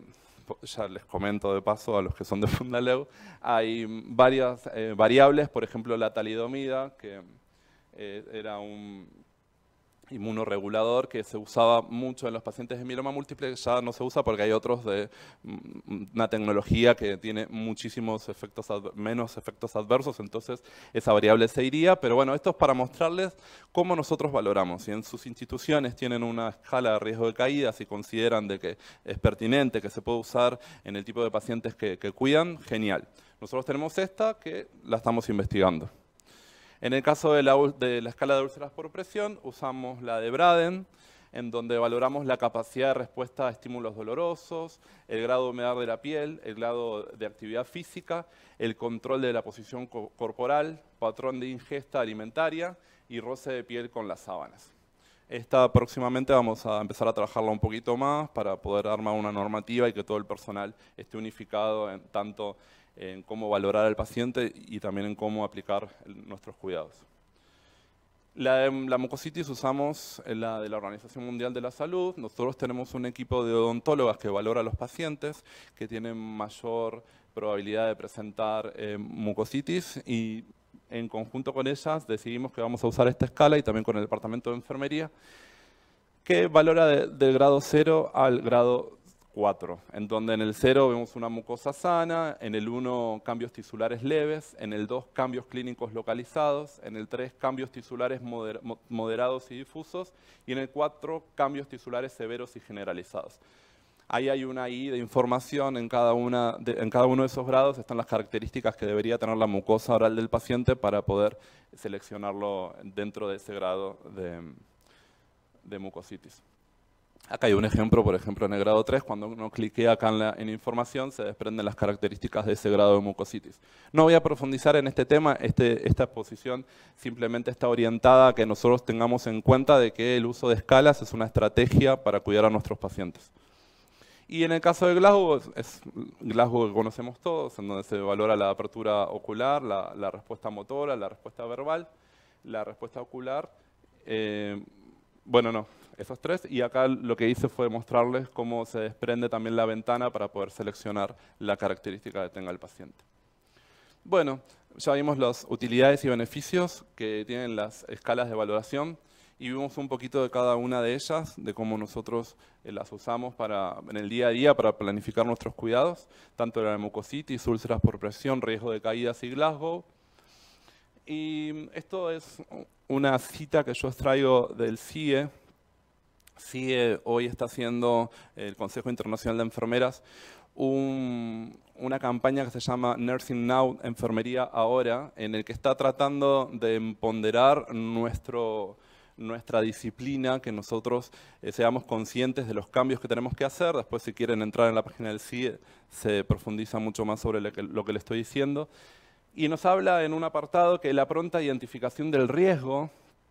ya les comento de paso a los que son de Fundaleu, hay varias eh, variables, por ejemplo la talidomida, que eh, era un inmunoregulador que se usaba mucho en los pacientes de mieloma múltiple, ya no se usa porque hay otros de mm, una tecnología que tiene muchísimos efectos, menos efectos adversos, entonces esa variable se iría, pero bueno, esto es para mostrarles cómo nosotros valoramos. Si en sus instituciones tienen una escala de riesgo de caída, si consideran de que es pertinente, que se puede usar en el tipo de pacientes que cuidan, genial. Nosotros tenemos esta que la estamos investigando. En el caso de la, de la escala de úlceras por presión, usamos la de Braden, en donde valoramos la capacidad de respuesta a estímulos dolorosos, el grado de humedad de la piel, el grado de actividad física, el control de la posición corporal, patrón de ingesta alimentaria y roce de piel con las sábanas. Esta próximamente vamos a empezar a trabajarla un poquito más para poder armar una normativa y que todo el personal esté unificado en, tanto en cómo valorar al paciente y también en cómo aplicar nuestros cuidados. La, mucositis usamos la de la Organización Mundial de la Salud. Nosotros tenemos un equipo de odontólogas que valora a los pacientes que tienen mayor probabilidad de presentar eh, mucositis y en conjunto con ellas decidimos que vamos a usar esta escala y también con el departamento de enfermería que valora del grado 0 al grado en donde en el 0 vemos una mucosa sana, en el 1 cambios tisulares leves, en el 2 cambios clínicos localizados, en el 3 cambios tisulares moderados y difusos, y en el 4 cambios tisulares severos y generalizados. Ahí hay una I de información, en cada, una en cada uno de esos grados están las características que debería tener la mucosa oral del paciente para poder seleccionarlo dentro de ese grado de mucositis. Acá hay un ejemplo, por ejemplo, en el grado 3, cuando uno cliquea acá en, información, se desprenden las características de ese grado de mucositis. No voy a profundizar en este tema, este, esta exposición simplemente está orientada a que nosotros tengamos en cuenta de que el uso de escalas es una estrategia para cuidar a nuestros pacientes. Y en el caso de Glasgow, es Glasgow que conocemos todos, en donde se valora la apertura ocular, la, respuesta motora, la respuesta verbal, la respuesta ocular. Eh, bueno, no, esos tres. Y acá lo que hice fue mostrarles cómo se desprende también la ventana para poder seleccionar la característica que tenga el paciente. Bueno, ya vimos las utilidades y beneficios que tienen las escalas de valoración y vimos un poquito de cada una de ellas, de cómo nosotros eh, las usamos para, en el día a día para planificar nuestros cuidados, tanto la mucositis, úlceras por presión, riesgo de caídas y Glasgow. Y esto es una cita que yo os del CIE, Sí, hoy está haciendo el Consejo Internacional de Enfermeras una campaña que se llama Nursing Now, Enfermería Ahora, en el que está tratando de ponderar nuestro, nuestra disciplina, que nosotros eh, seamos conscientes de los cambios que tenemos que hacer. Después, si quieren entrar en la página del CIE, se profundiza mucho más sobre lo que, lo que le estoy diciendo. Y nos habla en un apartado que la pronta identificación del riesgo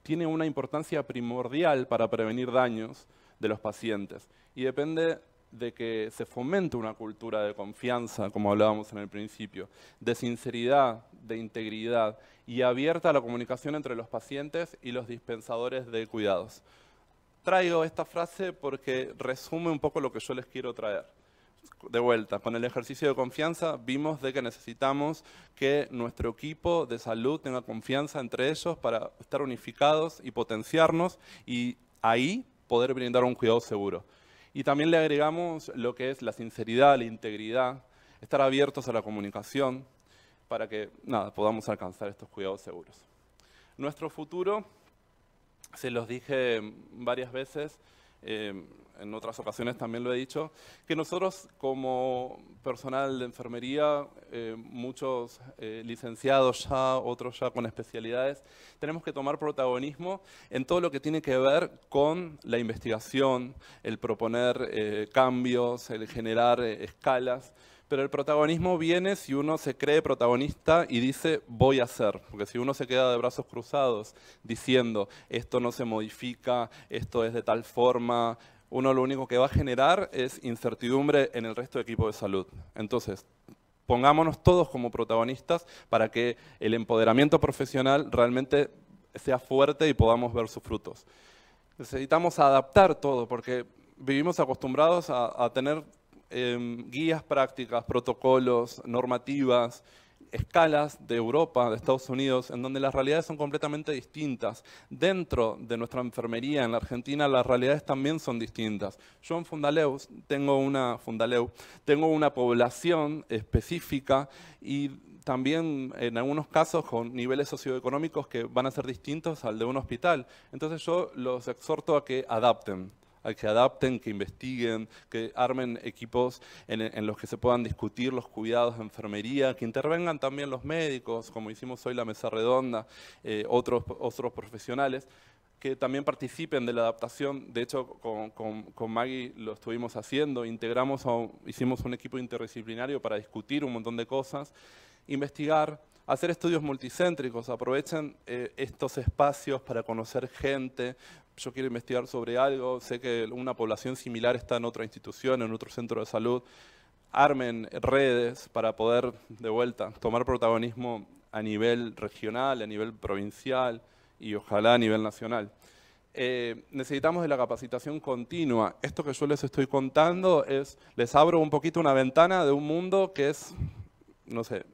tiene una importancia primordial para prevenir daños de los pacientes y depende de que se fomente una cultura de confianza, como hablábamos en el principio, de sinceridad, de integridad y abierta la comunicación entre los pacientes y los dispensadores de cuidados. Traigo esta frase porque resume un poco lo que yo les quiero traer de vuelta, con el ejercicio de confianza vimos de que necesitamos que nuestro equipo de salud tenga confianza entre ellos para estar unificados y potenciarnos y ahí poder brindar un cuidado seguro. Y también le agregamos lo que es la sinceridad, la integridad, estar abiertos a la comunicación para que nada, podamos alcanzar estos cuidados seguros. Nuestro futuro, se los dije varias veces, eh, en otras ocasiones también lo he dicho, que nosotros como personal de enfermería, eh, muchos eh, licenciados ya, otros ya con especialidades, tenemos que tomar protagonismo en todo lo que tiene que ver con la investigación, el proponer eh, cambios, el generar escalas, pero el protagonismo viene si uno se cree protagonista y dice voy a hacer, porque si uno se queda de brazos cruzados diciendo esto no se modifica, esto es de tal forma, uno lo único que va a generar es incertidumbre en el resto del equipo de salud. Entonces, pongámonos todos como protagonistas para que el empoderamiento profesional realmente sea fuerte y podamos ver sus frutos. Necesitamos adaptar todo porque vivimos acostumbrados a, tener em, guías prácticas, protocolos, normativas, escalas de Europa, de Estados Unidos, en donde las realidades son completamente distintas. Dentro de nuestra enfermería en la Argentina, las realidades también son distintas. Yo en Fundaleu tengo una, Fundaleu, tengo una población específica y también en algunos casos con niveles socioeconómicos que van a ser distintos al de un hospital. Entonces yo los exhorto a que adapten que adapten, que investiguen, que armen equipos en, los que se puedan discutir los cuidados de enfermería, que intervengan también los médicos, como hicimos hoy la mesa redonda, eh, otros, otros profesionales que también participen de la adaptación. De hecho, con, Maggie lo estuvimos haciendo, integramos, hicimos un equipo interdisciplinario para discutir un montón de cosas, investigar, hacer estudios multicéntricos, aprovechen eh, estos espacios para conocer gente. Yo quiero investigar sobre algo, sé que una población similar está en otra institución, en otro centro de salud. Armen redes para poder, de vuelta, tomar protagonismo a nivel regional, a nivel provincial y ojalá a nivel nacional. Eh, necesitamos de la capacitación continua. Esto que yo les estoy contando es, les abro un poquito una ventana de un mundo que es, no sé,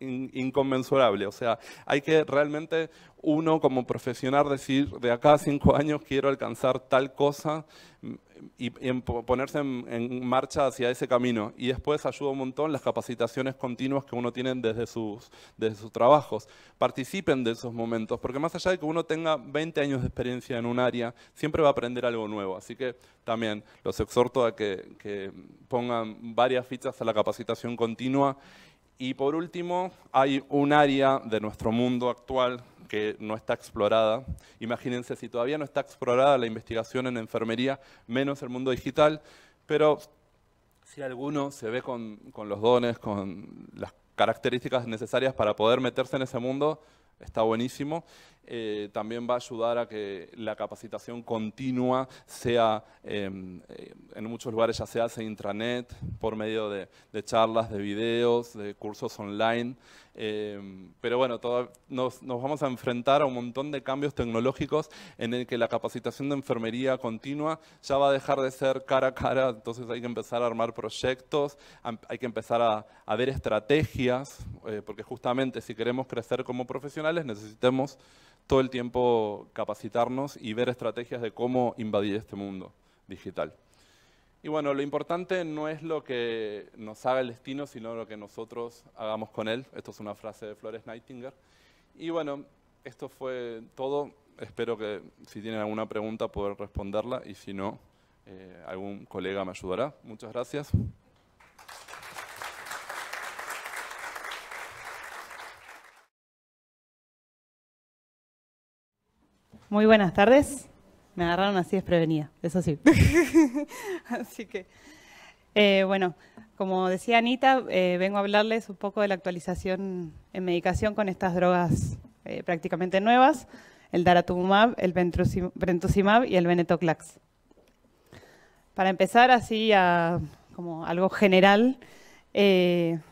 inconmensurable. O sea, hay que realmente uno como profesional decir, de acá a cinco años quiero alcanzar tal cosa mm, y, ponerse en, marcha hacia ese camino. Y después ayuda un montón las capacitaciones continuas que uno tiene desde sus, sus trabajos. Participen de esos momentos, porque más allá de que uno tenga 20 años de experiencia en un área, siempre va a aprender algo nuevo. Así que también los exhorto a que pongan varias fichas a la capacitación continua y por último, hay un área de nuestro mundo actual que no está explorada. Imagínense, si todavía no está explorada la investigación en enfermería, menos el mundo digital, pero si alguno se ve con, los dones, con las características necesarias para poder meterse en ese mundo, está buenísimo. Eh, también va a ayudar a que la capacitación continua sea, em, eh, en muchos lugares ya se hace intranet, por medio de, charlas, de videos, de cursos online. Em, pero bueno, nos, vamos a enfrentar a un montón de cambios tecnológicos en el que la capacitación de enfermería continua ya va a dejar de ser cara a cara, entonces hay que empezar a armar proyectos, hay que empezar a, a ver estrategias, eh, porque justamente si queremos crecer como profesionales necesitamos todo el tiempo capacitarnos y ver estrategias de cómo invadir este mundo digital. Y bueno, lo importante no es lo que nos haga el destino, sino lo que nosotros hagamos con él. Esto es una frase de Flores Nightingale. Y bueno, esto fue todo. Espero que si tienen alguna pregunta poder responderla y si no, eh, algún colega me ayudará. Muchas gracias. Muy buenas tardes. Me agarraron así desprevenida, eso sí. así que, eh, bueno, como decía Anita, eh, vengo a hablarles un poco de la actualización en medicación con estas drogas eh, prácticamente nuevas, el daratumumab, el brentucimab y el venetoclax. Para empezar, así a, como algo general,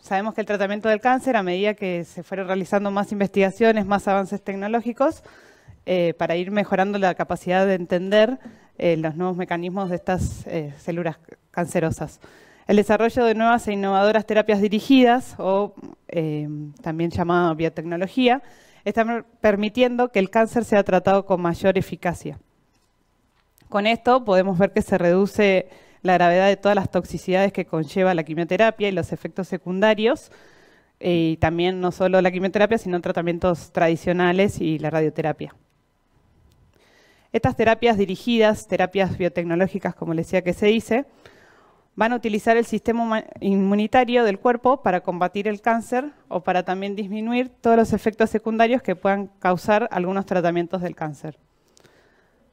sabemos que el tratamiento del cáncer, a medida que se fueron realizando más investigaciones, más avances tecnológicos, eh, para ir mejorando la capacidad de entender eh, los nuevos mecanismos de estas eh, células cancerosas. El desarrollo de nuevas e innovadoras terapias dirigidas, o también llamada biotecnología, está permitiendo que el cáncer sea tratado con mayor eficacia. Con esto podemos ver que se reduce la gravedad de todas las toxicidades que conlleva la quimioterapia y los efectos secundarios, y también no solo la quimioterapia, sino tratamientos tradicionales y la radioterapia. Estas terapias dirigidas, terapias biotecnológicas, como les decía que se dice, van a utilizar el sistema inmunitario del cuerpo para combatir el cáncer o para también disminuir todos los efectos secundarios que puedan causar algunos tratamientos del cáncer.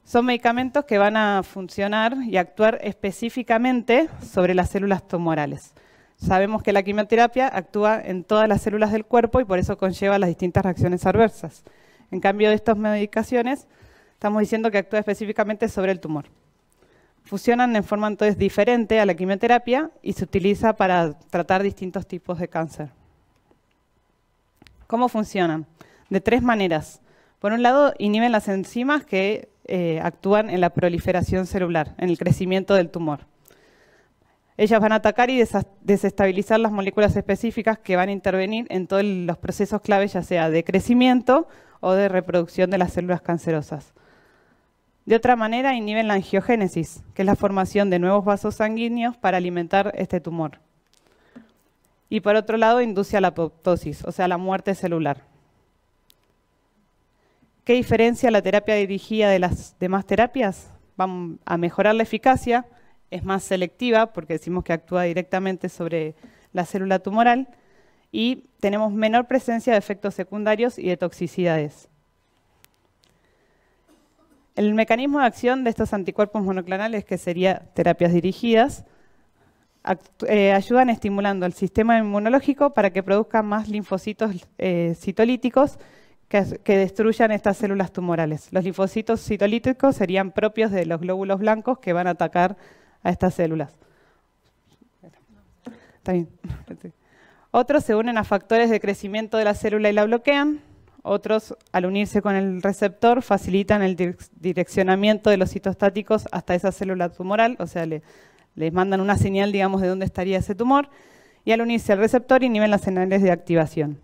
Son medicamentos que van a funcionar y actuar específicamente sobre las células tumorales. Sabemos que la quimioterapia actúa en todas las células del cuerpo y por eso conlleva las distintas reacciones adversas. En cambio, estas medicaciones Estamos diciendo que actúa específicamente sobre el tumor. Funcionan en forma entonces diferente a la quimioterapia y se utiliza para tratar distintos tipos de cáncer. ¿Cómo funcionan? De tres maneras. Por un lado, inhiben las enzimas que eh, actúan en la proliferación celular, en el crecimiento del tumor. Ellas van a atacar y desestabilizar las moléculas específicas que van a intervenir en todos los procesos clave, ya sea de crecimiento o de reproducción de las células cancerosas. De otra manera, inhiben la angiogénesis, que es la formación de nuevos vasos sanguíneos para alimentar este tumor. Y por otro lado, induce a la apoptosis, o sea, la muerte celular. ¿Qué diferencia la terapia dirigida de las demás terapias? Vamos a mejorar la eficacia, es más selectiva porque decimos que actúa directamente sobre la célula tumoral y tenemos menor presencia de efectos secundarios y de toxicidades. El mecanismo de acción de estos anticuerpos monoclonales, que sería terapias dirigidas, eh, ayudan estimulando el sistema inmunológico para que produzca más linfocitos eh, citolíticos que, destruyan estas células tumorales. Los linfocitos citolíticos serían propios de los glóbulos blancos que van a atacar a estas células. Otros se unen a factores de crecimiento de la célula y la bloquean. Otros, al unirse con el receptor, facilitan el direccionamiento de los citostáticos hasta esa célula tumoral, o sea, les mandan una señal, digamos, de dónde estaría ese tumor, y al unirse al receptor inhiben las señales de activación.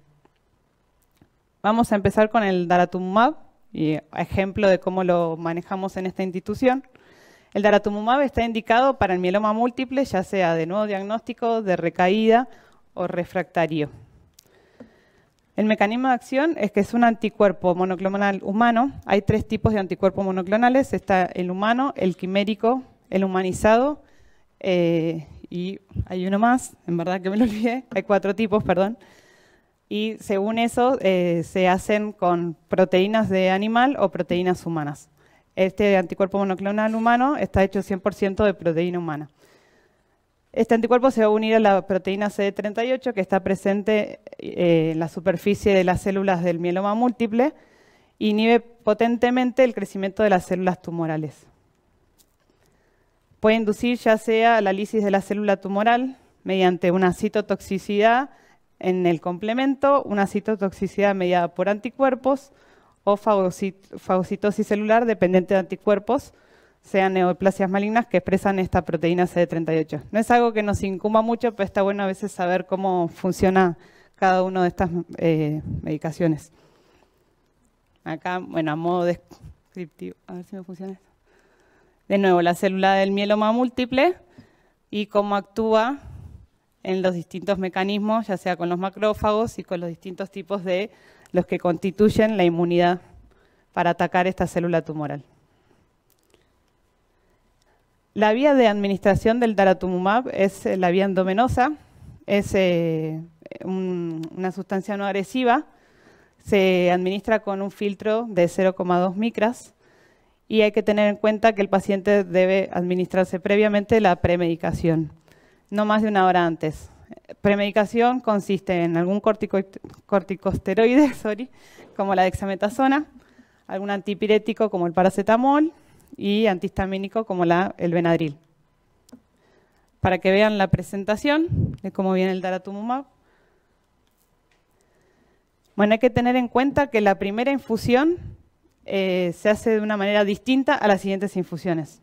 Vamos a empezar con el daratumumab, y ejemplo de cómo lo manejamos en esta institución. El daratumumab está indicado para el mieloma múltiple, ya sea de nuevo diagnóstico, de recaída o refractario. El mecanismo de acción es que es un anticuerpo monoclonal humano. Hay tres tipos de anticuerpos monoclonales. Está el humano, el quimérico, el humanizado eh, y hay uno más, en verdad que me lo olvidé. Hay cuatro tipos, perdón. Y según eso eh, se hacen con proteínas de animal o proteínas humanas. Este anticuerpo monoclonal humano está hecho 100% de proteína humana. Este anticuerpo se va a unir a la proteína CD38 que está presente eh, en la superficie de las células del mieloma múltiple e inhibe potentemente el crecimiento de las células tumorales. Puede inducir ya sea la lisis de la célula tumoral mediante una citotoxicidad en el complemento, una citotoxicidad mediada por anticuerpos o fagocitosis celular dependiente de anticuerpos, sean neoplasias malignas que expresan esta proteína CD38. No es algo que nos incumba mucho, pero está bueno a veces saber cómo funciona cada una de estas eh, medicaciones. Acá, bueno, a modo descriptivo, a ver si me funciona esto. De nuevo, la célula del mieloma múltiple y cómo actúa en los distintos mecanismos, ya sea con los macrófagos y con los distintos tipos de los que constituyen la inmunidad para atacar esta célula tumoral. La vía de administración del daratumumab es eh, la vía endomenosa, es eh, una sustancia no agresiva, se administra con un filtro de 0,2 micras y hay que tener en cuenta que el paciente debe administrarse previamente la premedicación, no más de una hora antes. Premedicación consiste en algún corticosteroide, sorry, como la dexametasona, algún antipirético como el paracetamol, y antihistamínico como el Benadryl. Para que vean la presentación de cómo viene el daratumumab. Bueno, hay que tener en cuenta que la primera infusión eh, se hace de una manera distinta a las siguientes infusiones.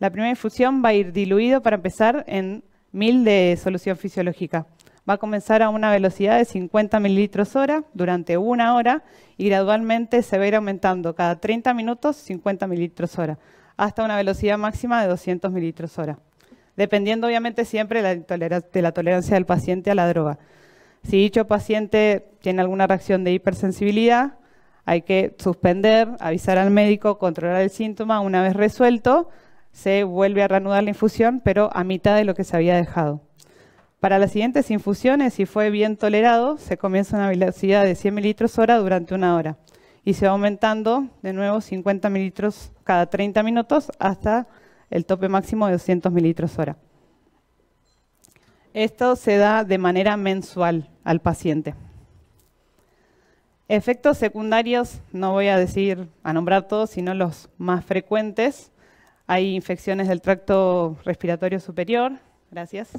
La primera infusión va a ir diluido para empezar en mil de solución fisiológica va a comenzar a una velocidad de 50 mililitros hora durante una hora y gradualmente se va a ir aumentando cada 30 minutos 50 mililitros hora hasta una velocidad máxima de 200 mililitros hora, dependiendo obviamente siempre de la tolerancia del paciente a la droga. Si dicho paciente tiene alguna reacción de hipersensibilidad, hay que suspender, avisar al médico, controlar el síntoma. Una vez resuelto, se vuelve a reanudar la infusión, pero a mitad de lo que se había dejado. Para las siguientes infusiones, si fue bien tolerado, se comienza una velocidad de 100 mililitros hora durante una hora y se va aumentando de nuevo 50 mililitros cada 30 minutos hasta el tope máximo de 200 mililitros hora. Esto se da de manera mensual al paciente. Efectos secundarios, no voy a decir, a nombrar todos, sino los más frecuentes. Hay infecciones del tracto respiratorio superior, gracias.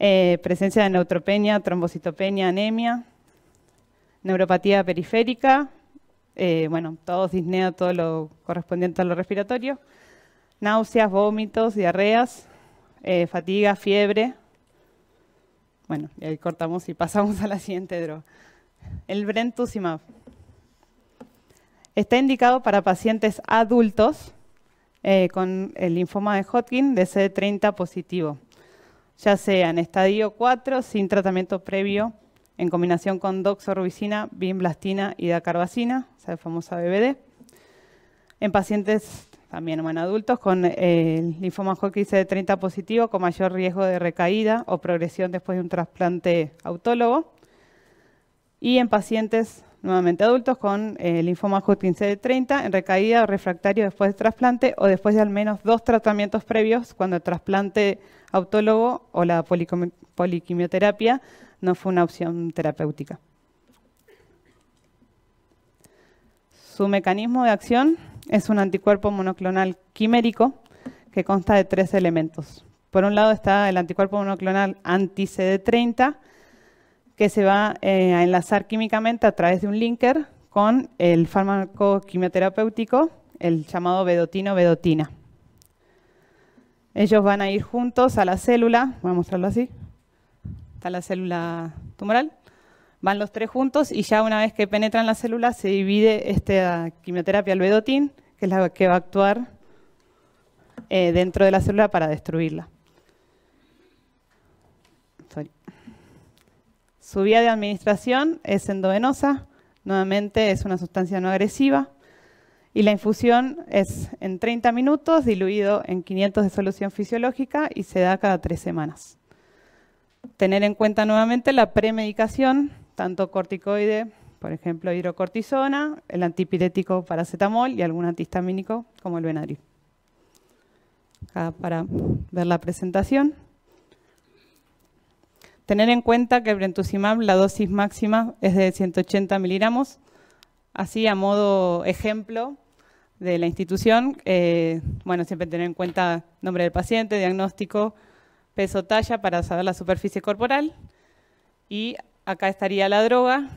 Eh, presencia de neutropenia, trombocitopenia, anemia, neuropatía periférica, eh, bueno, todos disnea, todo lo correspondiente a lo respiratorio, náuseas, vómitos, diarreas, eh, fatiga, fiebre. Bueno, y ahí cortamos y pasamos a la siguiente droga. El brentuzimab. Está indicado para pacientes adultos con el linfoma de Hodgkin de CD30 positivo ya sea en estadio 4 sin tratamiento previo en combinación con doxorubicina, bimblastina y dacarbacina, o sea, la famosa BBD. En pacientes también en adultos con el eh, linfoma Hodgkin CD30 positivo con mayor riesgo de recaída o progresión después de un trasplante autólogo. Y en pacientes nuevamente adultos con el eh, linfoma Hodgkin CD30 en recaída o refractario después de trasplante o después de al menos dos tratamientos previos cuando el trasplante autólogo o la poliquimioterapia no fue una opción terapéutica. Su mecanismo de acción es un anticuerpo monoclonal quimérico que consta de tres elementos. Por un lado está el anticuerpo monoclonal anti-CD30, que se va eh, a enlazar químicamente a través de un linker con el fármaco quimioterapéutico, el llamado vedotino-vedotina. Ellos van a ir juntos a la célula, voy a mostrarlo así, está la célula tumoral, van los tres juntos y ya una vez que penetran la célula se divide esta quimioterapia albedotin, que es la que va a actuar eh, dentro de la célula para destruirla. Su vía de administración es endovenosa, nuevamente es una sustancia no agresiva, y la infusión es en 30 minutos, diluido en 500 de solución fisiológica y se da cada tres semanas. Tener en cuenta nuevamente la premedicación, tanto corticoide, por ejemplo, hidrocortisona, el antipirético paracetamol y algún antihistamínico como el Benadryl. Acá para ver la presentación. Tener en cuenta que el brentuzimab, la dosis máxima es de 180 miligramos Así, a modo ejemplo de la institución, eh, bueno, siempre tener en cuenta nombre del paciente, diagnóstico, peso, talla para saber la superficie corporal. Y acá estaría la droga,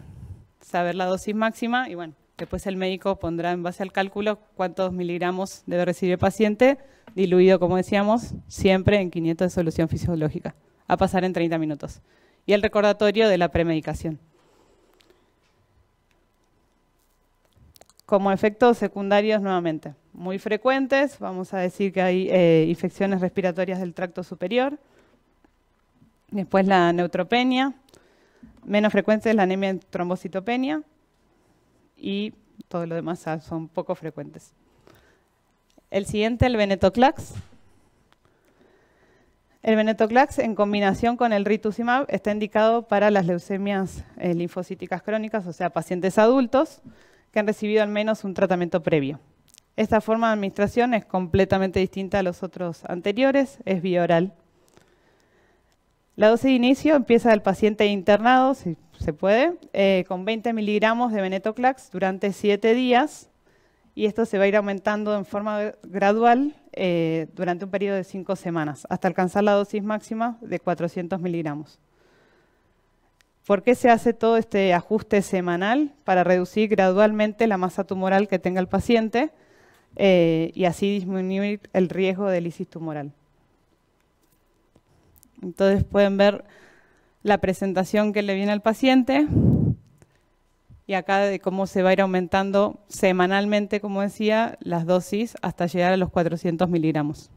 saber la dosis máxima y bueno, después el médico pondrá en base al cálculo cuántos miligramos debe recibir el paciente, diluido, como decíamos, siempre en 500 de solución fisiológica, a pasar en 30 minutos. Y el recordatorio de la premedicación. como efectos secundarios nuevamente. Muy frecuentes, vamos a decir que hay eh, infecciones respiratorias del tracto superior, después la neutropenia, menos frecuente es la anemia trombocitopenia y todo lo demás ah, son poco frecuentes. El siguiente, el venetoclax. El venetoclax en combinación con el rituximab está indicado para las leucemias eh, linfocíticas crónicas, o sea, pacientes adultos, que han recibido al menos un tratamiento previo. Esta forma de administración es completamente distinta a los otros anteriores, es vía oral. La dosis de inicio empieza del paciente internado, si se puede, eh, con 20 miligramos de benetoclax durante 7 días y esto se va a ir aumentando en forma gradual eh, durante un periodo de 5 semanas hasta alcanzar la dosis máxima de 400 miligramos. ¿Por qué se hace todo este ajuste semanal para reducir gradualmente la masa tumoral que tenga el paciente eh, y así disminuir el riesgo de lisis tumoral? Entonces pueden ver la presentación que le viene al paciente y acá de cómo se va a ir aumentando semanalmente, como decía, las dosis hasta llegar a los 400 miligramos.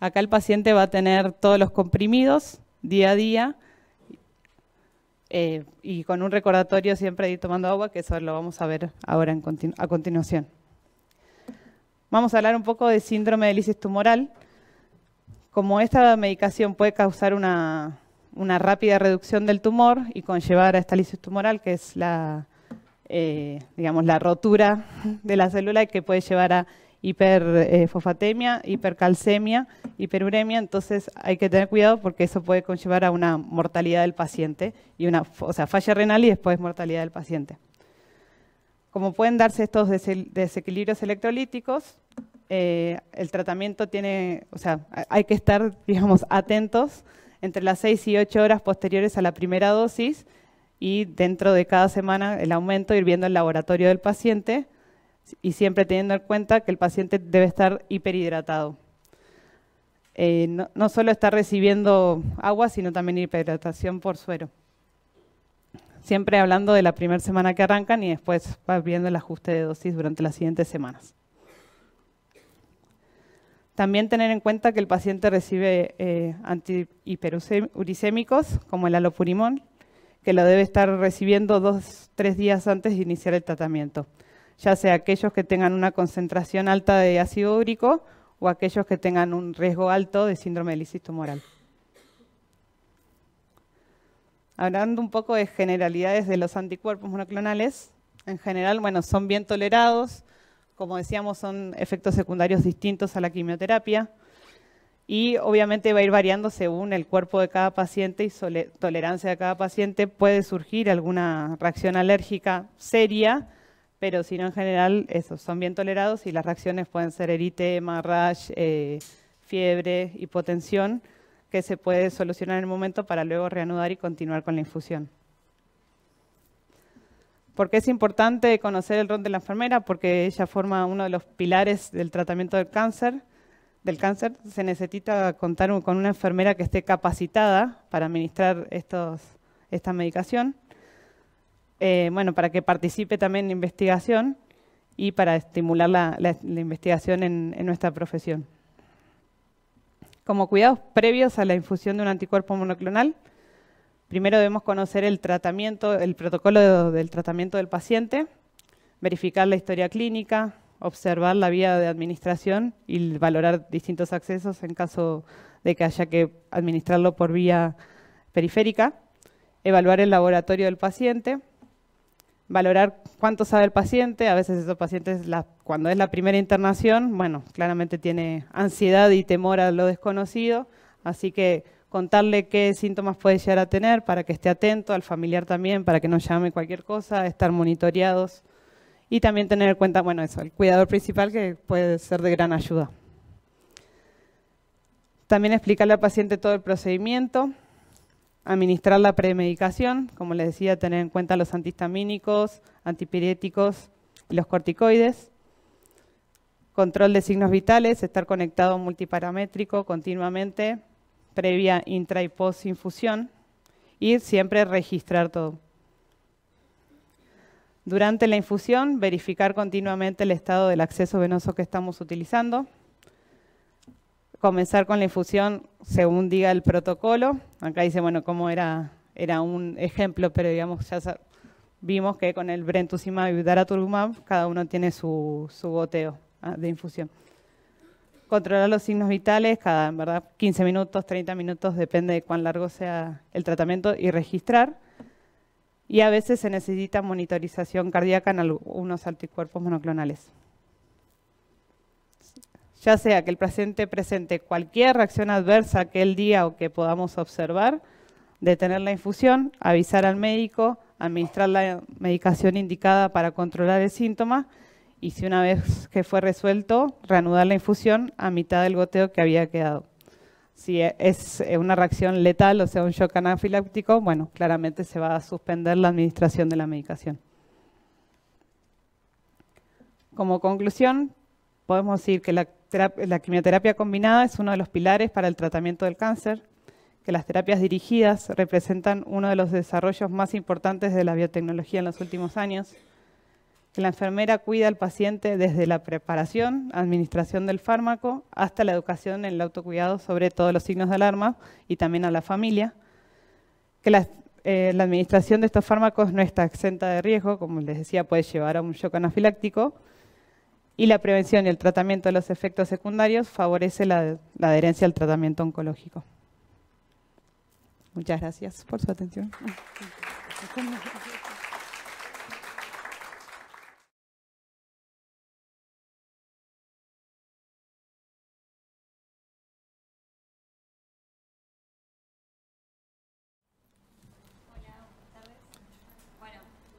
Acá el paciente va a tener todos los comprimidos día a día eh, y con un recordatorio siempre tomando agua, que eso lo vamos a ver ahora a continuación. Vamos a hablar un poco de síndrome de lisis tumoral. Como esta medicación puede causar una, rápida reducción del tumor y conllevar a esta lisis tumoral, que es la, eh, digamos, la rotura de la célula y que puede llevar a hiperfosfatemia, hipercalcemia, hiperuremia, entonces hay que tener cuidado porque eso puede conllevar a una mortalidad del paciente, y una, o sea, falla renal y después mortalidad del paciente. Como pueden darse estos desequilibrios electrolíticos, eh, el tratamiento tiene, o sea, hay que estar, digamos, atentos entre las 6 y 8 horas posteriores a la primera dosis y dentro de cada semana el aumento, ir viendo el laboratorio del paciente y siempre teniendo en cuenta que el paciente debe estar hiperhidratado. Eh, no, solo está recibiendo agua, sino también hiperhidratación por suero. Siempre hablando de la primera semana que arrancan y después va viendo el ajuste de dosis durante las siguientes semanas. También tener en cuenta que el paciente recibe eh, antihiperuricémicos, como el alopurimón. que lo debe estar recibiendo dos, tres días antes de iniciar el tratamiento ya sea aquellos que tengan una concentración alta de ácido úrico o aquellos que tengan un riesgo alto de síndrome de lisis Hablando un poco de generalidades de los anticuerpos monoclonales, en general, bueno, son bien tolerados, como decíamos, son efectos secundarios distintos a la quimioterapia y obviamente va a ir variando según el cuerpo de cada paciente y tolerancia de cada paciente. Puede surgir alguna reacción alérgica seria pero si no en general, esos son bien tolerados y las reacciones pueden ser eritema, rash, eh, fiebre, hipotensión, que se puede solucionar en el momento para luego reanudar y continuar con la infusión. ¿Por qué es importante conocer el rol de la enfermera? Porque ella forma uno de los pilares del tratamiento del cáncer. Del cáncer se necesita contar con una enfermera que esté capacitada para administrar estos, esta medicación eh, bueno, para que participe también en investigación y para estimular la, investigación en, nuestra profesión. Como cuidados previos a la infusión de un anticuerpo monoclonal, primero debemos conocer el tratamiento, el protocolo del tratamiento del paciente, verificar la historia clínica, observar la vía de administración y valorar distintos accesos en caso de que haya que administrarlo por vía periférica, evaluar el laboratorio del paciente, valorar cuánto sabe el paciente. A veces esos pacientes, cuando es la primera internación, bueno, claramente tiene ansiedad y temor a lo desconocido, así que contarle qué síntomas puede llegar a tener para que esté atento, al familiar también, para que no llame cualquier cosa, estar monitoreados y también tener en cuenta, bueno, eso, el cuidador principal que puede ser de gran ayuda. También explicarle al paciente todo el procedimiento, administrar la premedicación, como les decía, tener en cuenta los antihistamínicos, antipiréticos y los corticoides. Control de signos vitales, estar conectado multiparamétrico continuamente, previa intra y post infusión y siempre registrar todo. Durante la infusión, verificar continuamente el estado del acceso venoso que estamos utilizando, comenzar con la infusión según diga el protocolo. Acá dice, bueno, cómo era, era un ejemplo, pero digamos, ya vimos que con el brentuzimab y Vidaratulumab, cada uno tiene su, su goteo ah, de infusión. Controlar los signos vitales cada, verdad, 15 minutos, 30 minutos, depende de cuán largo sea el tratamiento, y registrar. Y a veces se necesita monitorización cardíaca en algunos anticuerpos monoclonales ya sea que el paciente presente cualquier reacción adversa aquel día o que podamos observar, detener la infusión, avisar al médico, administrar la medicación indicada para controlar el síntoma y si una vez que fue resuelto, reanudar la infusión a mitad del goteo que había quedado. Si e, es eh, una reacción letal, o sea, un shock anafiláctico, bueno, claramente se va a suspender la administración de la medicación. Como conclusión, podemos decir que la, quimioterapia combinada es uno de los pilares para el tratamiento del cáncer, que las terapias dirigidas representan uno de los desarrollos más importantes de la biotecnología en los últimos años, que la enfermera cuida al paciente desde la preparación, administración del fármaco, hasta la educación en el autocuidado sobre todos los signos de alarma y también a la familia, que eh, la administración de estos fármacos no está exenta de riesgo, como les decía, puede llevar a un shock anafiláctico, y la prevención y el tratamiento de los efectos secundarios favorece la, adherencia al tratamiento oncológico. Muchas gracias por su atención.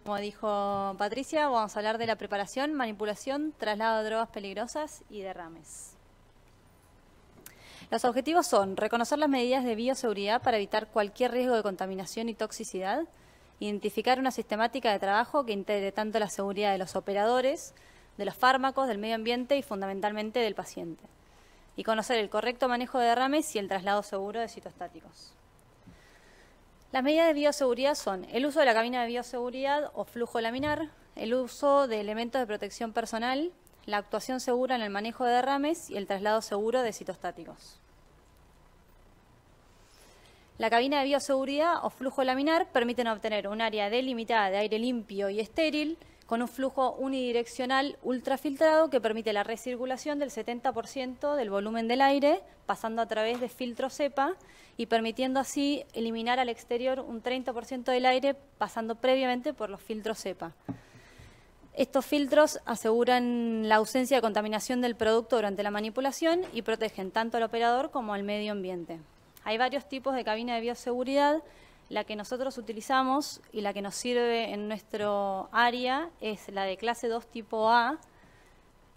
Como dijo Patricia, vamos a hablar de la preparación, manipulación, traslado de drogas peligrosas y derrames. Los objetivos son reconocer las medidas de bioseguridad para evitar cualquier riesgo de contaminación y toxicidad, identificar una sistemática de trabajo que integre tanto la seguridad de los operadores, de los fármacos, del medio ambiente y fundamentalmente del paciente, y conocer el correcto manejo de derrames y el traslado seguro de citostáticos. Las medidas de bioseguridad son el uso de la cabina de bioseguridad o flujo laminar, el uso de elementos de protección personal, la actuación segura en el manejo de derrames y el traslado seguro de citostáticos. La cabina de bioseguridad o flujo laminar permiten obtener un área delimitada de aire limpio y estéril con un flujo unidireccional ultrafiltrado que permite la recirculación del 70% del volumen del aire pasando a través de filtro cepa y permitiendo así eliminar al exterior un 30% del aire pasando previamente por los filtros EPA. Estos filtros aseguran la ausencia de contaminación del producto durante la manipulación y protegen tanto al operador como al medio ambiente. Hay varios tipos de cabina de bioseguridad. La que nosotros utilizamos y la que nos sirve en nuestro área es la de clase 2 tipo A,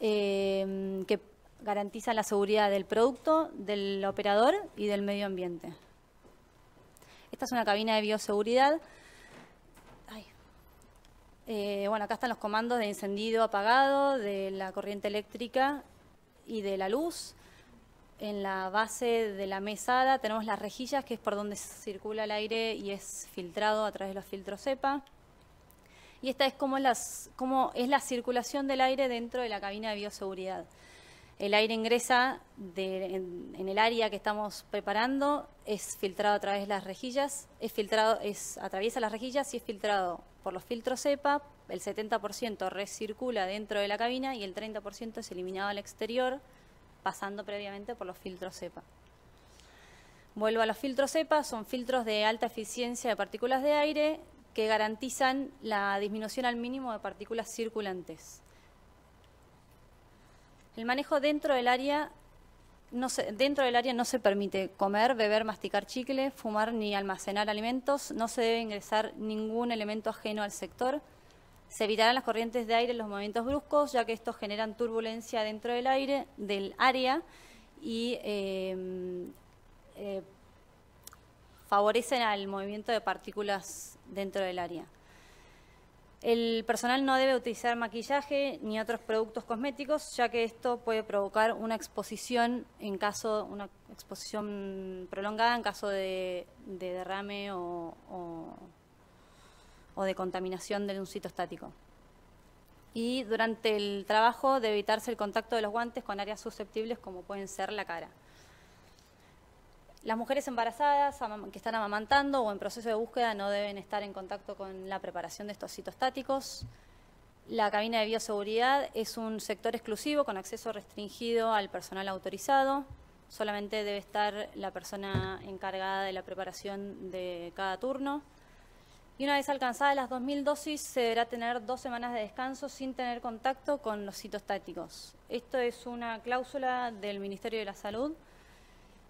eh, que garantiza la seguridad del producto, del operador y del medio ambiente. Esta es una cabina de bioseguridad. Eh, bueno, acá están los comandos de encendido, apagado, de la corriente eléctrica y de la luz. En la base de la mesada tenemos las rejillas, que es por donde circula el aire y es filtrado a través de los filtros EPA. Y esta es como, es la circulación del aire dentro de la cabina de bioseguridad. El aire ingresa en, el área que estamos preparando, es filtrado a través de las rejillas, es filtrado, es, atraviesa las rejillas y es filtrado por los filtros cepa, el 70% recircula dentro de la cabina y el 30% es eliminado al exterior, pasando previamente por los filtros cepa. Vuelvo a los filtros cepa, son filtros de alta eficiencia de partículas de aire que garantizan la disminución al mínimo de partículas circulantes. El manejo dentro del área no se, dentro del área no se permite comer, beber, masticar chicle, fumar ni almacenar alimentos, no se debe ingresar ningún elemento ajeno al sector, se evitarán las corrientes de aire en los movimientos bruscos, ya que estos generan turbulencia dentro del aire, del área, y eh, eh, favorecen al movimiento de partículas dentro del área. El personal no debe utilizar maquillaje ni otros productos cosméticos, ya que esto puede provocar una exposición en caso, una exposición prolongada en caso de, derrame o, de contaminación de un sitio estático. Y durante el trabajo debe evitarse el contacto de los guantes con áreas susceptibles como pueden ser la cara. Las mujeres embarazadas que están amamantando o en proceso de búsqueda no deben estar en contacto con la preparación de estos citostáticos. La cabina de bioseguridad es un sector exclusivo con acceso restringido al personal autorizado. Solamente debe estar la persona encargada de la preparación de cada turno. Y una vez alcanzadas las 2.000 dosis, se deberá tener dos semanas de descanso sin tener contacto con los citostáticos. Esto es una cláusula del Ministerio de la Salud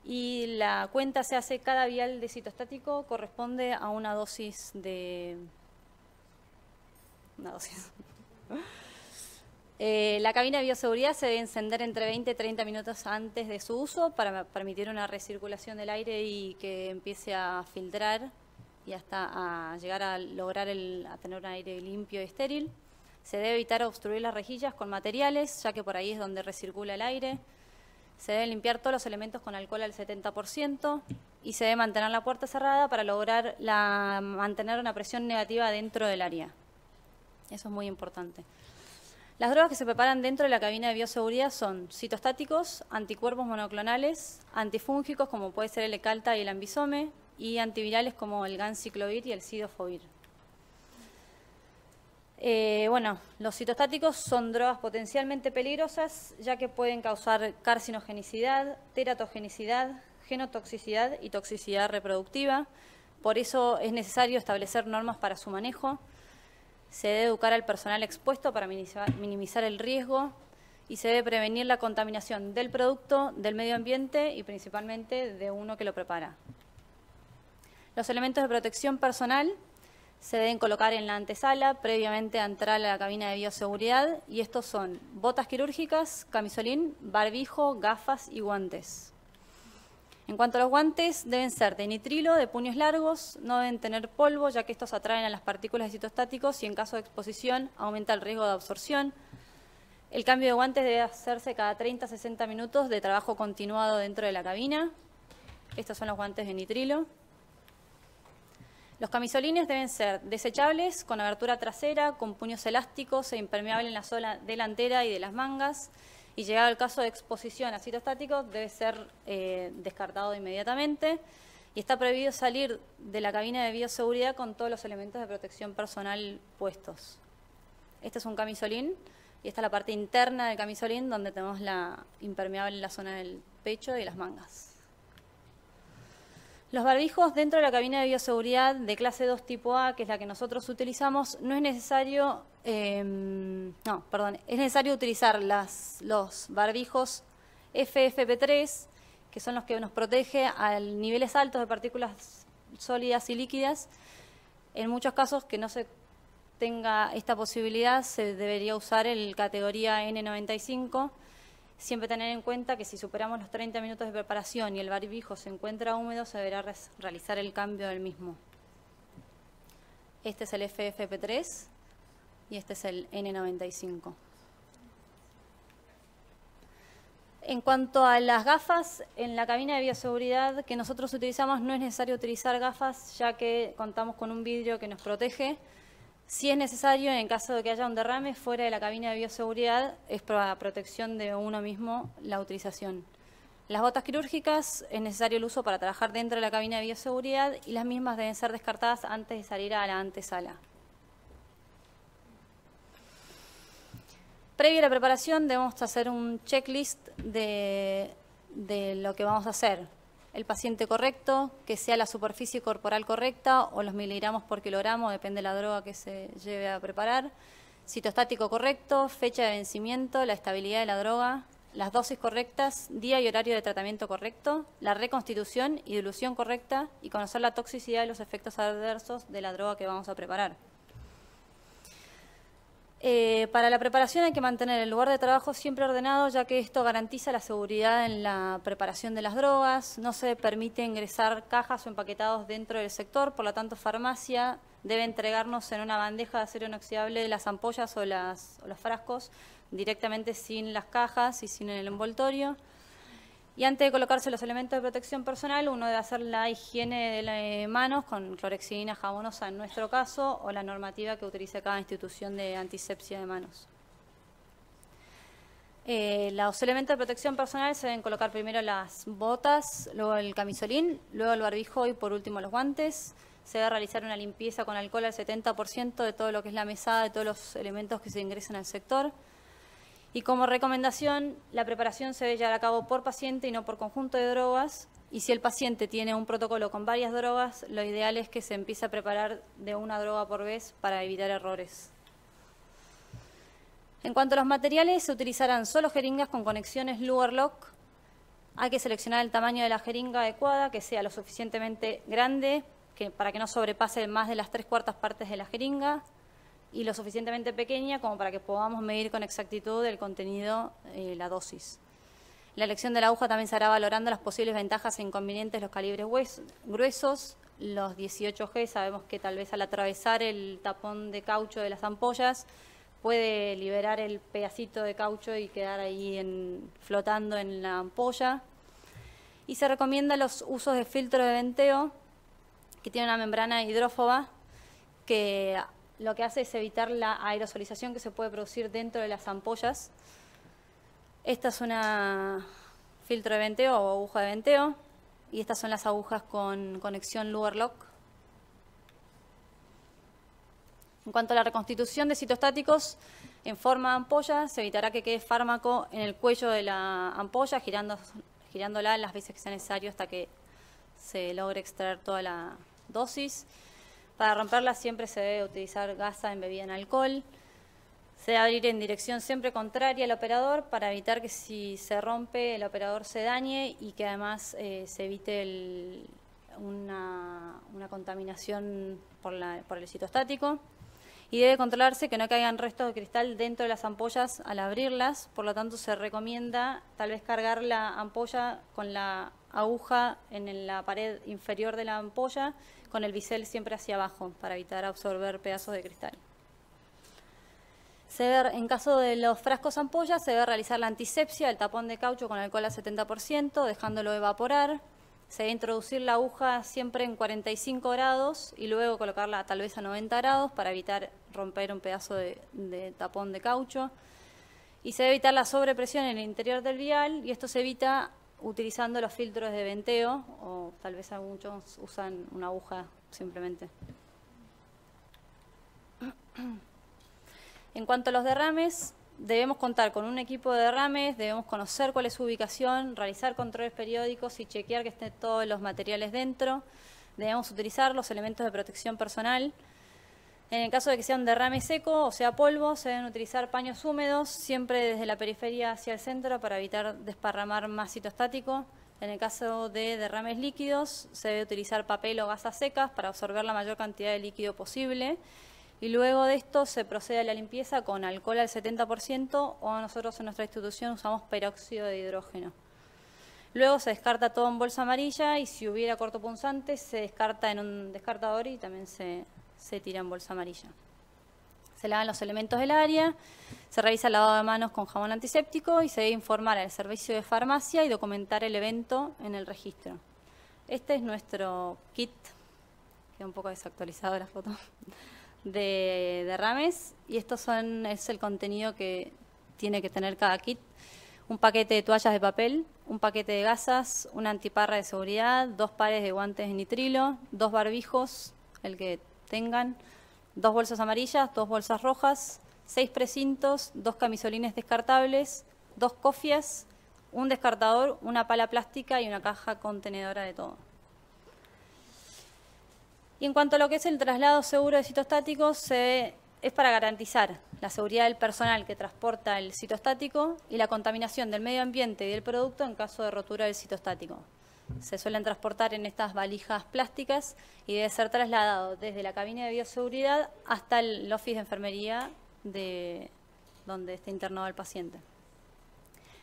y la cuenta se hace cada vial de citostático corresponde a una dosis de dosis eh, la cabina de bioseguridad se debe encender entre 20 y 30 minutos antes de su uso para permitir una recirculación del aire y que empiece a filtrar y hasta a llegar a lograr a tener un aire limpio y estéril. Se debe evitar obstruir las rejillas con materiales, ya que por ahí es donde recircula el aire. Se debe limpiar todos los elementos con alcohol al 70% y se debe mantener la puerta cerrada para lograr mantener una presión negativa dentro del área. Eso es muy importante. Las drogas que se preparan dentro de la cabina de bioseguridad son citostáticos, anticuerpos monoclonales, antifúngicos como puede ser el Ecalta y el Ambisome y antivirales como el Ganciclovir y el Sidofovir. Eh, bueno, los citostáticos son drogas potencialmente peligrosas ya que pueden causar carcinogenicidad, teratogenicidad, genotoxicidad y toxicidad reproductiva. Por eso es necesario establecer normas para su manejo. Se debe educar al personal expuesto para minimizar el riesgo y se debe prevenir la contaminación del producto, del medio ambiente y principalmente de uno que lo prepara. Los elementos de protección personal se deben colocar en la antesala previamente a entrar a la cabina de bioseguridad y estos son botas quirúrgicas, camisolín, barbijo, gafas y guantes. En cuanto a los guantes, deben ser de nitrilo, de puños largos, no deben tener polvo, ya que estos atraen a las partículas de citostáticos y en caso de exposición aumenta el riesgo de absorción. El cambio de guantes debe hacerse cada 30 a 60 minutos de trabajo continuado dentro de la cabina. Estos son los guantes de nitrilo. Los camisolines deben ser desechables, con abertura trasera, con puños elásticos e impermeable en la zona delantera y de las mangas. Y llegado el caso de exposición a estático, debe ser eh, descartado inmediatamente. Y está prohibido salir de la cabina de bioseguridad con todos los elementos de protección personal puestos. Este es un camisolín y esta es la parte interna del camisolín donde tenemos la impermeable en la zona del pecho y las mangas. Los barbijos dentro de la cabina de bioseguridad de clase 2 tipo A, que es la que nosotros utilizamos, no es necesario, em, no, perdón, es necesario utilizar los barbijos FFP3, que son los que nos protege a niveles altos de partículas sólidas y líquidas. En muchos casos que no se tenga esta posibilidad, se debería usar el categoría N95, Siempre tener en cuenta que si superamos los 30 minutos de preparación y el barbijo se encuentra húmedo, se deberá realizar el cambio del mismo. Este es el FFP3 y este es el N95. En cuanto a las gafas, en la cabina de bioseguridad que nosotros utilizamos no es necesario utilizar gafas ya que contamos con un vidrio que nos protege si es necesario, en caso de que haya un derrame fuera de la cabina de bioseguridad, es para protección de uno mismo la utilización. Las botas quirúrgicas es necesario el uso para trabajar dentro de la cabina de bioseguridad y las mismas deben ser descartadas antes de salir a la antesala. Previo a la preparación debemos hacer un checklist de lo que vamos a hacer el paciente correcto, que sea la superficie corporal correcta o los miligramos por kilogramo, depende de la droga que se lleve a preparar, citostático correcto, fecha de vencimiento, la estabilidad de la droga, las dosis correctas, día y horario de tratamiento correcto, la reconstitución y dilución correcta y conocer la toxicidad y los efectos adversos de la droga que vamos a preparar. Eh, para la preparación hay que mantener el lugar de trabajo siempre ordenado, ya que esto garantiza la seguridad en la preparación de las drogas. No se permite ingresar cajas o empaquetados dentro del sector, por lo tanto, farmacia debe entregarnos en una bandeja de acero inoxidable las ampollas o, las, o los frascos directamente sin las cajas y sin el envoltorio. Y antes de colocarse los elementos de protección personal, uno debe hacer la higiene de las eh, manos con clorexidina jabonosa en nuestro caso o la normativa que utilice cada institución de antisepsia de manos. Eh, los elementos de protección personal se deben colocar primero las botas, luego el camisolín, luego el barbijo y por último los guantes. Se debe realizar una limpieza con alcohol al 70% de todo lo que es la mesada, de todos los elementos que se ingresan al sector. Y como recomendación, la preparación se debe llevar a cabo por paciente y no por conjunto de drogas. Y si el paciente tiene un protocolo con varias drogas, lo ideal es que se empiece a preparar de una droga por vez para evitar errores. En cuanto a los materiales, se utilizarán solo jeringas con conexiones Lock. Hay que seleccionar el tamaño de la jeringa adecuada, que sea lo suficientemente grande para que no sobrepase más de las tres cuartas partes de la jeringa y lo suficientemente pequeña como para que podamos medir con exactitud el contenido, y eh, la dosis. La elección de la aguja también se hará valorando las posibles ventajas e inconvenientes de los calibres gruesos. Los 18G sabemos que tal vez al atravesar el tapón de caucho de las ampollas puede liberar el pedacito de caucho y quedar ahí en, flotando en la ampolla. Y se recomienda los usos de filtro de venteo que tiene una membrana hidrófoba que lo que hace es evitar la aerosolización que se puede producir dentro de las ampollas. Esta es una filtro de venteo o aguja de venteo y estas son las agujas con conexión Luerlock. En cuanto a la reconstitución de citostáticos en forma de ampolla, se evitará que quede fármaco en el cuello de la ampolla, girando, girándola las veces que sea necesario hasta que se logre extraer toda la dosis. Para romperla siempre se debe utilizar gasa embebida en alcohol. Se debe abrir en dirección siempre contraria al operador para evitar que si se rompe el operador se dañe y que además eh, se evite una, contaminación por, por el citostático. Y debe controlarse que no caigan restos de cristal dentro de las ampollas al abrirlas, por lo tanto se recomienda tal vez cargar la ampolla con la aguja en la pared inferior de la ampolla con el bisel siempre hacia abajo para evitar absorber pedazos de cristal. Se en caso de los frascos ampollas, se debe realizar la antisepsia el tapón de caucho con alcohol al 70%, dejándolo evaporar. Se debe introducir la aguja siempre en 45 grados y luego colocarla tal vez a 90 grados para evitar romper un pedazo de, de tapón de caucho. Y se debe evitar la sobrepresión en el interior del vial y esto se evita utilizando los filtros de venteo o tal vez algunos usan una aguja simplemente. En cuanto a los derrames, debemos contar con un equipo de derrames, debemos conocer cuál es su ubicación, realizar controles periódicos y chequear que estén todos los materiales dentro. Debemos utilizar los elementos de protección personal, en el caso de que sea un derrame seco o sea polvo, se deben utilizar paños húmedos, siempre desde la periferia hacia el centro para evitar desparramar más citostático. En el caso de derrames líquidos, se debe utilizar papel o gasas secas para absorber la mayor cantidad de líquido posible. Y luego de esto se procede a la limpieza con alcohol al 70% o nosotros en nuestra institución usamos peróxido de hidrógeno. Luego se descarta todo en bolsa amarilla y si hubiera cortopunzante se descarta en un descartador y también se, se tira en bolsa amarilla. Se lavan los elementos del área, se revisa el lavado de manos con jabón antiséptico y se debe informar al servicio de farmacia y documentar el evento en el registro. Este es nuestro kit, queda un poco desactualizado la foto, de derrames y estos son, es el contenido que tiene que tener cada kit. Un paquete de toallas de papel, un paquete de gasas, una antiparra de seguridad, dos pares de guantes de nitrilo, dos barbijos, el que tengan dos bolsas amarillas, dos bolsas rojas, seis precintos, dos camisolines descartables, dos cofias, un descartador, una pala plástica y una caja contenedora de todo. Y en cuanto a lo que es el traslado seguro de citostáticos, se, es para garantizar la seguridad del personal que transporta el citostático y la contaminación del medio ambiente y del producto en caso de rotura del citostático se suelen transportar en estas valijas plásticas y debe ser trasladado desde la cabina de bioseguridad hasta el office de enfermería donde está internado el paciente.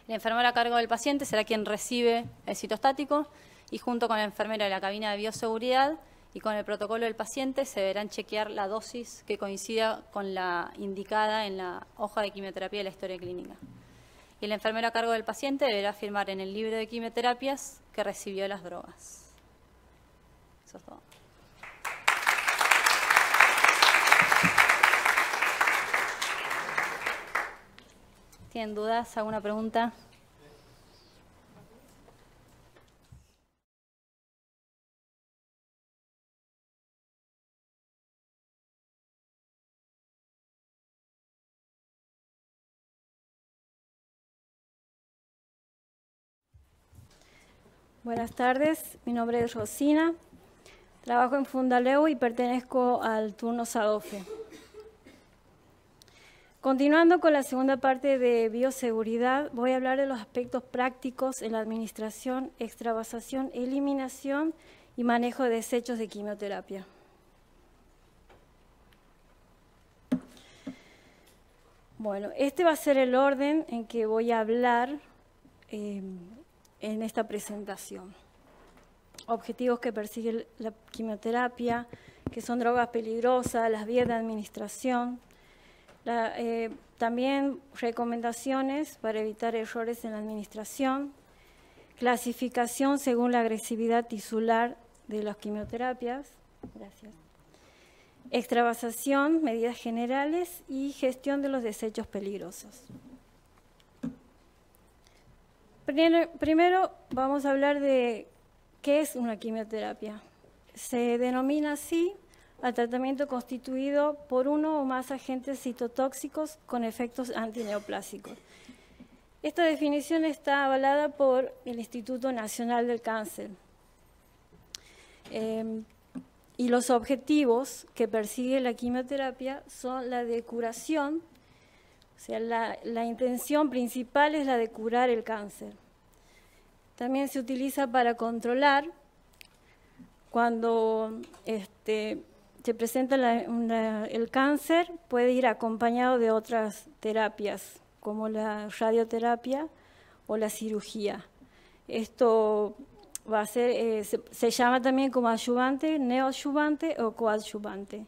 El enfermera a cargo del paciente será quien recibe el citostático y junto con la enfermera de la cabina de bioseguridad y con el protocolo del paciente se deberán chequear la dosis que coincida con la indicada en la hoja de quimioterapia de la historia clínica y el enfermero a cargo del paciente deberá firmar en el libro de quimioterapias que recibió las drogas. Eso es todo. ¿Tienen dudas? ¿Alguna pregunta? Buenas tardes, mi nombre es Rosina, trabajo en Fundaleu y pertenezco al turno SADOFE. Continuando con la segunda parte de bioseguridad, voy a hablar de los aspectos prácticos en la administración, extravasación, eliminación y manejo de desechos de quimioterapia. Bueno, este va a ser el orden en que voy a hablar eh, en esta presentación. Objetivos que persigue la quimioterapia, que son drogas peligrosas, las vías de administración. Eh, también recomendaciones para evitar errores en la administración. Clasificación según la agresividad tisular de las quimioterapias. Gracias. Extravasación, medidas generales y gestión de los desechos peligrosos. Primero vamos a hablar de qué es una quimioterapia. Se denomina así al tratamiento constituido por uno o más agentes citotóxicos con efectos antineoplásicos. Esta definición está avalada por el Instituto Nacional del Cáncer. Em, y los objetivos que persigue la quimioterapia son la de curación o sea, la, intención principal es la de curar el cáncer. También se utiliza para controlar cuando este, se presenta el cáncer, puede ir acompañado de otras terapias, como la radioterapia o la cirugía. Esto va a ser, eh, se, se, llama también como adyuvante, neoadyuvante o coadyuvante.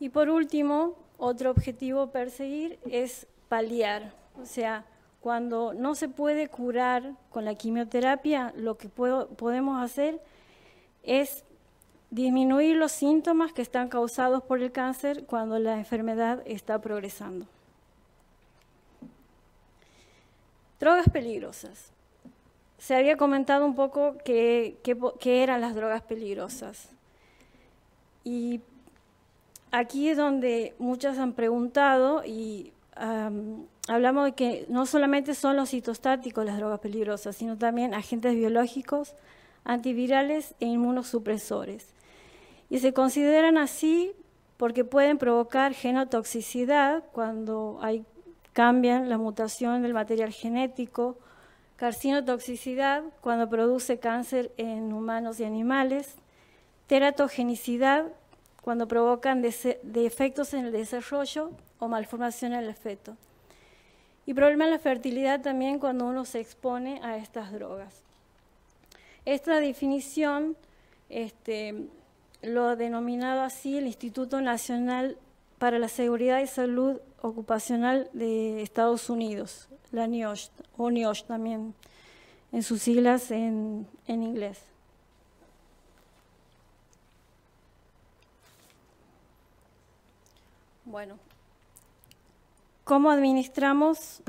Y por último, otro objetivo perseguir es paliar, o sea, cuando no se puede curar con la quimioterapia, lo que podemos hacer es disminuir los síntomas que están causados por el cáncer cuando la enfermedad está progresando. Drogas peligrosas. Se había comentado un poco qué eran las drogas peligrosas. Y aquí es donde muchas han preguntado y hablamos de que no solamente son los citostáticos las drogas peligrosas, sino también agentes biológicos, antivirales e inmunosupresores. Y se consideran así porque pueden provocar genotoxicidad cuando cambian la mutación del material genético, carcinotoxicidad cuando produce cáncer en humanos y animales, teratogenicidad cuando provocan defectos en el desarrollo o malformación en el feto. Y problemas en la fertilidad también cuando uno se expone a estas drogas. Esta definición este, lo ha denominado así el Instituto Nacional para la Seguridad y Salud Ocupacional de Estados Unidos, la NIOSH, o NIOSH también, en sus siglas en inglés. Bueno, ¿cómo administramos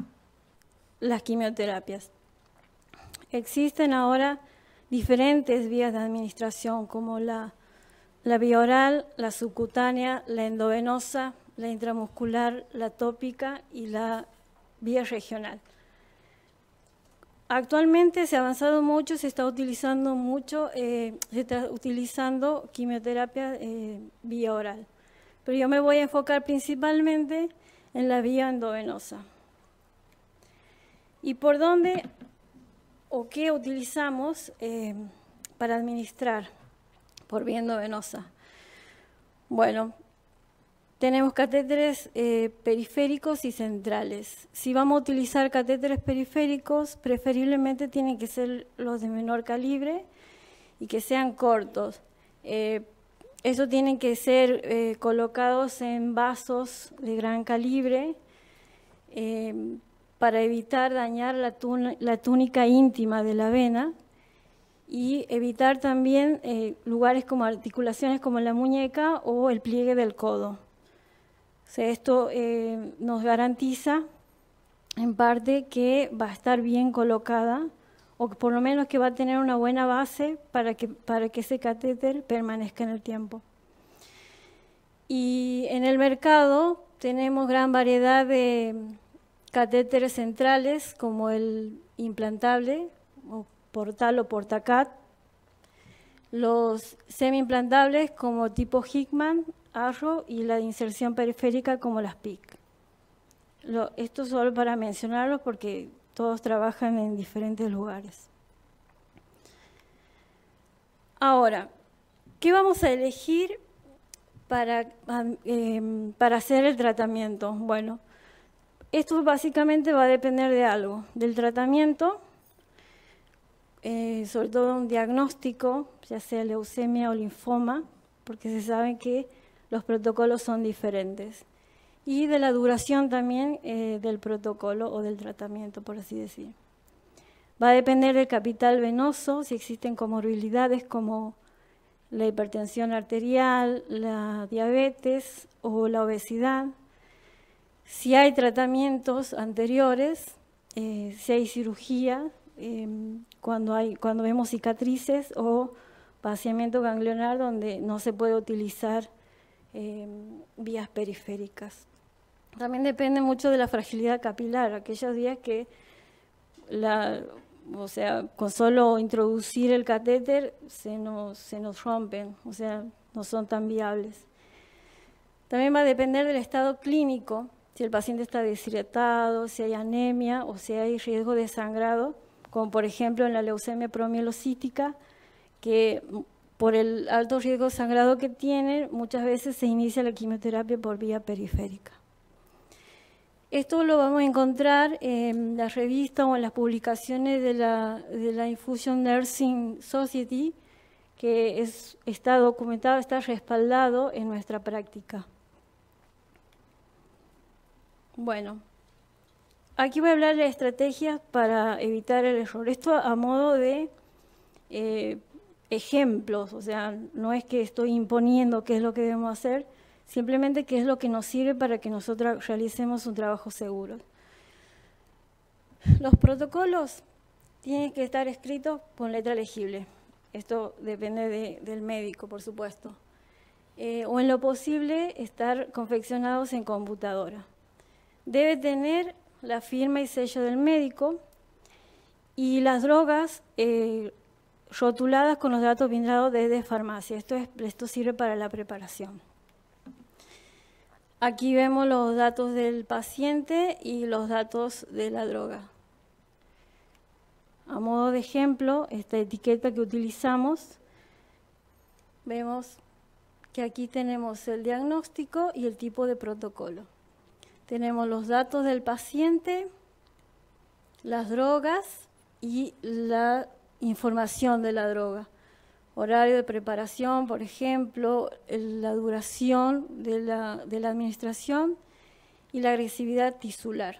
las quimioterapias? Existen ahora diferentes vías de administración como la, vía oral, la subcutánea, la endovenosa, la intramuscular, la tópica y la vía regional. Actualmente se ha avanzado mucho, se está utilizando mucho, eh, se está utilizando quimioterapia eh, vía oral pero yo me voy a enfocar principalmente en la vía endovenosa. ¿Y por dónde o qué utilizamos eh, para administrar por vía endovenosa? Bueno, tenemos catéteres eh, periféricos y centrales. Si vamos a utilizar catéteres periféricos, preferiblemente tienen que ser los de menor calibre y que sean cortos. Eh, eso tienen que ser eh, colocados en vasos de gran calibre em, para evitar dañar la, túnica íntima de la vena y evitar también eh, lugares como articulaciones como la muñeca o el pliegue del codo. esto em, nos garantiza en parte que va a estar bien colocada o por lo menos que va a tener una buena base para que, para que ese catéter permanezca en el tiempo. Y en el mercado tenemos gran variedad de catéteres centrales como el implantable o portal o portacat, los semi-implantables como tipo Hickman, Arrow y la de inserción periférica como las PIC. esto solo para mencionarlos porque todos trabajan en diferentes lugares. Ahora, ¿qué vamos a elegir em, para, hacer el tratamiento? Bueno, esto básicamente va a depender de algo, del tratamiento, eh, sobre todo un diagnóstico, ya sea leucemia o linfoma, porque se sabe que los protocolos son diferentes y de la duración también eh, del protocolo o del tratamiento, por así decir. Va a depender del capital venoso, si existen comorbilidades como la hipertensión arterial, la diabetes o la obesidad, si hay tratamientos anteriores, eh, si hay cirugía, em, cuando, vemos cicatrices o vaciamiento ganglionar donde no se puede utilizar em, vías periféricas. También depende mucho de la fragilidad capilar, aquellos días que, o sea, con solo introducir el catéter se nos, se nos rompen, o sea, no son tan viables. También va a depender del estado clínico, si el paciente está deshidratado, si hay anemia o si hay riesgo de sangrado, como por ejemplo en la leucemia promielocítica, que por el alto riesgo de sangrado que tiene, muchas veces se inicia la quimioterapia por vía periférica. Esto lo vamos a encontrar en la revista o en las publicaciones de la, de la Infusion Nursing Society, que está documentado, está respaldado en nuestra práctica. Bueno, aquí voy a hablar de estrategias para evitar el error. Esto a modo de eh, ejemplos, o sea, no es que estoy imponiendo qué es lo que debemos hacer, simplemente ¿qué es lo que nos sirve para que nosotros realicemos un trabajo seguro. Los protocolos tienen que estar escritos con letra legible. Esto depende del médico, por supuesto. Eh, o en lo posible, estar confeccionados en computadora. Debe tener la firma y sello del médico y las drogas eh, rotuladas con los datos vinculados desde farmacia. Esto, esto sirve para la preparación. Aquí vemos los datos del paciente y los datos de la droga. A modo de ejemplo, esta etiqueta que utilizamos, vemos que aquí tenemos el diagnóstico y el tipo de protocolo. Tenemos los datos del paciente, las drogas y la información de la droga horario de preparación, por ejemplo, la duración de la, administración y la agresividad tisular.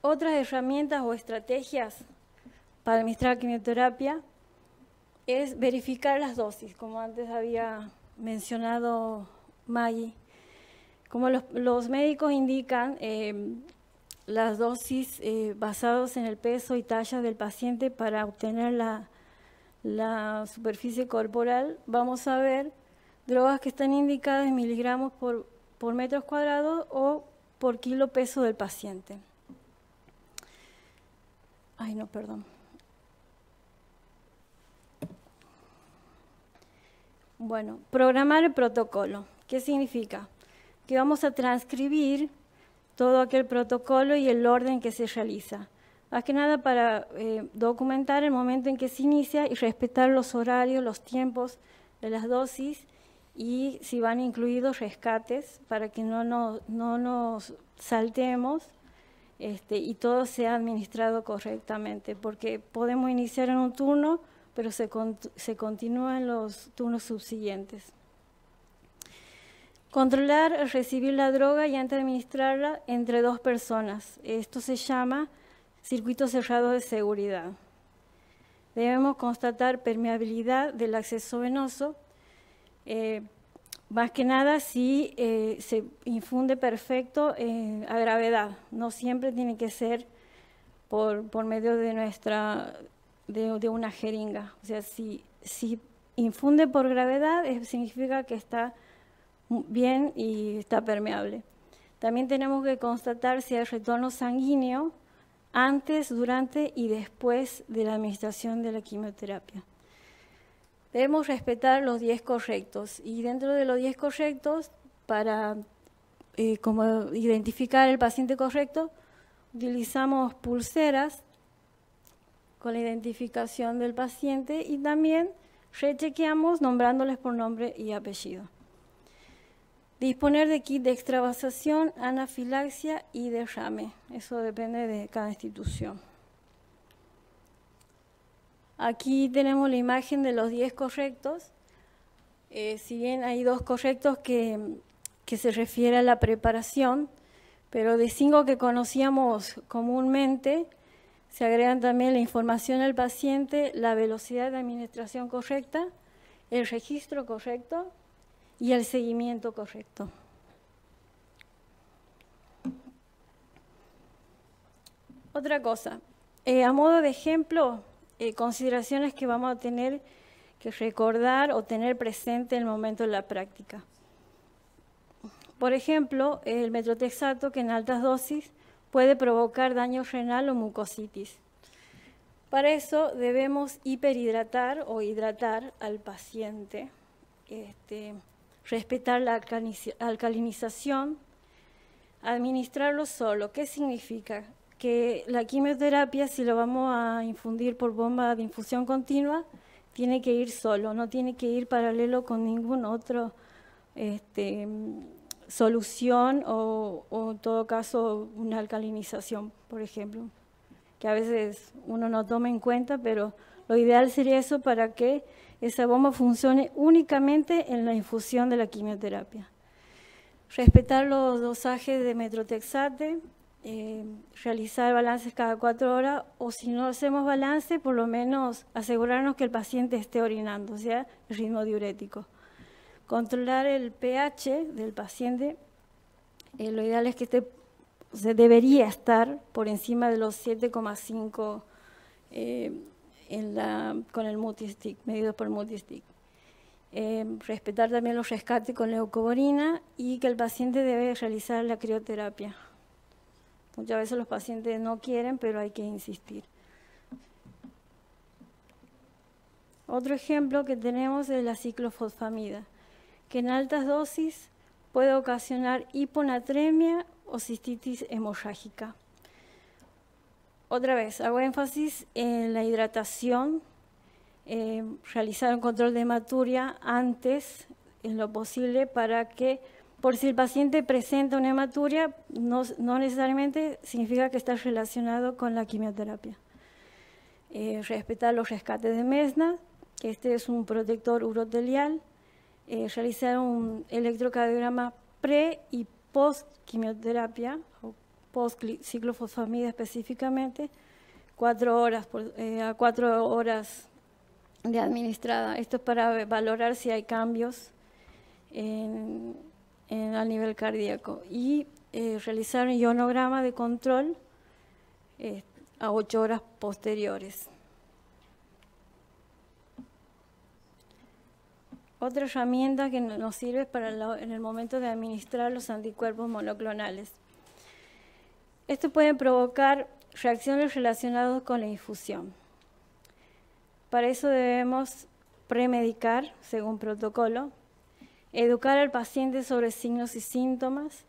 Otras herramientas o estrategias para administrar quimioterapia es verificar las dosis, como antes había mencionado Maggie. Como los, médicos indican, eh, las dosis eh, basadas en el peso y talla del paciente para obtener la, superficie corporal, vamos a ver drogas que están indicadas en miligramos por, por metros cuadrados o por kilo peso del paciente. Ay, no, perdón. Bueno, programar el protocolo. ¿Qué significa? Que vamos a transcribir todo aquel protocolo y el orden que se realiza. Más que nada para eh, documentar el momento en que se inicia y respetar los horarios, los tiempos de las dosis y si van incluidos rescates para que no nos, saltemos este, y todo sea administrado correctamente, porque podemos iniciar en un turno, pero se continúan los turnos subsiguientes. Controlar, recibir la droga y antes administrarla entre dos personas. Esto se llama circuito cerrado de seguridad. Debemos constatar permeabilidad del acceso venoso, eh, más que nada si eh, se infunde perfecto eh, a gravedad. No siempre tiene que ser por, por medio de, nuestra, de, de, una jeringa. O sea, si, si infunde por gravedad, significa que está bien y está permeable. También tenemos que constatar si hay retorno sanguíneo antes, durante y después de la administración de la quimioterapia. Debemos respetar los 10 correctos y dentro de los 10 correctos, para eh, identificar el paciente correcto, utilizamos pulseras con la identificación del paciente y también rechequeamos nombrándoles por nombre y apellido. Disponer de kit de extravasación, anafilaxia y derrame. Eso depende de cada institución. Aquí tenemos la imagen de los 10 correctos. Eh, si bien hay dos correctos que, se refiere a la preparación, pero de cinco que conocíamos comúnmente, se agregan también la información al paciente, la velocidad de administración correcta, el registro correcto, y el seguimiento correcto. Otra cosa, eh, a modo de ejemplo, eh, consideraciones que vamos a tener que recordar o tener presente en el momento de la práctica. Por ejemplo, el metrotexato que en altas dosis puede provocar daño renal o mucositis. Para eso debemos hiperhidratar o hidratar al paciente. Este, respetar la alcalinización, administrarlo solo. ¿Qué significa? Que la quimioterapia, si lo vamos a infundir por bomba de infusión continua, tiene que ir solo, no tiene que ir paralelo con ningún otro este, solución o, o, en todo caso una alcalinización, por ejemplo, que a veces uno no toma en cuenta, pero lo ideal sería eso para que esa bomba funcione únicamente en la infusión de la quimioterapia. Respetar los dosajes de metrotexate, eh, realizar balances cada cuatro horas o si no hacemos balance, por lo menos asegurarnos que el paciente esté orinando, o sea, el ritmo diurético. Controlar el pH del paciente, eh, lo ideal es que esté, se debería estar por encima de los 7,5 con el multistick, medido por multistick. Eh, respetar también los rescates con leucoborina y que el paciente debe realizar la crioterapia. Muchas veces los pacientes no quieren, pero hay que insistir. Otro ejemplo que tenemos es la ciclofosfamida, que en altas dosis puede ocasionar hiponatremia o cistitis hemorrágica. Otra vez, hago énfasis en la hidratación, eh, realizar un control de hematuria antes, en lo posible, para que, por si el paciente presenta una hematuria, no, no necesariamente significa que está relacionado con la quimioterapia. Eh, respetar los rescates de mesna, que este es un protector urotelial, eh, realizar un electrocardiograma pre y post quimioterapia, post-ciclofosfamida específicamente, cuatro horas eh, a cuatro horas de administrada. Esto es para valorar si hay cambios al a nivel cardíaco. Y eh, realizar un ionograma de control eh, a ocho horas posteriores. Otra herramienta que nos sirve para en el momento de administrar los anticuerpos monoclonales. Esto puede provocar reacciones relacionadas con la infusión. Para eso debemos premedicar, según protocolo, educar al paciente sobre signos y síntomas,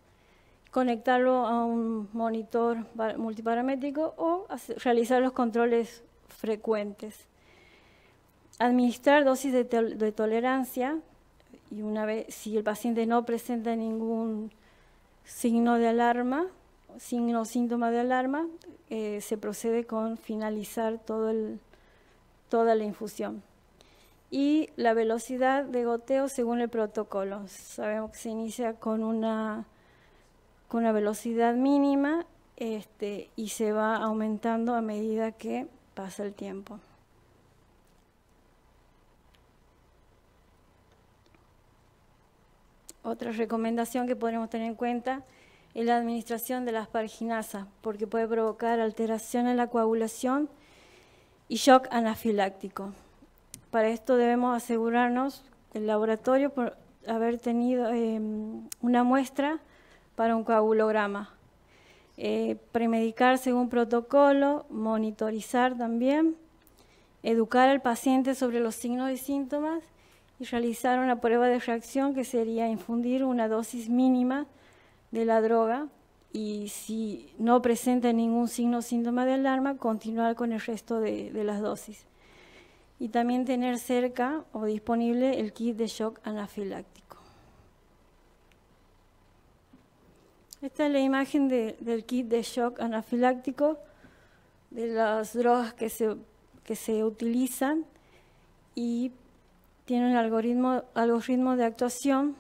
conectarlo a un monitor multiparamétrico o realizar los controles frecuentes. Administrar dosis de, tolerancia y una vez, si el paciente no presenta ningún signo de alarma, sin o síntoma de alarma, eh, se procede con finalizar toda la infusión. Y la velocidad de goteo según el protocolo. Sabemos que se inicia con una, velocidad mínima este, y se va aumentando a medida que pasa el tiempo. Otra recomendación que podremos tener en cuenta en la administración de las parginasa, porque puede provocar alteración en la coagulación y shock anafiláctico. Para esto debemos asegurarnos el laboratorio por haber tenido eh, una muestra para un coagulograma. Eh, premedicar según protocolo, monitorizar también, educar al paciente sobre los signos y síntomas y realizar una prueba de reacción que sería infundir una dosis mínima de la droga y si no presenta ningún signo o síntoma de alarma, continuar con el resto de, las dosis. Y también tener cerca o disponible el kit de shock anafiláctico. Esta es la imagen del kit de shock anafiláctico de las drogas que se, utilizan y tiene un algoritmo, algoritmo de actuación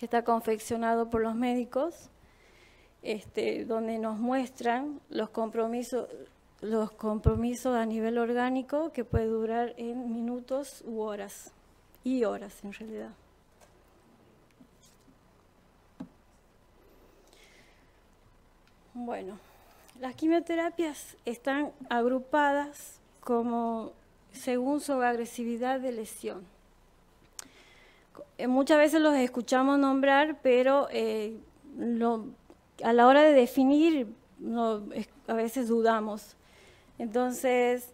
que está confeccionado por los médicos, este, donde nos muestran los compromisos, los compromisos a nivel orgánico que puede durar en minutos u horas, y horas en realidad. Bueno, las quimioterapias están agrupadas como según su agresividad de lesión. Eh, muchas veces los escuchamos nombrar, pero eh, a la hora de definir a veces dudamos. Entonces,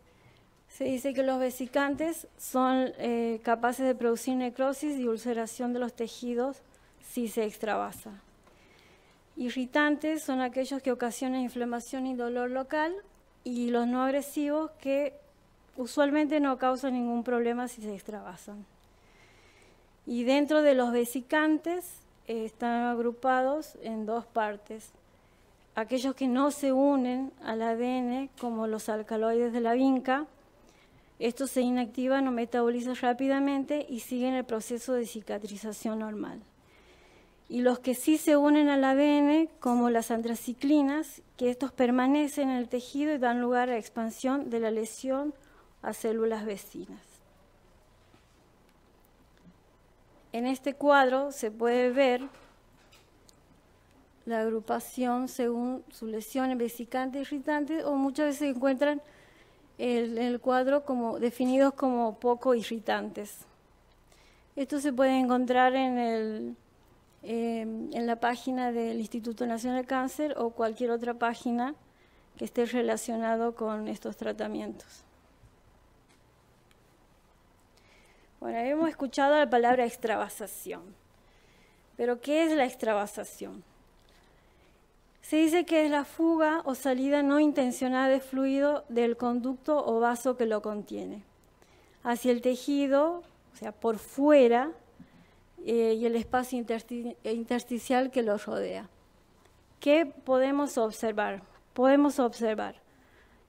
se dice que los vesicantes son eh, capaces de producir necrosis y ulceración de los tejidos si se extravasa. Irritantes son aquellos que ocasionan inflamación y dolor local y los no agresivos que usualmente no causan ningún problema si se extravasan. Y dentro de los vesicantes eh, están agrupados en dos partes. Aquellos que no se unen al ADN, como los alcaloides de la vinca, estos se inactivan o metabolizan rápidamente y siguen el proceso de cicatrización normal. Y los que sí se unen al ADN, como las antraciclinas, que estos permanecen en el tejido y dan lugar a expansión de la lesión a células vecinas. En este cuadro se puede ver la agrupación según sus lesiones vesicantes irritantes o muchas veces se encuentran en el cuadro como definidos como poco irritantes. Esto se puede encontrar em, en, la página del Instituto Nacional de Cáncer o cualquier otra página que esté relacionado con estos tratamientos. Bueno, hemos escuchado la palabra extravasación. Pero ¿qué es la extravasación? Se dice que es la fuga o salida no intencionada de fluido del conducto o vaso que lo contiene hacia el tejido, o sea, por fuera, eh, y el espacio intersticial que lo rodea. ¿Qué podemos observar? Podemos observar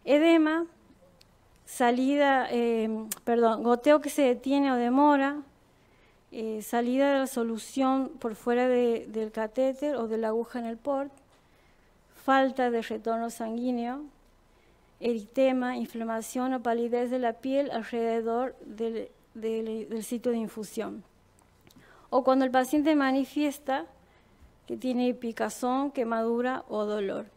edema, salida, em, perdón, goteo que se detiene o demora, eh, salida de la solución por fuera del catéter o de la aguja en el port, falta de retorno sanguíneo, eritema, inflamación o palidez de la piel alrededor del sitio de infusión. O cuando el paciente manifiesta que tiene picazón, quemadura o dolor.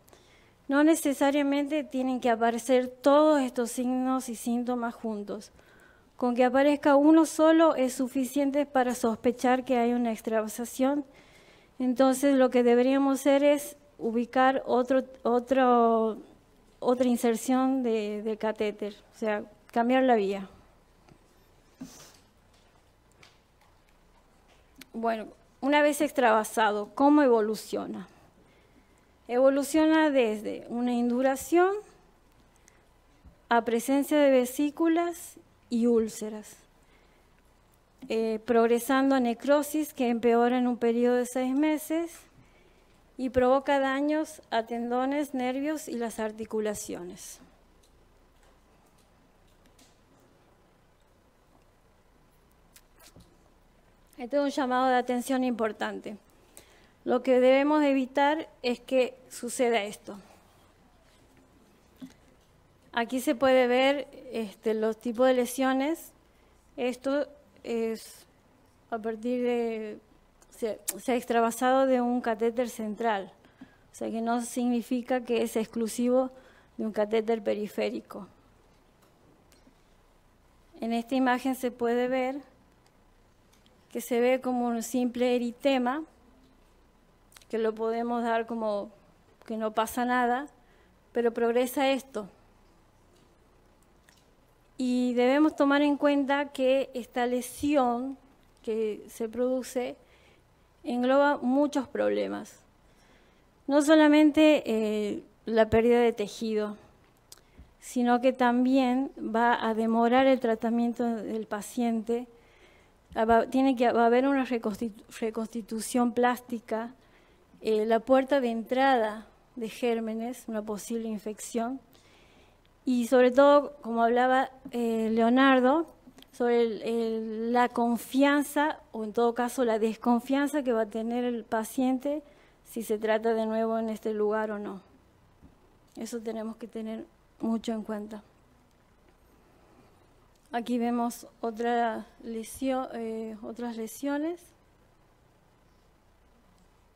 No necesariamente tienen que aparecer todos estos signos y síntomas juntos. Con que aparezca uno solo es suficiente para sospechar que hay una extravasación. Entonces lo que deberíamos hacer es ubicar otra inserción de, de catéter, o sea, cambiar la vía. Bueno, una vez extravasado, ¿cómo evoluciona? Evoluciona desde una induración a presencia de vesículas y úlceras, eh, progresando a necrosis que empeora en un periodo de seis meses y provoca daños a tendones, nervios y las articulaciones. Este es un llamado de atención importante. Lo que debemos evitar es que suceda esto. Aquí se puede ver este, los tipos de lesiones. Esto es a partir de... Se, se ha extravasado de un catéter central, o sea que no significa que es exclusivo de un catéter periférico. En esta imagen se puede ver que se ve como un simple eritema que lo podemos dar como que no pasa nada, pero progresa esto. Y debemos tomar en cuenta que esta lesión que se produce engloba muchos problemas. No solamente eh, la pérdida de tejido, sino que también va a demorar el tratamiento del paciente. Ah, va, tiene que, a haber una reconstitución plástica eh, la puerta de entrada de gérmenes, una posible infección. Y sobre todo, como hablaba eh, Leonardo, sobre la confianza o en todo caso la desconfianza que va a tener el paciente si se trata de nuevo en este lugar o no. Eso tenemos que tener mucho en cuenta. Aquí vemos eh, otras lesiones.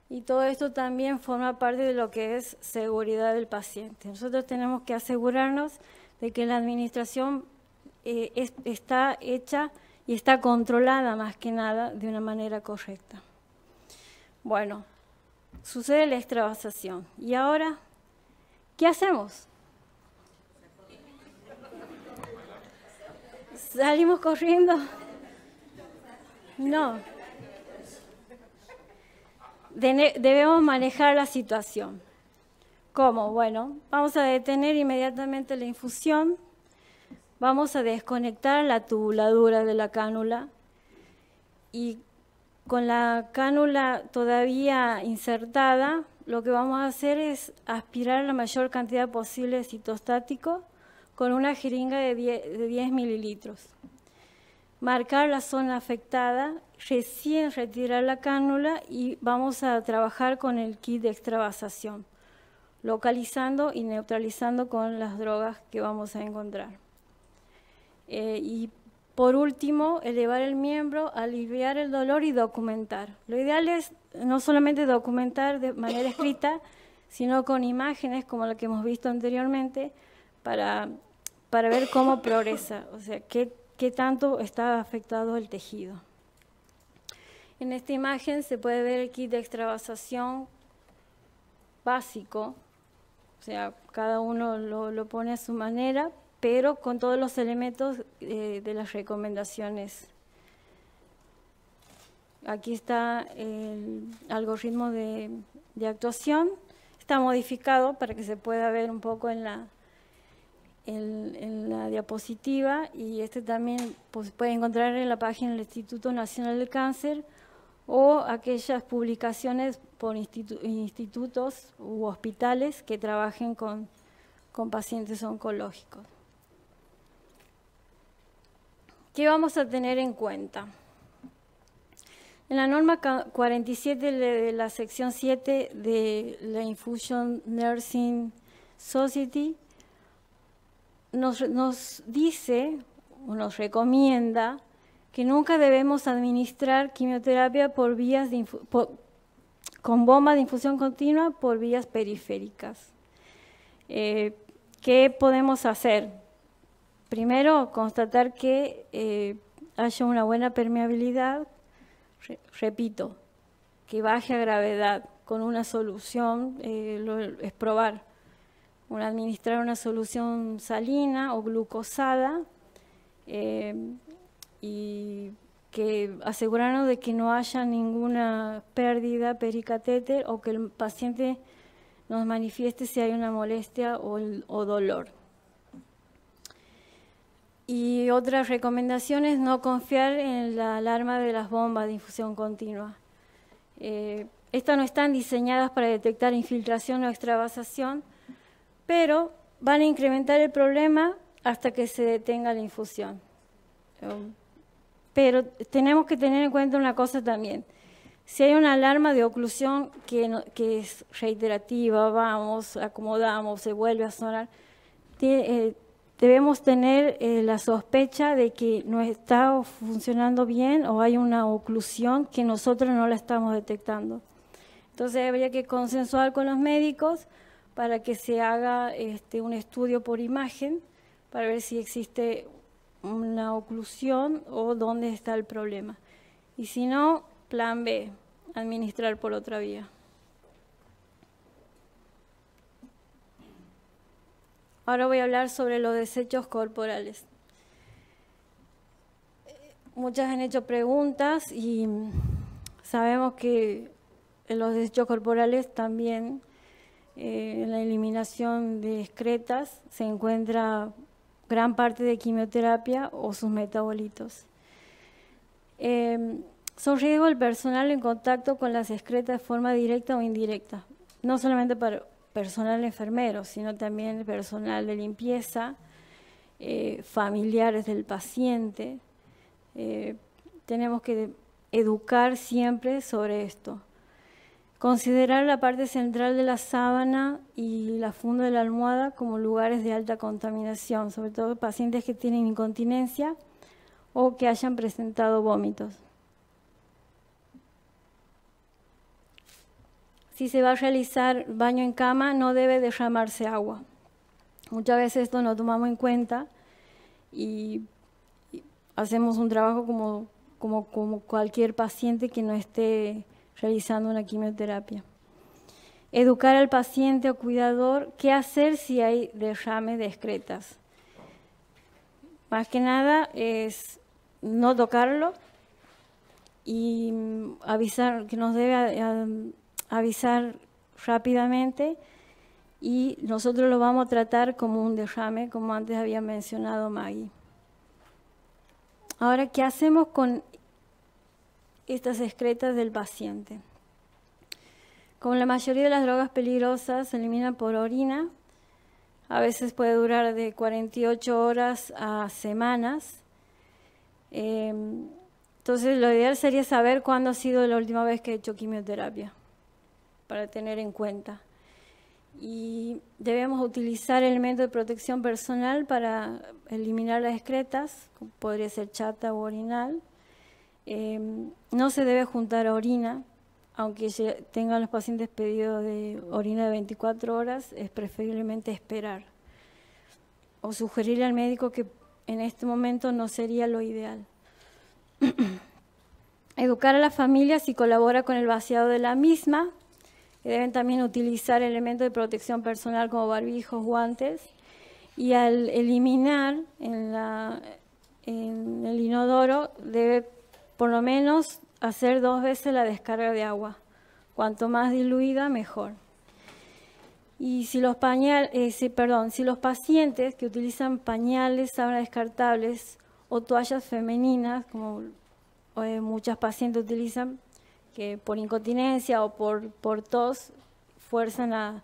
Y todo esto también forma parte de lo que es seguridad del paciente. Nosotros tenemos que asegurarnos de que la administración eh, está hecha y está controlada más que nada de una manera correcta. Bueno, sucede la extravasación. ¿Y ahora qué hacemos? ¿Salimos corriendo? No debemos manejar la situación. ¿Cómo? Bueno, vamos a detener inmediatamente la infusión, vamos a desconectar la tubuladura de la cánula y con la cánula todavía insertada, lo que vamos a hacer es aspirar la mayor cantidad posible de citostático con una jeringa de 10, mililitros. Marcar la zona afectada recién retirar la cánula y vamos a trabajar con el kit de extravasación, localizando y neutralizando con las drogas que vamos a encontrar. Eh, y por último, elevar el miembro, aliviar el dolor y documentar. Lo ideal es no solamente documentar de manera escrita, sino con imágenes como la que hemos visto anteriormente, para, ver cómo progresa, o sea, qué, qué tanto está afectado el tejido. En esta imagen se puede ver el kit de extravasación básico, o sea, cada uno lo, pone a su manera, pero con todos los elementos eh, de las recomendaciones. Aquí está el algoritmo de, actuación. Está modificado para que se pueda ver un poco en la, diapositiva y este también se pues, puede encontrar en la página del Instituto Nacional del Cáncer o aquellas publicaciones por institutos u hospitales que trabajen con, pacientes oncológicos. ¿Qué vamos a tener en cuenta? En la norma 47 de la sección 7 de la Infusion Nursing Society nos, nos dice o nos recomienda que nunca debemos administrar quimioterapia por vías con bomba de infusión continua por vías periféricas. Eh, ¿Qué podemos hacer? Primero, constatar que eh, haya una buena permeabilidad, repito, que baje a gravedad con una solución, eh, es probar, administrar una solución salina o glucosada y que asegurarnos de que no haya ninguna pérdida pericatéter o que el paciente nos manifieste si hay una molestia o, dolor. Y otra recomendación recomendaciones, no confiar en la alarma de las bombas de infusión continua. Eh, estas no están diseñadas para detectar infiltración o extravasación, pero van a incrementar el problema hasta que se detenga la infusión. Um, pero tenemos que tener en cuenta una cosa también. Si hay una alarma de oclusión que, es reiterativa, vamos, acomodamos, se vuelve a sonar, eh, debemos tener eh, la sospecha de que no está funcionando bien o hay una oclusión que nosotros no la estamos detectando. Entonces habría que consensuar con los médicos para que se haga este, un estudio por imagen para ver si existe una oclusión o dónde está el problema. Y si no, plan B, administrar por otra vía. Ahora voy a hablar sobre los desechos corporales. Muchas han hecho preguntas y sabemos que en los desechos corporales también eh, en la eliminación de excretas se encuentra gran parte de quimioterapia o sus metabolitos. Em, son riesgos el personal en contacto con las excretas de forma directa o indirecta, no solamente para personal enfermero, sino también el personal de limpieza, eh, familiares del paciente. Eh, tenemos que educar siempre sobre esto. Considerar la parte central de la sábana y la funda de la almohada como lugares de alta contaminación, sobre todo pacientes que tienen incontinencia o que hayan presentado vómitos. Si se va a realizar baño en cama, no debe derramarse agua. Muchas veces esto no lo tomamos en cuenta y hacemos un trabajo como cualquier paciente que no esté realizando una quimioterapia. Educar al paciente o cuidador qué hacer si hay derrame de excretas. Más que nada es no tocarlo y mm, avisar que nos debe ah, ah, avisar rápidamente y nosotros lo vamos a tratar como un derrame, como antes había mencionado Maggie. Ahora, ¿qué hacemos con estas excretas del paciente. Como la mayoría de las drogas peligrosas se eliminan por orina, a veces puede durar de 48 horas a semanas. Em, entonces, lo ideal sería saber cuándo ha sido la última vez que he hecho quimioterapia, para tener en cuenta. Y debemos utilizar el método de protección personal para eliminar las excretas, podría ser chata o orinal. Em, no se debe juntar orina, aunque tengan los pacientes pedidos de orina de 24 horas, es preferiblemente esperar o sugerirle al médico que en este momento no sería lo ideal. Educar a la familia si colabora con el vaciado de la misma. que Deben también utilizar elementos de protección personal como barbijos, guantes. Y al eliminar en, en el inodoro debe por lo menos hacer dos veces la descarga de agua. Cuanto más diluida, mejor. Y si los, pañal, eh, perdón, si los pacientes que utilizan pañales, sábanas descartables o toallas femeninas, como eh, muchas pacientes utilizan, que por incontinencia o por, tos fuerzan a,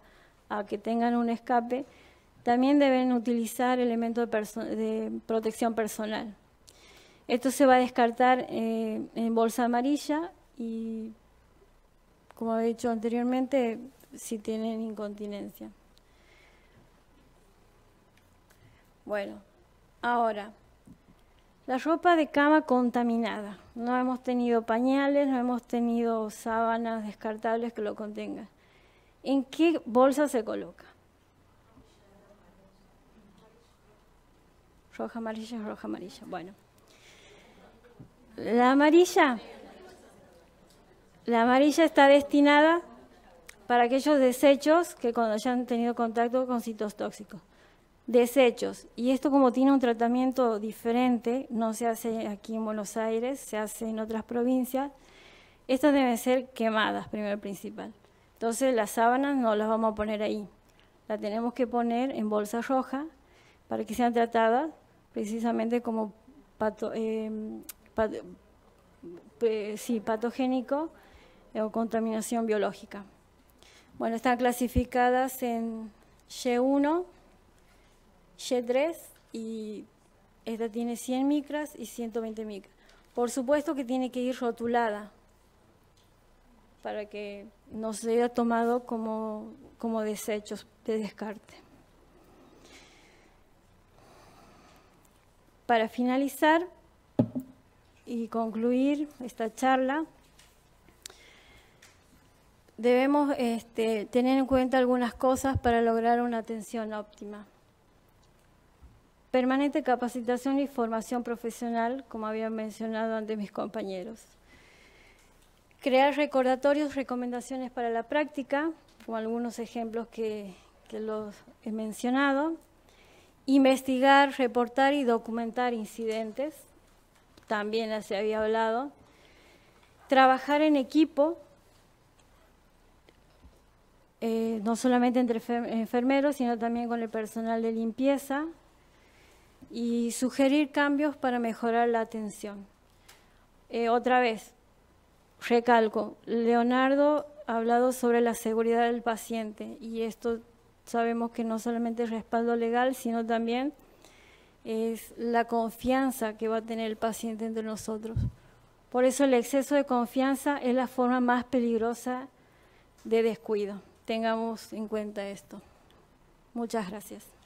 que tengan un escape, también deben utilizar elementos de protección personal. Esto se va a descartar eh, en bolsa amarilla y, como he dicho anteriormente, si tienen incontinencia. Bueno, ahora, la ropa de cama contaminada. No hemos tenido pañales, no hemos tenido sábanas descartables que lo contengan. ¿En qué bolsa se coloca? Roja amarilla, roja amarilla. Bueno. La amarilla, la amarilla está destinada para aquellos desechos que cuando hayan tenido contacto con sitios tóxicos. Desechos. Y esto como tiene un tratamiento diferente, no se hace aquí en Buenos Aires, se hace en otras provincias, estas deben ser quemadas, primero principal. Entonces las sábanas no las vamos a poner ahí. Las tenemos que poner en bolsa roja para que sean tratadas precisamente como eh, sí, patogénico o contaminación biológica. Bueno, están clasificadas en Y1, Y3 y esta tiene 100 micras y 120 micras. Por supuesto que tiene que ir rotulada para que no sea tomado como desechos de descarte. Para finalizar, y concluir esta charla, debemos este, tener en cuenta algunas cosas para lograr una atención óptima. Permanente capacitación y formación profesional, como habían mencionado antes mis compañeros. Crear recordatorios, recomendaciones para la práctica, con algunos ejemplos que, que los he mencionado investigar, reportar y documentar incidentes, también se había hablado, trabajar en equipo, eh, no solamente entre enfermeros, sino también con el personal de limpieza, y sugerir cambios para mejorar la atención. Eh, otra vez, recalco, Leonardo ha hablado sobre la seguridad del paciente y esto sabemos que no solamente es respaldo legal, sino también es la confianza que va a tener el paciente entre nosotros. Por eso el exceso de confianza es la forma más peligrosa de descuido. Tengamos en cuenta esto. Muchas gracias.